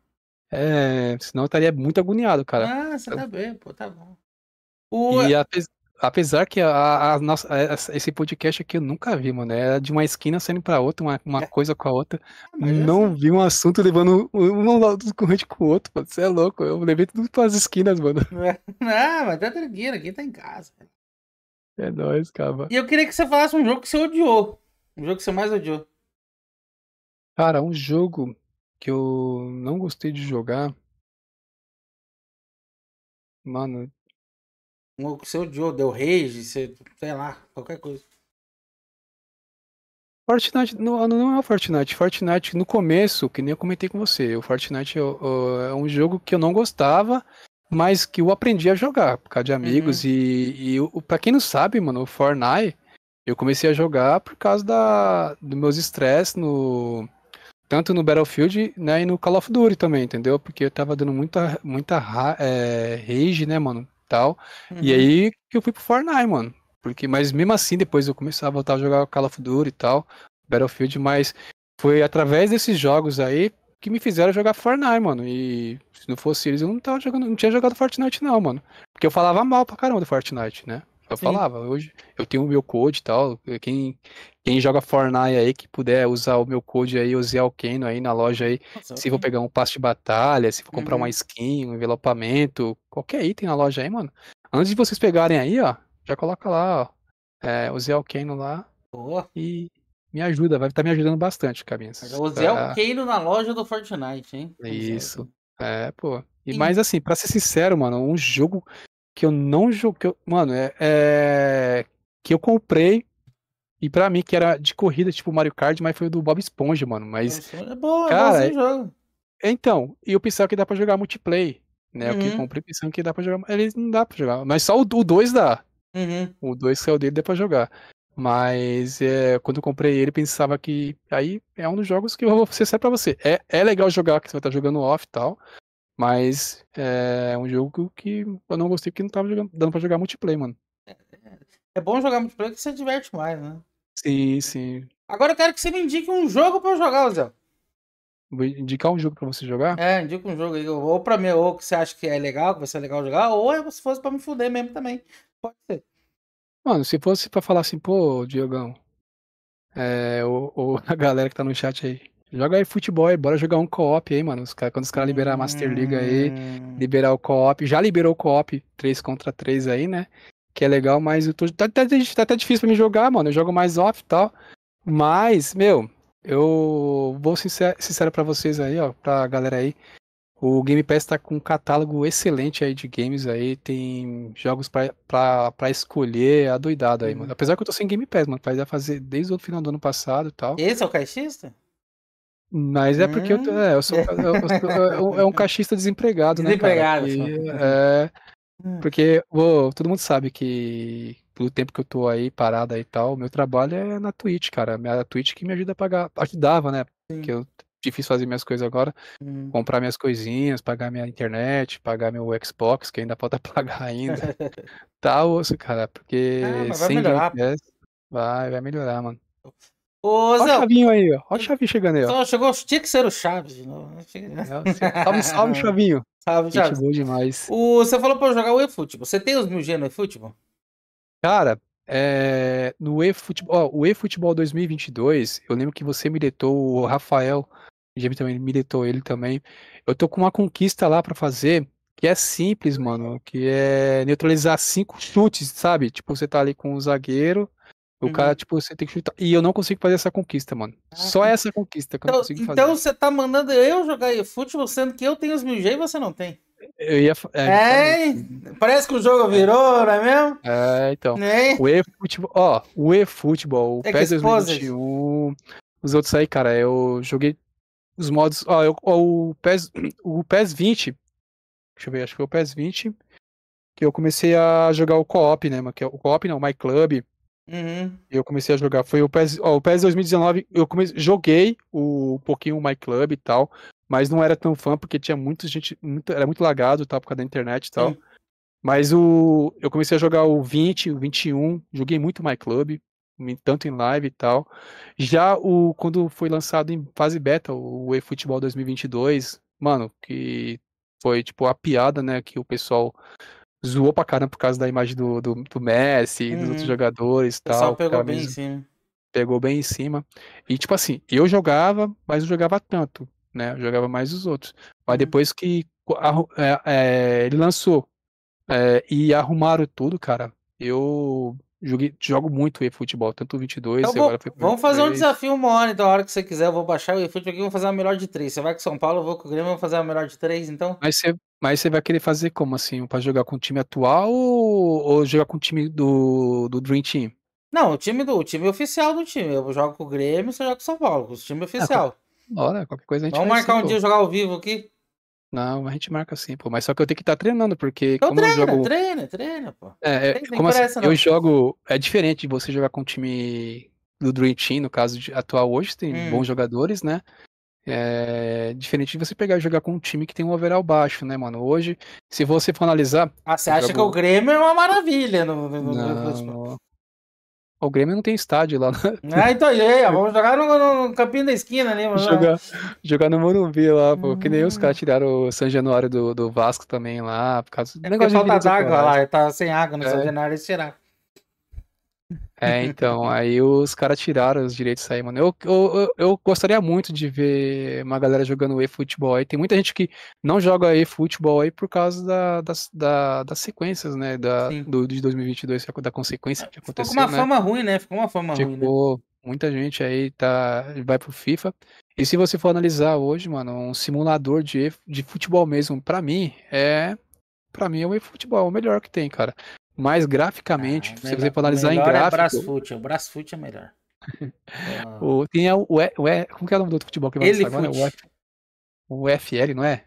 É, senão eu estaria muito agoniado, cara. Ah, você tá bem, pô, tá bom. O... E a, Apesar que a, a nossa, a, esse podcast aqui eu nunca vi, mano. Era é de uma esquina saindo pra outra, uma, uma é. coisa com a outra. Ah, mas é não assim. vi um assunto levando um, um lado do corrente com o outro, mano. Você é louco. Eu levei tudo pras esquinas, mano. É? Não, mas tá tranquilo, aqui tá em casa. É nóis, cara. E eu queria que você falasse um jogo que você odiou. Um jogo que você mais odiou. Cara, um jogo que eu não gostei de jogar. Mano, um que deu rage, você, sei lá, qualquer coisa. Fortnite não, não é o Fortnite. Fortnite, no começo, que nem eu comentei com você, o Fortnite é, é um jogo que eu não gostava, mas que eu aprendi a jogar por causa de amigos. Uhum. E, e o, pra quem não sabe, mano, o Fortnite, eu comecei a jogar por causa da, dos meus estresses no. Tanto no Battlefield, né, e no Call of Duty também, entendeu? Porque eu tava dando muita, muita é, rage, né, mano? tal. Uhum. E aí que eu fui pro Fortnite, mano. Porque, mas mesmo assim, depois eu comecei a voltar a jogar Call of Duty e tal, Battlefield, mas foi através desses jogos aí que me fizeram jogar Fortnite, mano. E se não fosse eles, eu não tava jogando, não tinha jogado Fortnite não, mano. Porque eu falava mal pra caramba do Fortnite, né? Eu Sim. falava, hoje eu tenho o meu code e tal. Quem, quem joga Fortnite aí, que puder usar o meu code aí, usar o Keno aí na loja aí. Nossa, se for pegar um passe de batalha, se for comprar uhum. uma skin, um envelopamento, qualquer item na loja aí, mano. Antes de vocês pegarem aí, ó, já coloca lá, ó. É, o Zé lá. Boa. E me ajuda, vai estar tá me ajudando bastante, Usar O Zé na loja do Fortnite, hein? Tá Isso. É, pô. E, mais assim, para ser sincero, mano, um jogo que eu não joguei. Mano, é, é, Que eu comprei. E pra mim, que era de corrida, tipo Mario Kart, mas foi o do Bob Esponja, mano. Mas. É bom, é cara, é jogo. Então, e eu pensava que dá pra jogar multiplayer, né? Uhum. Eu que uhum. comprei pensando que dá pra jogar. Ele não dá pra jogar. Mas só o 2 dá. Uhum. O 2 saiu é o dele, dá pra jogar. Mas é, quando eu comprei ele, pensava que. Aí é um dos jogos que eu vou ser para é pra você. É, é legal jogar, que você vai estar tá jogando off e tal. Mas eh, é um jogo que eu não gostei porque não tava jogando, dando pra jogar multiplayer, mano. É, é, é bom jogar multiplayer que você diverte mais, né? Sim, sim. Agora eu quero que você me indique um jogo pra eu jogar, Zé. Vou indicar um jogo pra você jogar? É, indica um jogo aí. Ou pra mim, ou que você acha que é legal, que vai ser legal jogar, ou é se fosse pra me fuder mesmo também. Pode ser. Mano, se fosse pra falar assim, pô, Diogão, é, ou, ou a galera que tá no chat aí, Joga aí futebol bora jogar um co-op aí, mano. Os cara, quando os caras liberar a Master League aí, hum. liberar o co-op. Já liberou o co-op 3 contra 3 aí, né? Que é legal, mas eu tô. Tá, tá, tá, tá até difícil pra me jogar, mano. Eu jogo mais off e tal. Mas, meu, eu vou ser sincero pra vocês aí, ó, pra galera aí. O Game Pass tá com um catálogo excelente aí de games aí, tem jogos pra, pra, pra escolher, adoidado aí, mano. Uhum. Apesar que eu tô sem Game Pass, mano, fazia fazer desde o final do ano passado e tal. Esse é o caixista? Mas é porque hum. eu, é, eu, sou, é um cachista desempregado, desempregado né? Desempregado. É, hum. porque todo mundo sabe que pelo tempo que eu tô aí parada e tal, meu trabalho é na Twitch, cara. A Twitch que me ajuda a pagar, ajudava, né? Porque eu difícil fazer minhas coisas agora, hum. comprar minhas coisinhas, pagar minha internet, pagar meu Xbox, que ainda falta pagar ainda. tá osso, cara, porque ah, vai melhorar. vai, vai melhorar, mano. Ô, Zé, Olha o Chavinho aí, ó. Olha o Chavinho chegando aí, ó. chegou, tinha que ser o Chaves de novo. Né? É, salve, salve, Chavinho. Salve, Chaves. Gente boa demais. O, você falou pra eu jogar o eFootball. Você tem os mil G no eFootball? Cara, é, no eFootball, futebol, o eFootball 2022, eu lembro que você miletou o Rafael, o James também miletou ele também. Eu tô com uma conquista lá pra fazer, que é simples, mano, que é neutralizar cinco chutes, sabe? Tipo, você tá ali com o um zagueiro, o uhum. cara, tipo, você tem que chutar. E eu não consigo fazer essa conquista, mano. Ah, Só essa conquista que então, eu não então, consigo fazer. Então você tá mandando eu jogar eFootball, sendo que eu tenho os mil g e você não tem. Eu ia. É, é parece que o jogo virou, não é mesmo? É, então. É. O eFootball, ó, o eFootball, o é PES 2021, os outros aí, cara, eu joguei os modos. Ó, eu, ó, o, PES, o PES 20, deixa eu ver, acho que foi o PES 20, que eu comecei a jogar o co-op, né, mano? Que é o co-op não, o My Club. Uhum. Eu comecei a jogar. Foi o PES, ó, o PES 2019. Eu comecei, joguei o, um pouquinho o My Club e tal, mas não era tão fã porque tinha muita gente, muito, era muito lagado tal por causa da internet e tal. Sim. Mas o, eu comecei a jogar o 20, o 21, joguei muito My Club, tanto em live e tal. Já o quando foi lançado em fase beta, o eFootball 2022, mano, que foi tipo a piada, né, que o pessoal zoou pra caramba por causa da imagem do, do, do Messi, uhum. dos outros uhum. jogadores e tal. Só pegou bem mesmo. em cima. Pegou bem em cima. E, tipo assim, eu jogava, mas não jogava tanto, né? Eu jogava mais os outros. Mas uhum. depois que a, é, é, ele lançou é, e arrumaram tudo, cara, eu joguei, jogo muito eFootball, tanto o 22 então, agora foi Vamos fazer um desafio uma hora, então, a hora que você quiser, eu vou baixar o eFootball aqui e vou fazer a melhor de três. Você vai com São Paulo, eu vou com o Grêmio, vamos vou fazer a melhor de três, então. Mas você mas você vai querer fazer como assim? Pra jogar com o time atual ou, ou jogar com o time do, do Dream Team? Não, o time do o time oficial do time. Eu jogo com o Grêmio, você joga com o São Paulo, com o time ah, oficial. Ah, qualquer coisa a gente Vamos marcar assim, um pô. dia jogar ao vivo aqui? Não, a gente marca assim, pô. Mas só que eu tenho que estar tá treinando, porque. Então como treina, eu jogo... treina, treina, pô. É, é tem, tem assim, eu jogo. É diferente de você jogar com o time do Dream Team, no caso de, atual hoje, tem hum. bons jogadores, né? É, diferente de você pegar e jogar com um time que tem um overall baixo, né, mano? Hoje, se você for analisar. Ah, você acha jogo... que o Grêmio é uma maravilha no, no, não, no... O Grêmio não tem estádio lá. Né? Ah, então, e aí, vamos jogar no, no campinho da esquina né Mano. Jogar, jogar no Morumbi lá, pô. Que nem os hum. caras tiraram o São Januário do, do Vasco também lá, por causa do é negócio de falta d'água lá, lá. Tá sem água no é. São Januário, eles tiraram. É, então, aí os caras tiraram os direitos aí, mano. Eu, eu, eu gostaria muito de ver uma galera jogando eFootball aí. Tem muita gente que não joga eFootball aí por causa da, das, da, das sequências, né? Da, Sim. do, de 2022, é da consequência que aconteceu. Ficou uma né? ruim, né? Ficou uma forma. Ficou, ruim. né? muita gente aí tá, vai pro FIFA. E se você for analisar hoje, mano, um simulador de, de futebol mesmo, para mim, é. para mim é o eFootball, é o melhor que tem, cara mais graficamente, ah, se melhor, você for analisar em é gráfico. É Brasfoot, o Brasfoot é melhor. o, tem o, o, o, como que é o nome do outro futebol que vai lançar agora? O, F, o FL, não é?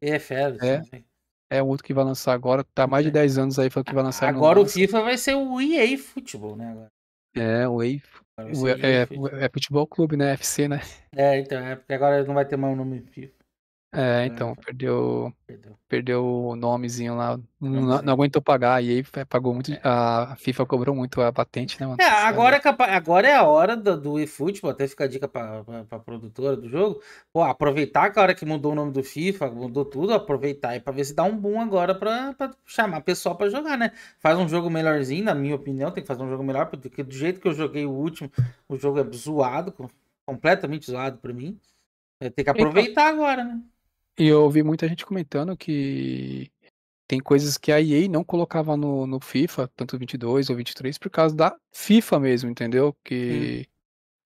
EFL, é. é. Sim. É o outro que vai lançar agora, tá mais de 10 é. anos aí falando que vai lançar agora. Agora o FIFA vai ser o EA Futebol, né? Agora. É, o EA. O, é, é, Futebol Clube, né? FC, né? É, então, é porque agora não vai ter mais o nome FIFA. É, é, então, perdeu, perdeu, perdeu o nomezinho lá, não, não, aguentou pagar, e aí pagou muito, é. a FIFA cobrou muito a patente, né, mano? É, é agora, agora é a hora do, do eFootball, até fica a dica pra, pra, pra, produtora do jogo, pô, aproveitar que a hora que mudou o nome do FIFA, mudou tudo, aproveitar aí pra ver se dá um boom agora pra, pra chamar pessoal pra jogar, né? Faz um jogo melhorzinho, na minha opinião, tem que fazer um jogo melhor, porque do jeito que eu joguei o último, o jogo é zoado, completamente zoado pra mim. Tem que então aproveitar então... agora, né? E eu ouvi muita gente comentando que tem coisas que a EA não colocava no, no FIFA, tanto 22 ou 23, por causa da FIFA mesmo, entendeu? Que,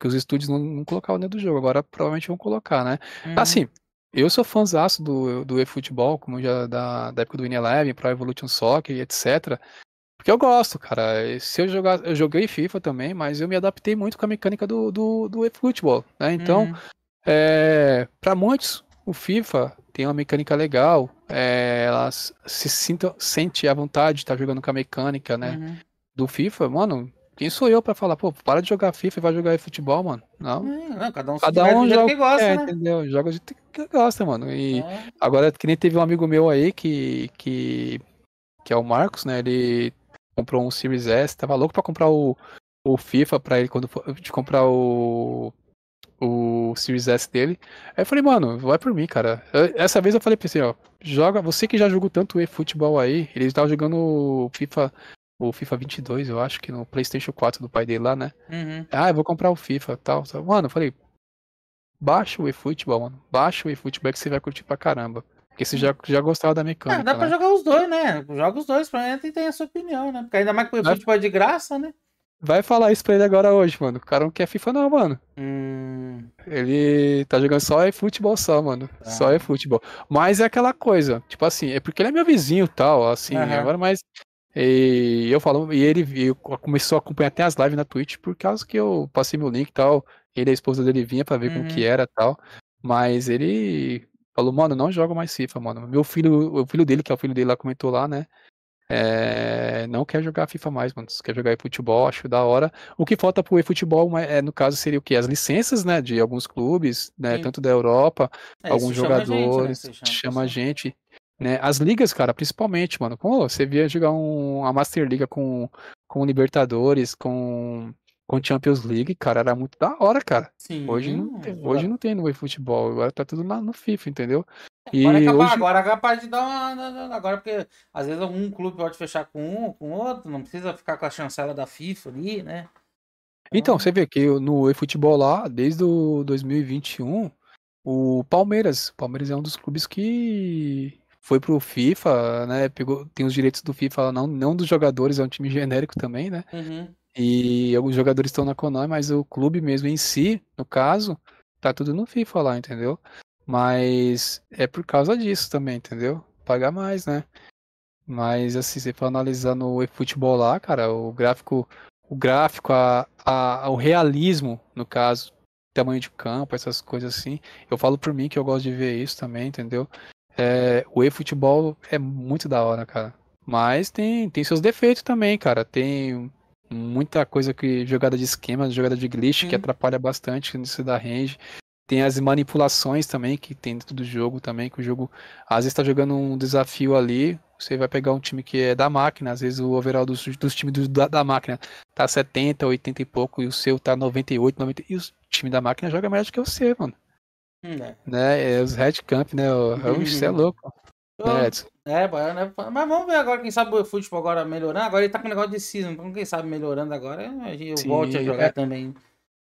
que os estúdios não, não, colocavam dentro do jogo, agora provavelmente vão colocar, né? Uhum. Assim, eu sou fãzaço do, do eFootball, como já da, da época do eleven Pro Evolution Soccer e etc. Porque eu gosto, cara. Se eu jogar, eu joguei FIFA também, mas eu me adaptei muito com a mecânica do, do, do eFootball, né? Então, uhum. é, eh, para muitos, o FIFA tem uma mecânica legal, é, ela se sinta, sente à vontade de tá estar jogando com a mecânica, né? Uhum. Do FIFA, mano, quem sou eu para falar, pô, para de jogar FIFA e vai jogar futebol, mano? Não. É, não cada um, cada um joga que gosta, é, né? entendeu? Joga o que gosta, mano. E é. agora que nem teve um amigo meu aí que que que é o Marcos, né? Ele comprou um Series S, tava louco para comprar o, o FIFA para ele quando for, de comprar o o Series S dele. Aí eu falei, mano, vai por mim, cara. Eu, essa vez eu falei pra você, assim, ó, joga, você que já jogou tanto e-futebol aí, ele tava jogando o FIFA, o FIFA 22, eu acho que no PlayStation 4 do pai dele lá, né? Uhum. Ah, eu vou comprar o FIFA, tal, tal. Mano, eu falei, baixa o e-futebol, mano. Baixa o e-futebol é que você vai curtir pra caramba. Porque você já, já gostava da mecânica. Ah, dá pra né? jogar os dois, né? Joga os dois, pra mim tem a sua opinião, né? Porque ainda mais que o eFootball futebol é de graça, né? Vai falar isso pra ele agora hoje, mano. O cara não quer FIFA, não, mano. Hum. Ele tá jogando só é futebol só, mano. Tá. Só é futebol. Mas é aquela coisa, tipo assim, é porque ele é meu vizinho e tal, assim, uhum. agora mais. E eu falo, e ele eu começou a acompanhar até as lives na Twitch, por causa que eu passei meu link e tal. Ele e a esposa dele vinha pra ver uhum. como que era e tal. Mas ele falou, mano, não joga mais FIFA, mano. Meu filho, o filho dele, que é o filho dele lá, comentou lá, né? É, não quer jogar FIFA mais, mano. Quer jogar futebol, acho da hora. O que falta pro eFutebol, é, no caso, seria o que? As licenças, né? De alguns clubes, né? Sim. Tanto da Europa, é, alguns jogadores. Chama a gente. Né? gente né? As ligas, cara, principalmente, mano. Como você via jogar um, a Master Liga com, com Libertadores, com com Champions League, cara, era muito da hora, cara. Sim, hoje não é, tem, hoje não tem no futebol, agora tá tudo na, no FIFA, entendeu? É, e agora, é capaz, hoje... agora é capaz de dar uma. Agora, porque às vezes um clube pode fechar com um, com outro, não precisa ficar com a chancela da FIFA ali, né? Então, então você vê que no eFootball lá, desde o 2021, o Palmeiras. O Palmeiras é um dos clubes que foi pro FIFA, né? Pegou, tem os direitos do FIFA, não, não dos jogadores, é um time genérico também, né? Uhum. E os jogadores estão na Konami, mas o clube mesmo em si, no caso, tá tudo no FIFA lá, entendeu? Mas é por causa disso também, entendeu? Pagar mais, né? Mas assim, você for analisar no eFootball lá, cara, o gráfico, o gráfico, a, a, o realismo, no caso, tamanho de campo, essas coisas assim. Eu falo por mim que eu gosto de ver isso também, entendeu? É, o eFootball é muito da hora, cara. Mas tem, tem seus defeitos também, cara. Tem muita coisa que jogada de esquema, jogada de glitch, Sim. que uhum. atrapalha bastante quando você dá range. Tem as manipulações também que tem dentro do jogo também, que o jogo às vezes está jogando um desafio ali, você vai pegar um time que é da máquina, às vezes o overall dos, dos times do, da, da, máquina tá 70, 80 e pouco, e o seu tá 98, 90, e o time da máquina joga melhor do que você, mano. Hum, é. né? É os headcamp, Camp, né? O, uhum. Você é louco. Oh, né, é, né? mas vamos ver agora, quem sabe o futebol tipo, agora melhorando. Agora ele tá com um negócio de season, então quem sabe melhorando agora, eu Sim, volte a jogar é... também.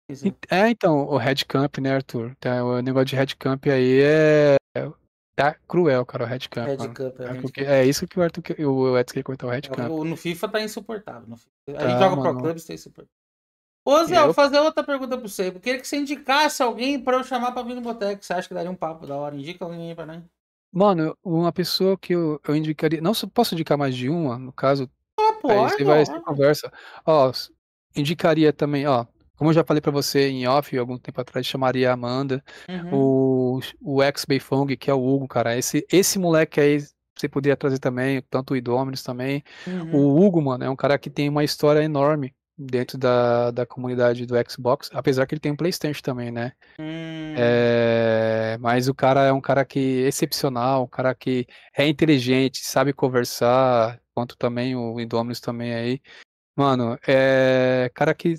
Isso. É, então, o Red Camp, né, Arthur? Tá, o negócio de Red Camp aí é. é tá cruel, cara, o Red Camp. Camp é, é porque, é, isso que o Arthur o Edson quer comentar, o Red é, Camp. No FIFA tá insuportável. No FIFA. Tá, a gente joga mano. Pro Clubs, tá insuportável. Ô, Zé, eu... vou fazer outra pergunta pra você. Eu queria que você indicasse alguém pra eu chamar pra vir no Boteco. Você acha que daria um papo da hora? Indica alguém aí pra nós. Mano, uma pessoa que eu, eu indicaria. Não posso indicar mais de uma, no caso. Ah, pode. Aí você vai, você conversa. Ó, indicaria também, ó. Como eu já falei para você em off, algum tempo atrás, chamaria a Amanda. Uhum. O, o ex-Beifong, que é o Hugo, cara. Esse, esse moleque aí, você poderia trazer também, tanto o Idominus também. Uhum. O Hugo, mano, é um cara que tem uma história enorme dentro da, da comunidade do Xbox, apesar que ele tem um Playstation também, né? Hum. É, mas o cara é um cara que excepcional, um cara que é inteligente, sabe conversar, quanto também o Indominus também aí. Mano, é cara que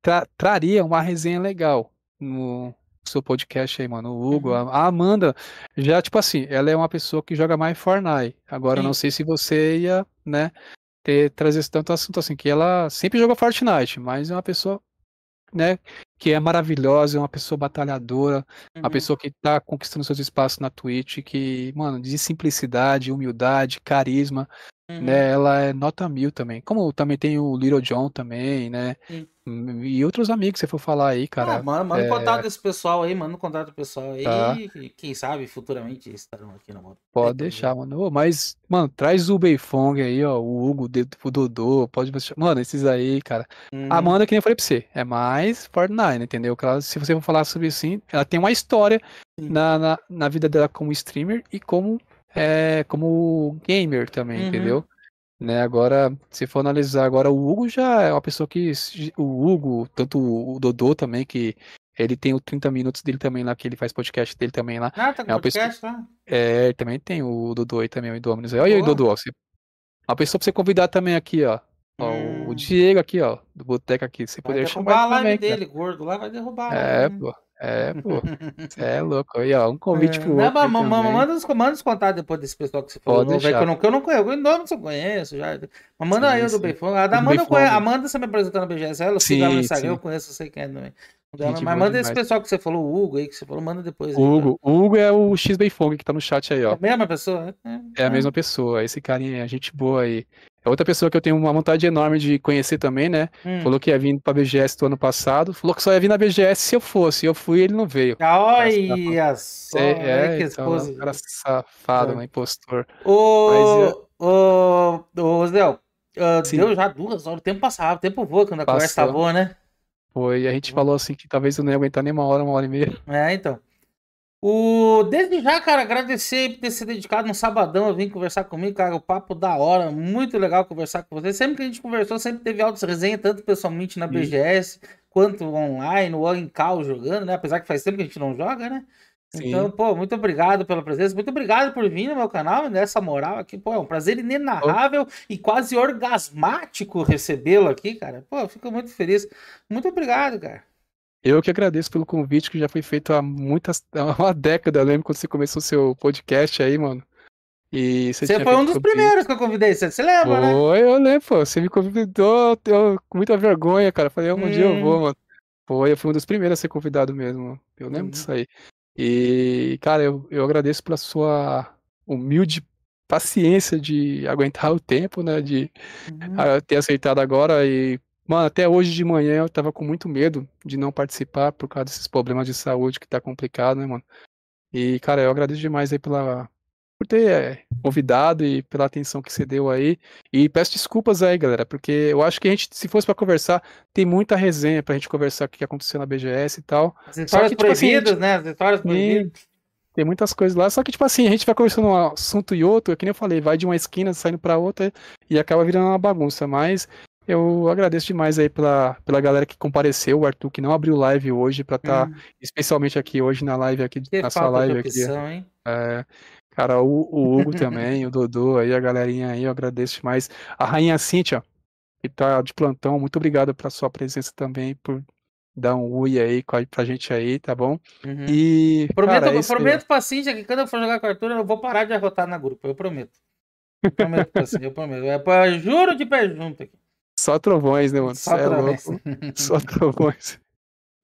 tra traria uma resenha legal no seu podcast aí, mano. O Hugo, uhum. a Amanda, já, tipo assim, ela é uma pessoa que joga mais Fortnite. Agora, Sim. não sei se você ia, né, ter trazido tanto assunto assim, que ela sempre jogou Fortnite, mas é uma pessoa, né, que é maravilhosa, é uma pessoa batalhadora, uhum. uma pessoa que tá conquistando seus espaços na Twitch, que, mano, de simplicidade, humildade, carisma, Uhum. Né, ela é nota mil também. Como também tem o Little John também, né? Hum, e outros amigos, se for falar aí, cara. Ah, manda manda é... contato desse pessoal aí, manda um contato do pessoal aí. Tá. E, quem sabe futuramente estarão aqui no modo. Pode deixar, mano. mas, mano, traz o Beifong aí, ó. O Hugo, o Dodô, pode. Mano, esses aí, cara. A uhum. Amanda, que nem eu falei pra você, é mais Fortnite, entendeu? se você for falar sobre assim, ela tem uma história na, na, na vida dela como streamer e como é, como gamer também, uhum. entendeu? Né, agora, se for analisar agora, o Hugo já é uma pessoa que. O Hugo, tanto o Dodô também, que ele tem o 30 minutos dele também lá, que ele faz podcast dele também lá. Ah, tá com é podcast, pessoa... Tá? É, também tem o Dodô aí também, o Indominus. Olha aí, Dodô, ó, você... uma pessoa pra você convidar também aqui, ó. ó hum. O Diego aqui, ó, do Boteca aqui. Você poderia chamar. Derrubar a live também, dele, cara. gordo, lá vai derrubar. É, né? pô. É, pô. Cê é louco. Aí, ó, um convite é, pro outro. Não, manda, os, manda os contatos depois desse pessoal que você falou. Pode deixar. Que eu, não, que eu não conheço. O nome você conhece, Já. Mas manda sim, aí o do Beifogo. A da Amanda, Beifogo. Amanda você tá me apresentou na BGS. Ela sim, no Instagram, eu conheço, eu sei quem é também. Dela, mas manda demais. esse pessoal que você falou, o Hugo aí, que você falou, manda depois. O Hugo, aí, Hugo é o X Beifong que tá no chat aí, ó. É a mesma pessoa? É, é a é. mesma pessoa. Esse carinha é gente boa aí. É outra pessoa que eu tenho uma vontade enorme de conhecer também, né? Hum. Falou que ia vir pra BGS do ano passado. Falou que só ia vir na BGS se eu fosse. Eu fui e ele não veio. Olha só. É, é, que então, é esposa. cara safado, é. né? Impostor. Ô, ô, ô, Zéu. Ah, deu já duas horas. O tempo passava. O tempo voa quando a Passou. conversa tá boa, né? Foi. E a gente hum. falou assim que talvez eu não ia aguentar nem uma hora, uma hora e meia. É, então. O, desde já, cara, agradecer por ter se dedicado no sabadão a vir conversar comigo, cara. O papo da hora, muito legal conversar com você. Sempre que a gente conversou, sempre teve altas resenhas, tanto pessoalmente na BGS, Sim. quanto online, ou em cal jogando, né? Apesar que faz tempo que a gente não joga, né? Então, Sim. Então, pô, muito obrigado pela presença, muito obrigado por vir no meu canal, nessa né? moral aqui, pô, é um prazer inenarrável oh. e quase orgasmático recebê-lo aqui, cara. Pô, fico muito feliz. Muito obrigado, cara. Eu que agradeço pelo convite que já foi feito há muitas. há uma década, lembro quando você começou o seu podcast aí, mano. E você, você foi um dos convite. primeiros que eu convidei, você, lembra, né? Foi, eu lembro, pô. Você me convidou, eu, com muita vergonha, cara. Falei, um hum. dia eu vou, mano. Foi, eu fui um dos primeiros a ser convidado mesmo. Eu lembro hum. disso aí. E, cara, eu, eu agradeço pela sua humilde paciência de aguentar o tempo, né? De uhum. ah, ter aceitado agora e Mano, até hoje de manhã eu tava com muito medo de não participar por causa desses problemas de saúde que tá complicado, né, mano? E, cara, eu agradeço demais aí pela. por ter é, convidado e pela atenção que você deu aí. E peço desculpas aí, galera, porque eu acho que a gente, se fosse para conversar, tem muita resenha pra gente conversar o que aconteceu na BGS e tal. As histórias que, tipo assim, proibidas, assim, gente... né? As histórias proibidas. E... Tem muitas coisas lá, só que, tipo assim, a gente vai conversando um assunto e outro, é que nem eu falei, vai de uma esquina saindo para outra e acaba virando uma bagunça. Mas eu agradeço demais aí pela, pela galera que compareceu, o Arthur que não abriu live hoje para estar tá, hum. especialmente aqui hoje na live aqui que na sua live opção, aqui. Hein? É, cara, o, o Hugo também, o Dodô aí, a galerinha aí, eu agradeço demais. A rainha Cíntia, que tá de plantão, muito obrigado pela sua presença também, por dar um ui aí pra gente aí, tá bom? Uhum. E prometo, cara, prometo pra Cíntia que quando eu for jogar com o Arthur, eu vou parar de arrotar na grupo, eu prometo. Eu prometo, Cíntia, eu prometo. Eu é juro de pé junto aqui. Só trovões, né, mano? Só Cê é trovões. É Só trovões.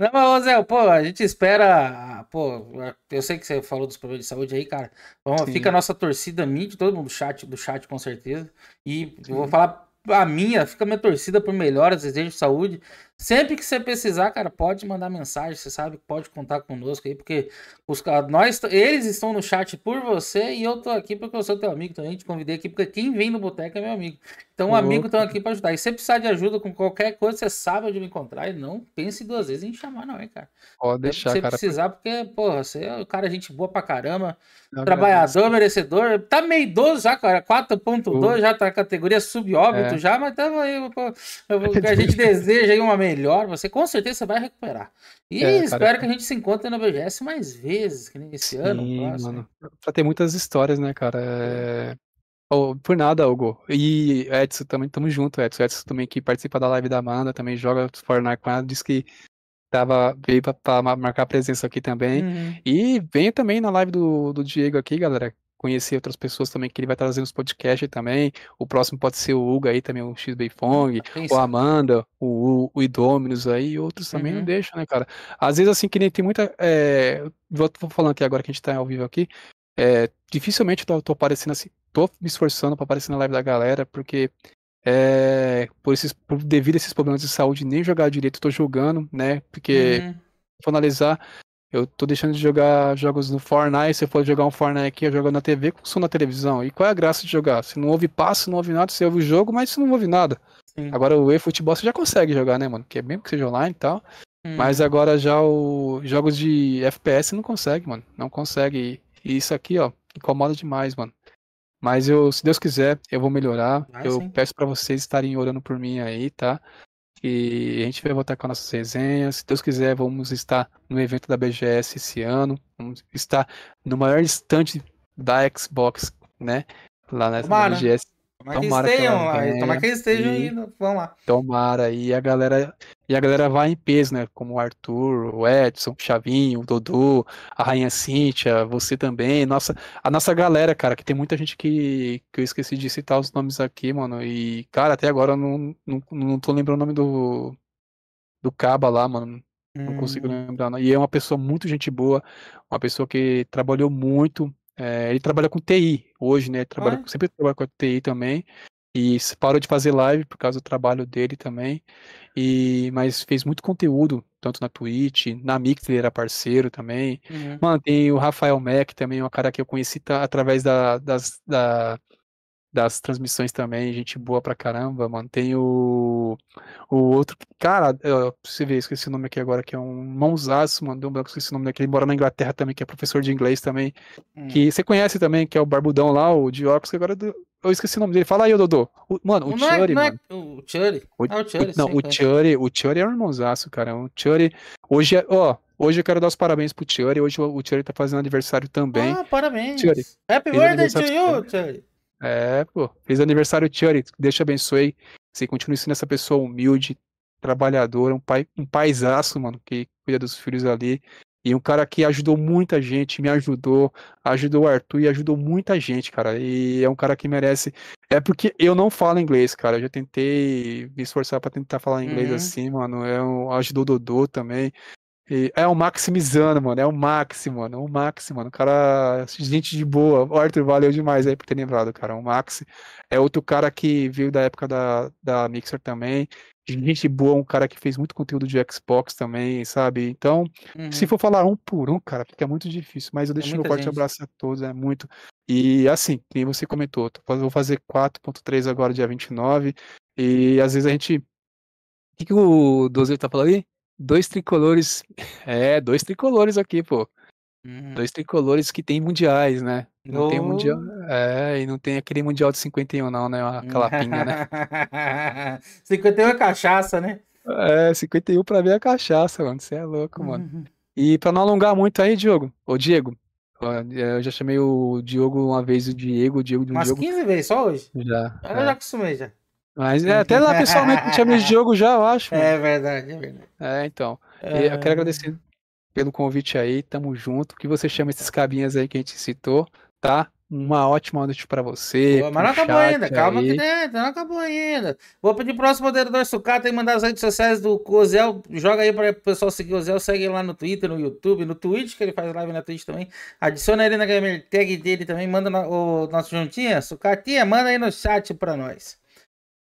Não, mas, Zé, pô, a gente espera. Pô, eu sei que você falou dos problemas de saúde aí, cara. Bom, fica a nossa torcida, minha, de todo mundo do chat, do chat, com certeza. E Sim. eu vou falar a minha, fica a minha torcida por melhoras, desejo de saúde. Sempre que você precisar, cara, pode mandar mensagem, você sabe que pode contar conosco aí, porque os, nós, eles estão no chat por você e eu tô aqui porque eu sou teu amigo, então a gente convidei aqui, porque quem vem no boteco é meu amigo. Então, o amigo estão aqui para ajudar. E se você precisar de ajuda com qualquer coisa, você sabe onde me encontrar e não pense duas vezes em chamar, não, hein, cara. Pode deixar, Se você cara. precisar, porque, porra, você é um cara gente boa pra caramba, não, trabalhador, merecedor, tá meio idoso já, cara, 4.2, já tá categoria subóbito é. já, mas tava aí, pô, é a gente deseja aí amigo melhor, você com certeza vai recuperar. E é, espero cara, que a é. gente se encontre na BGS mais vezes, que nem esse sim, ano, para Mano. Né? Pra ter muitas histórias, né, cara? É... Oh, por nada, Hugo. E Edson também, tamo junto, Edson. Edson também que participa da live da Amanda, também joga Fortnite com ela, diz que tava veio para pra marcar presença aqui também. Uhum. E venha também na live do, do Diego aqui, galera conhecer outras pessoas também que ele vai trazer nos podcasts também. O próximo pode ser o Hugo aí também, o X Beifong, ah, o Amanda, o, o aí outros também uhum. não deixam, né, cara? Às vezes, assim, que nem tem muita. É, vou, falando aqui agora que a gente tá ao vivo aqui. É, dificilmente eu tô, tô aparecendo assim, tô me esforçando para aparecer na live da galera, porque é, por esses, por, devido a esses problemas de saúde, nem jogar direito, tô jogando, né? Porque, uhum. vou analisar, eu tô deixando de jogar jogos no Fortnite, se eu for jogar um Fortnite aqui, eu jogo na TV com som na televisão. E qual é a graça de jogar? Se não ouve passo, não ouve nada, você ouve o jogo, mas você não ouve nada. Sim. Agora o eFootball você já consegue jogar, né, mano? Que é mesmo que seja online e tal. Hum. Mas agora já os jogos de FPS não consegue, mano. Não consegue. E isso aqui, ó, incomoda demais, mano. Mas eu, se Deus quiser, eu vou melhorar. Ah, eu sim. peço para vocês estarem orando por mim aí, tá? E a gente vai voltar com as nossas resenhas. Se Deus quiser, vamos estar no evento da BGS esse ano. Vamos estar no maior estante da Xbox, né? Lá na BGS. Tomara que estejam que lá, tomara que estejam e... indo, vão lá. Tomara, e a galera e a galera vai em peso, né? Como o Arthur, o Edson, o Chavinho, o Dodô, a Rainha Cíntia, você também, nossa, a nossa galera, cara, que tem muita gente que, que eu esqueci de citar os nomes aqui, mano. E, cara, até agora eu não, não, não tô lembrando o nome do, do Caba lá, mano. Não hum. consigo lembrar. Não. E é uma pessoa muito gente boa, uma pessoa que trabalhou muito, é, ele trabalha com TI hoje, né? Ah, trabalha, ah. Sempre trabalha com TI também. E parou de fazer live por causa do trabalho dele também. E, mas fez muito conteúdo, tanto na Twitch, na Mix ele era parceiro também. Uhum. Mano, tem o Rafael Mac também, um cara que eu conheci através da, das, da, das transmissões também, gente boa pra caramba, mano. Tem o, o outro, cara, é, você vê, esqueci o nome aqui agora, que é um mãozaço, deu um branco, esqueci o nome daquele, mora na Inglaterra também, que é professor de inglês também, hum. que você conhece também, que é o barbudão lá, o Diocos, que agora é do, eu esqueci o nome dele. Fala aí, Dodô. O, mano, o é, Churi, é mano. O O, Churi, Não, o Churi, o é um irmãozaço, cara. O Churi, hoje é, ó, hoje eu quero dar os parabéns pro Churi. Hoje o, o Churi tá fazendo aniversário também. Ah, parabéns. Happy birthday to you, Churi. É, pô. Fez aniversário, Tiori. Deixa abençoe. Você continue sendo essa pessoa humilde, trabalhadora, um pai, um paisaço, mano, que cuida dos filhos ali. E um cara que ajudou muita gente, me ajudou, ajudou o Arthur e ajudou muita gente, cara. E é um cara que merece. É porque eu não falo inglês, cara. Eu já tentei me esforçar para tentar falar inglês uhum. assim, mano. É um... Ajudou o Dodô também. E é o maximizando, mano. É o Max, mano. É o Max, mano. O cara, gente de boa. Arthur, valeu demais aí por ter lembrado, cara. O Max é outro cara que veio da época da, da Mixer também. Gente boa, um cara que fez muito conteúdo de Xbox também, sabe? Então, uhum. se for falar um por um, cara, fica muito difícil. Mas eu é deixo é meu forte abraço a todos, é muito. E assim, quem você comentou, vou fazer 4.3 agora, dia 29. E às vezes a gente. O que, que o Dozer tá falando aí? Dois tricolores. É, dois tricolores aqui, pô. Uhum. Dois tricolores que tem mundiais, né? Não oh. tem mundial. É, e não tem aquele mundial de 51, não, né? Uma calapinha, né? 51 é cachaça, né? É, 51 pra mim é cachaça, mano. Você é louco, mano. Uhum. E pra não alongar muito aí, Diogo. Ô, Diego. É, eu já chamei o Diogo uma vez, o Diego, o Diego de um Umas Diogo. 15 vezes só hoje? Já. Eu é. já acostumei já. Mas é, até lá pessoalmente não tinha medo de jogo já, eu acho. É mano. É verdade, é verdade. É, então. É... Eu quero agradecer pelo convite aí, tamo junto. Que você chama esses cabinhas aí que a gente citou, tá? Uma ótima noite para você. mas não acabou ainda, aí. calma que dentro, não acabou ainda. Vou pedir próximo moderador sucata e mandar as redes sociais do Cozel. Joga aí para o pessoal seguir o Cozel, segue lá no Twitter, no YouTube, no Twitch, que ele faz live na Twitch também. Adiciona ele na gamer tag dele também, manda o nosso juntinha, sucatinha, manda aí no chat para nós.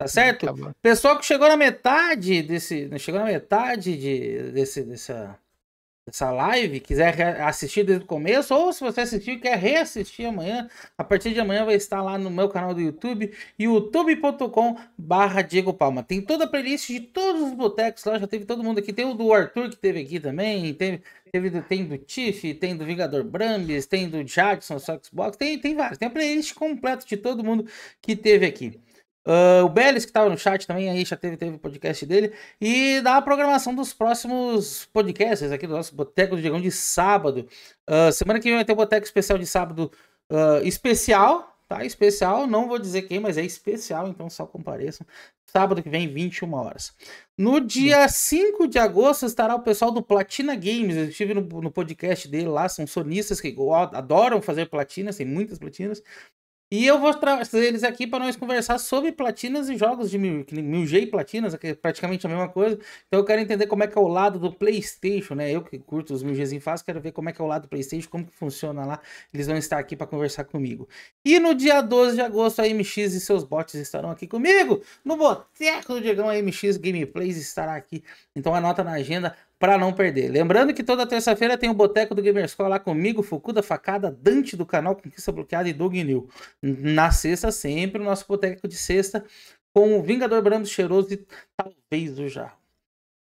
Tá certo? Acabou. Pessoal que chegou na metade desse. Né, chegou na metade de, desse, dessa, dessa live, quiser assistir desde o começo, ou se você assistiu e quer reassistir amanhã, a partir de amanhã vai estar lá no meu canal do YouTube, youtube.com barra Diego Palma. Tem toda a playlist de todos os botecos lá, já teve todo mundo aqui. Tem o do Arthur que teve aqui também, teve, teve tem do Tiff, tem do Vingador Brambis, tem do Jackson, Soxbox, tem, tem vários. Tem a playlist completa de todo mundo que teve aqui. Uh, o Belis, que estava no chat também, aí já teve, teve podcast dele. E da programação dos próximos podcasts aqui do nosso Boteco do Diegão de sábado. Uh, semana que vem vai ter o um Boteco Especial de sábado uh, especial, tá? Especial, não vou dizer quem, mas é especial, então só compareçam. Sábado que vem, 21 horas. No dia 5 de agosto estará o pessoal do Platina Games. Eu estive no, no podcast dele lá, são sonistas que adoram fazer platinas, tem muitas platinas. E eu vou trazer eles aqui para nós conversar sobre platinas e jogos de 1000G e platinas, que é praticamente a mesma coisa. Então eu quero entender como é que é o lado do PlayStation, né? Eu que curto os 1000Gs em fase, quero ver como é que é o lado do PlayStation, como que funciona lá. Eles vão estar aqui para conversar comigo. E no dia 12 de agosto, a MX e seus bots estarão aqui comigo. No Boteco do Diegão, a MX Gameplays estará aqui. Então anota na agenda, para não perder. Lembrando que toda terça-feira tem o Boteco do School lá comigo, Fucuda Facada, Dante do canal Conquista Bloqueada e Doug New. Na sexta, sempre o nosso Boteco de sexta com o Vingador Brando Cheiroso e talvez o Jarro.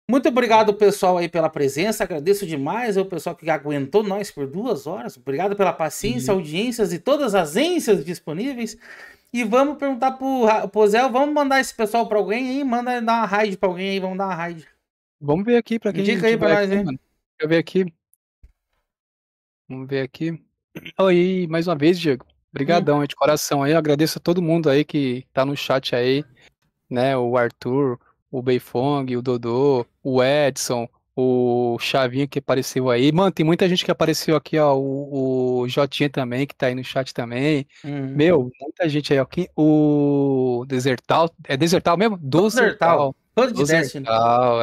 Muito obrigado, pessoal, aí pela presença. Agradeço demais ao pessoal que aguentou nós por duas horas. Obrigado pela paciência, uhum. audiências e todas as agências disponíveis. E vamos perguntar pro, pro Zé, vamos mandar esse pessoal para alguém aí, manda dar uma raid para alguém aí, vamos dar uma raid. Vamos ver aqui pra quem. Dica aí pra nós, hein? Mano. Deixa eu ver aqui. Vamos ver aqui. Oi, mais uma vez, Diego. Obrigadão hum. de coração aí. Eu agradeço a todo mundo aí que tá no chat aí, né? O Arthur, o Beifong, o Dodô, o Edson, o Chavinho que apareceu aí. Mano, tem muita gente que apareceu aqui, ó. O, o Jotinha também, que tá aí no chat também. Hum. Meu, muita gente aí, ó. Quem, o Desertal. É Desertal mesmo? Desertal. Todo de Destiny.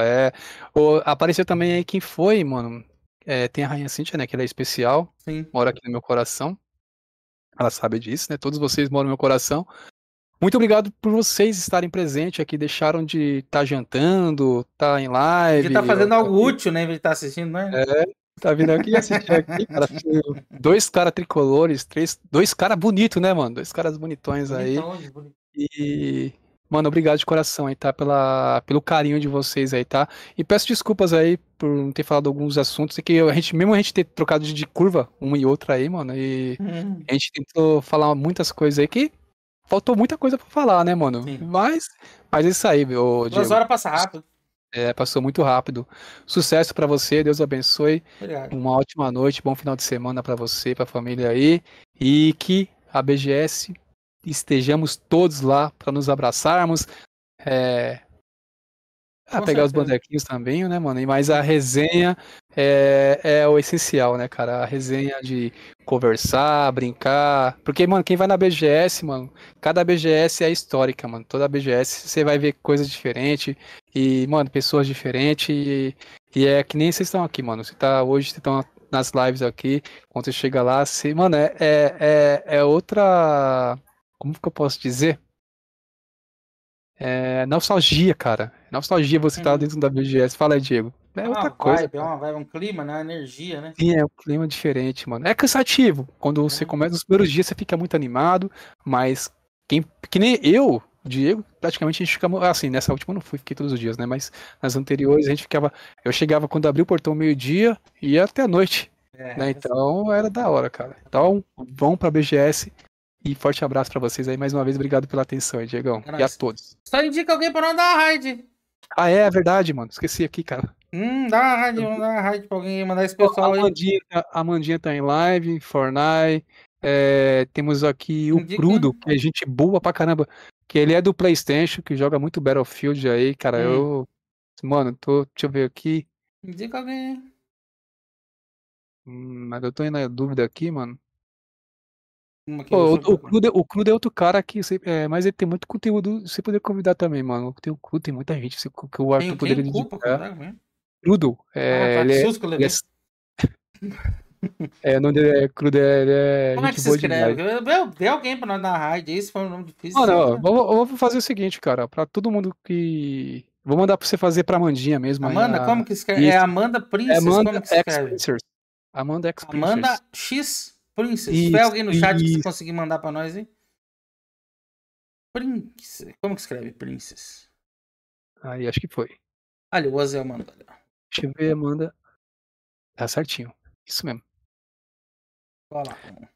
é. O, apareceu também aí quem foi, mano. É, tem a Rainha Cintia, né? Que ela é especial. Sim. Mora aqui no meu coração. Ela sabe disso, né? Todos vocês moram no meu coração. Muito obrigado por vocês estarem presentes aqui. Deixaram de estar tá jantando, tá em live. De tá fazendo algo aqui. útil, né? de estar tá assistindo, né? É, tá vindo aqui assistir aqui, cara. Dois caras tricolores, três. Dois caras bonitos, né, mano? Dois caras bonitões aí. bonitão. E Mano, obrigado de coração aí, tá? Pela, pelo carinho de vocês aí, tá? E peço desculpas aí por não ter falado alguns assuntos. É que a gente, mesmo a gente ter trocado de, curva uma e outra aí, mano, e hum. a gente tentou falar muitas coisas aí que faltou muita coisa para falar, né, mano? Mas, mas é isso aí, meu. Duas horas passa rápido. É, passou muito rápido. Sucesso para você, Deus abençoe. Obrigado. Uma ótima noite, bom final de semana para você, pra família aí. E que a BGS estejamos todos lá para nos abraçarmos. É... A pegar certeza. os bonequinhos também, né, mano? Mas a resenha é, é, o essencial, né, cara? A resenha de conversar, brincar. Porque, mano, quem vai na BGS, mano, cada BGS é histórica, mano. Toda BGS você vai ver coisas diferentes e, mano, pessoas diferentes. E, e é que nem vocês estão aqui, mano. Você tá hoje, vocês estão tá nas lives aqui. Quando você chega lá, você, mano, é, é, é, é outra como que eu posso dizer? É nostalgia, cara. Nostalgia você estar tá uhum. tá dentro da BGS. Fala aí, Diego. É ah, outra coisa. é uma vibe, um clima, né? energia, né? Sim, é um clima diferente, mano. É cansativo. Quando você uhum. começa os primeiros dias, você fica muito animado, mas quem, que nem eu, Diego, praticamente a gente ficava. Assim, nessa última eu não fui, fiquei todos os dias, né? Mas nas anteriores a gente ficava. Eu chegava quando abriu o portão meio-dia e ia até a noite. É, né? É então era da hora, cara. Então vão pra BGS, e forte abraço para vocês aí mais uma vez. Obrigado pela atenção aí, Diegão. É e a todos. Só indica alguém pra não dar uma raid. Ah, é, é verdade, mano. Esqueci aqui, cara. Hum, dá uma raid, vamos uma raid pra alguém, mandar esse então, pessoal a Mandinha, aí. A Mandinha tá, tá em live, Fornai. É, temos aqui o indica. Crudo, que é gente boa pra caramba. Que ele é do PlayStation, que joga muito Battlefield aí, cara. Hum. Eu. Mano, tô. Deixa eu ver aqui. Indica alguém. Hum, mas eu tô na dúvida aqui, mano. Pô, o, o, Crude, o Crude é outro cara que você, é, mas ele tem muito conteúdo, você poderia convidar também, mano. Tem o Crude, tem muita gente você, que eu acho que poderia tem Crudo. É, ah, tá, ele, é, é, o nome dele é Crude, ele é Como é que se escreve? Eu, eu, alguém pra nós narrar isso foi um nome difícil. eu, eu vou fazer o seguinte, cara, pra todo mundo que Vou mandar pra você fazer pra Amandinha mesmo. Amanda, aí, como que escreve? É isso. É Amanda Princess. É Amanda X Amanda X Amanda X Princess. se tiver alguém no chat se que você conseguir mandar pra nós, hein? Princess. Como que escreve Princess? Aí, acho que foi. Ali, o Azel manda. Deixa eu ver, manda. Tá certinho. Isso mesmo. Olha lá.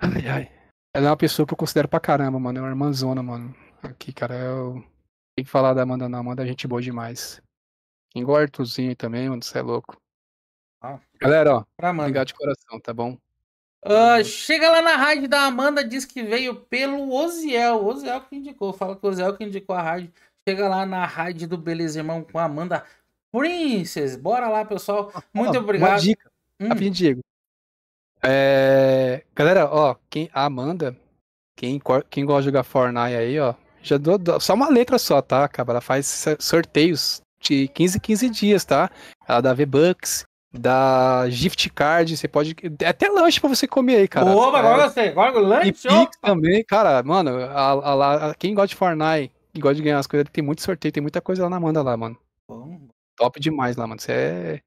Ai, ai. Ela é uma pessoa que eu considero pra caramba, mano. É uma irmãzona, mano. Aqui, cara, eu. É Tem que falar da Amanda, não. Amanda é gente boa demais. Igual o Arthurzinho também, mano. Você é louco. Ah. Galera, ó. Pra Amanda. Obrigado de coração, tá bom? Uh, chega lá na rádio da Amanda, diz que veio pelo Oziel. Oziel que indicou, fala que o Oziel que indicou a rádio. Chega lá na rádio do Beleza Irmão com a Amanda Princess. Bora lá, pessoal. Ah, Muito obrigado. Uma dica, hum. Diego. É... Galera, ó, quem... a Amanda, quem, quem gosta de jogar Fortnite aí, ó, já dou, só uma letra só, tá, cara? Ela faz sorteios de 15 15 dias, tá? Ela dá V-Bucks, da gift card, você pode. É até lanche pra você comer aí, cara. Opa, agora você, é. agora lanche. E Pix também, cara, mano, a, a, quem gosta de Fortnite e gosta de ganhar as coisas, tem muito sorteio, tem muita coisa lá na Amanda lá, mano. Bom. Top demais lá, mano. Você é.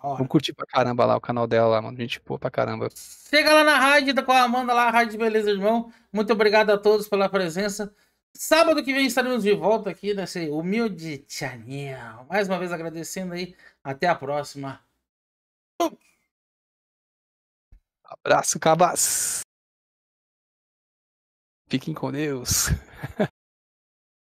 Vamos curtir pra caramba lá o canal dela lá, mano. Gente pô pra caramba. Chega lá na rádio com é a Amanda lá, Rádio Beleza, irmão. Muito obrigado a todos pela presença. Sábado que vem estaremos de volta aqui nesse humilde channel. Mais uma vez agradecendo aí. Até a próxima. Abraço, cabas. Fiquem com Deus.